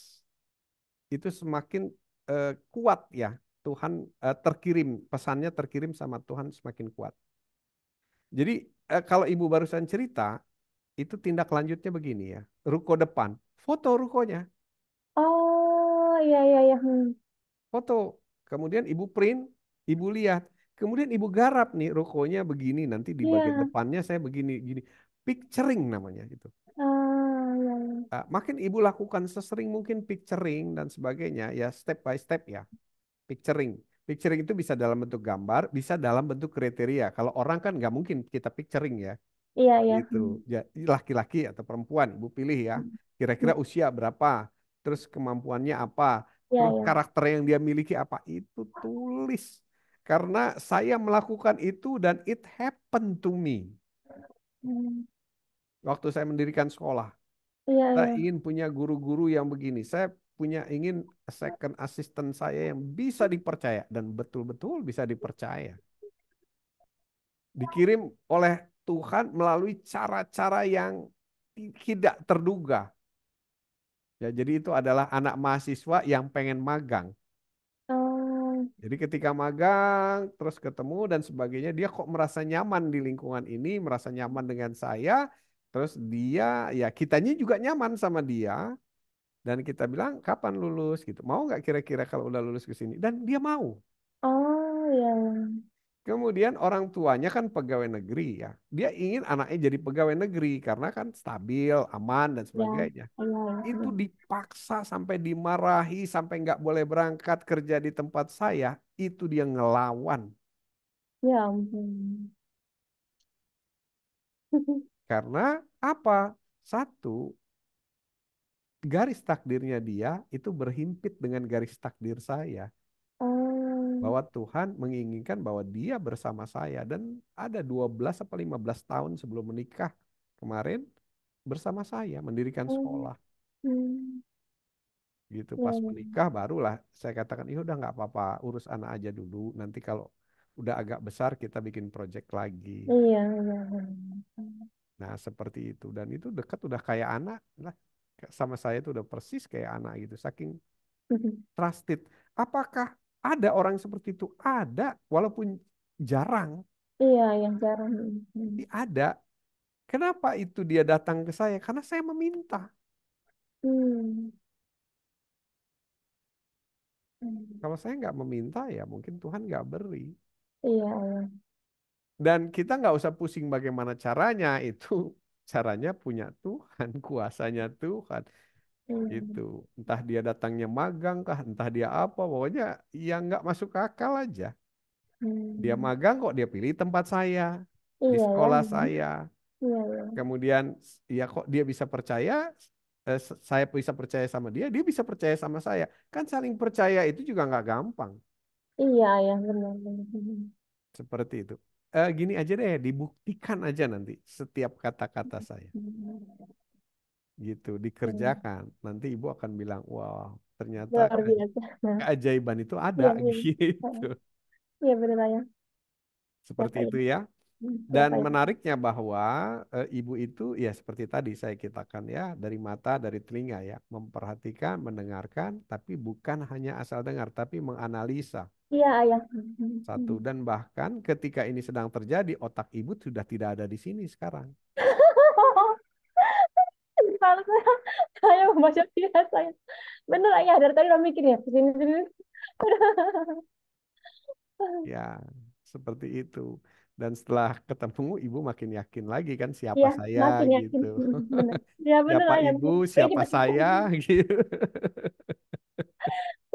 [SPEAKER 2] itu semakin uh, kuat ya Tuhan uh, terkirim pesannya terkirim sama Tuhan semakin kuat. Jadi uh, kalau ibu barusan cerita itu tindak lanjutnya begini ya, ruko depan, foto rukonya. Oh iya iya iya. Hmm. Foto, kemudian ibu print, ibu lihat, Kemudian ibu garap nih rukonya begini nanti di bagian yeah. depannya saya begini gini picturing namanya gitu.
[SPEAKER 3] Uh, ah, yeah.
[SPEAKER 2] Ya, ya. makin ibu lakukan sesering mungkin picturing dan sebagainya ya step by step ya picturing. Picturing itu bisa dalam bentuk gambar, bisa dalam bentuk kriteria. Kalau orang kan nggak mungkin kita picturing ya.
[SPEAKER 1] Iya,
[SPEAKER 3] iya. Gitu.
[SPEAKER 2] Laki-laki atau perempuan, Ibu pilih ya. Hmm. Kira-kira usia berapa, terus kemampuannya apa, yeah, terus yeah. karakter yang dia miliki apa, itu tulis. Karena saya melakukan itu dan it happened to me. Hmm. Waktu saya mendirikan sekolah.
[SPEAKER 3] Yeah, saya iya. ingin
[SPEAKER 2] punya guru-guru yang begini. Saya punya ingin second assistant saya yang bisa dipercaya. Dan betul-betul bisa dipercaya. Dikirim oleh Tuhan melalui cara-cara yang tidak terduga. Ya, jadi itu adalah anak mahasiswa yang pengen magang. Jadi ketika magang, terus ketemu dan sebagainya, dia kok merasa nyaman di lingkungan ini, merasa nyaman dengan saya, terus dia ya kitanya juga nyaman sama dia. Dan kita bilang kapan lulus gitu. Mau nggak kira-kira kalau udah lulus ke sini? Dan dia mau.
[SPEAKER 3] Oh ya.
[SPEAKER 2] Kemudian orang tuanya kan pegawai negeri ya. Dia ingin anaknya jadi pegawai negeri karena kan stabil, aman dan iya, sebagainya. Ya,
[SPEAKER 3] ya, Itu iya.
[SPEAKER 2] dipaksa sampai dimarahi sampai nggak boleh berangkat kerja di tempat saya. Itu dia ngelawan. Ya Karena apa? Satu, garis takdirnya dia itu berhimpit dengan garis takdir saya. Bahwa Tuhan menginginkan bahwa dia bersama saya dan ada 12 atau 15 tahun sebelum menikah kemarin bersama saya mendirikan oh. sekolah. Hmm. Gitu iya, pas iya, iya. menikah barulah saya katakan, "Ih, udah nggak apa-apa, urus anak aja dulu. Nanti kalau udah agak besar kita bikin project lagi."
[SPEAKER 3] Iya, iya.
[SPEAKER 2] Nah, seperti itu dan itu dekat udah kayak anak lah sama saya itu udah persis kayak anak gitu saking mm-hmm. trusted. Apakah ada orang seperti itu, ada walaupun jarang.
[SPEAKER 1] Iya, yang jarang. Jadi mm-hmm. ada.
[SPEAKER 2] Kenapa itu dia datang ke saya? Karena saya meminta.
[SPEAKER 1] Hmm.
[SPEAKER 2] Kalau saya nggak meminta ya mungkin Tuhan nggak beri. Iya. iya. Dan kita nggak usah pusing bagaimana caranya itu. Caranya punya Tuhan, kuasanya Tuhan
[SPEAKER 3] itu
[SPEAKER 2] hmm. entah dia datangnya magang kah entah dia apa pokoknya yang nggak masuk akal aja dia hmm. magang kok dia pilih tempat saya
[SPEAKER 3] iya, di ya. sekolah hmm. saya iya,
[SPEAKER 2] iya. kemudian ya kok dia bisa percaya eh, saya bisa percaya sama dia dia bisa percaya sama saya kan saling percaya itu juga nggak gampang
[SPEAKER 1] iya ya benar, benar.
[SPEAKER 2] seperti itu eh, gini aja deh dibuktikan aja nanti setiap kata-kata saya gitu hmm. dikerjakan nanti ibu akan bilang wow ternyata Luar
[SPEAKER 1] biasa. Nah.
[SPEAKER 2] keajaiban itu ada ya, gitu
[SPEAKER 1] ya benar ya
[SPEAKER 2] seperti itu ya
[SPEAKER 1] hmm, dan menariknya
[SPEAKER 2] bahwa e, ibu itu ya seperti tadi saya katakan ya dari mata dari telinga ya memperhatikan mendengarkan tapi bukan hanya asal dengar tapi menganalisa
[SPEAKER 1] Iya, ayah. Hmm, Satu
[SPEAKER 2] dan bahkan ketika ini sedang terjadi otak ibu sudah tidak ada di sini sekarang.
[SPEAKER 1] lalu saya membaca pikiran saya bener ya dari tadi udah mikir ya kesini sini
[SPEAKER 2] ya seperti itu dan setelah ketemu ibu makin yakin lagi kan siapa ya, saya makin yakin. gitu bener.
[SPEAKER 1] Ya, bener siapa ya. ibu siapa ya,
[SPEAKER 2] saya gitu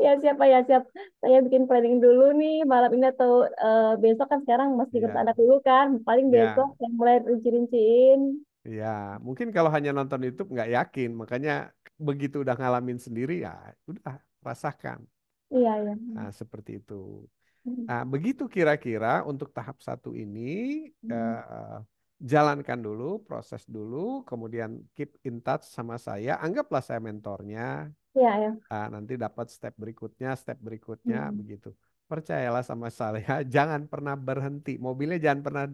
[SPEAKER 1] ya siapa ya siap saya bikin planning dulu nih malam ini atau uh, besok kan sekarang masih ya. kerja anak dulu kan paling ya. besok ya. yang mulai rinci-rinciin
[SPEAKER 2] Ya mungkin kalau hanya nonton YouTube nggak yakin, makanya begitu udah ngalamin sendiri ya udah rasakan.
[SPEAKER 3] Iya, iya. Nah,
[SPEAKER 2] seperti itu. Hmm. Nah, begitu kira-kira untuk tahap satu ini hmm. eh, jalankan dulu, proses dulu, kemudian keep in touch sama saya. Anggaplah saya mentornya. Iya, iya. Nah, nanti dapat step berikutnya, step berikutnya mm. begitu percayalah sama saya, jangan pernah berhenti. Mobilnya jangan pernah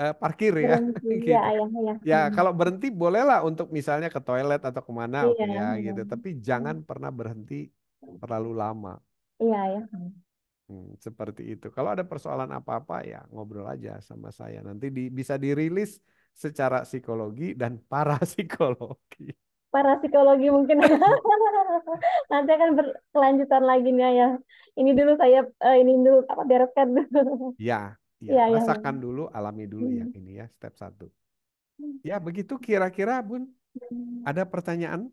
[SPEAKER 2] uh, parkir ya. Berhenti, iya, gitu. ya, ayah, ya. ya kalau berhenti bolehlah untuk misalnya ke toilet atau kemana, iya, ya, okay, ya ya. gitu. Tapi jangan pernah berhenti hmm. terlalu lama. Iya ya. Hmm, seperti itu. Kalau ada persoalan apa-apa ya ngobrol aja sama saya. Nanti di, bisa dirilis secara psikologi dan parapsikologi.
[SPEAKER 1] Parapsikologi mungkin nanti akan berkelanjutan lagi nih ya. Ini dulu saya eh, ini dulu apa bereskan
[SPEAKER 2] Ya, Ya, ya, rasakan iya. dulu, alami dulu hmm. yang ini ya, step satu. Hmm. Ya, begitu kira-kira, Bun. Hmm. Ada pertanyaan?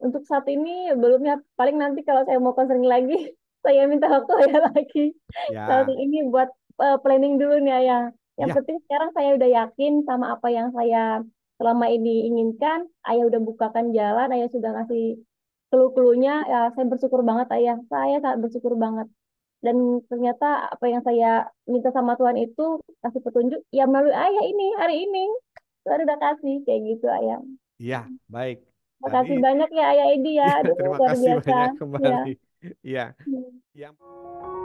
[SPEAKER 1] Untuk saat ini belum ya. Paling nanti kalau saya mau konseling lagi, saya minta waktu ya lagi.
[SPEAKER 2] Ya. Saat ini
[SPEAKER 1] buat uh, planning dulu nih, Ayah. Yang ya. penting sekarang saya udah yakin sama apa yang saya selama ini inginkan. Ayah udah bukakan jalan, Ayah sudah ngasih clue-cluenya. Ya, saya bersyukur banget, Ayah. Saya sangat bersyukur banget dan ternyata apa yang saya minta sama Tuhan itu kasih petunjuk ya melalui ayah ini hari ini Tuhan udah kasih kayak gitu ayah.
[SPEAKER 2] Iya baik. Terima kasih
[SPEAKER 1] banyak ya ayah Edi ya. Aduh, terima kasih biasa. banyak kembali.
[SPEAKER 2] Iya.
[SPEAKER 3] ya. ya.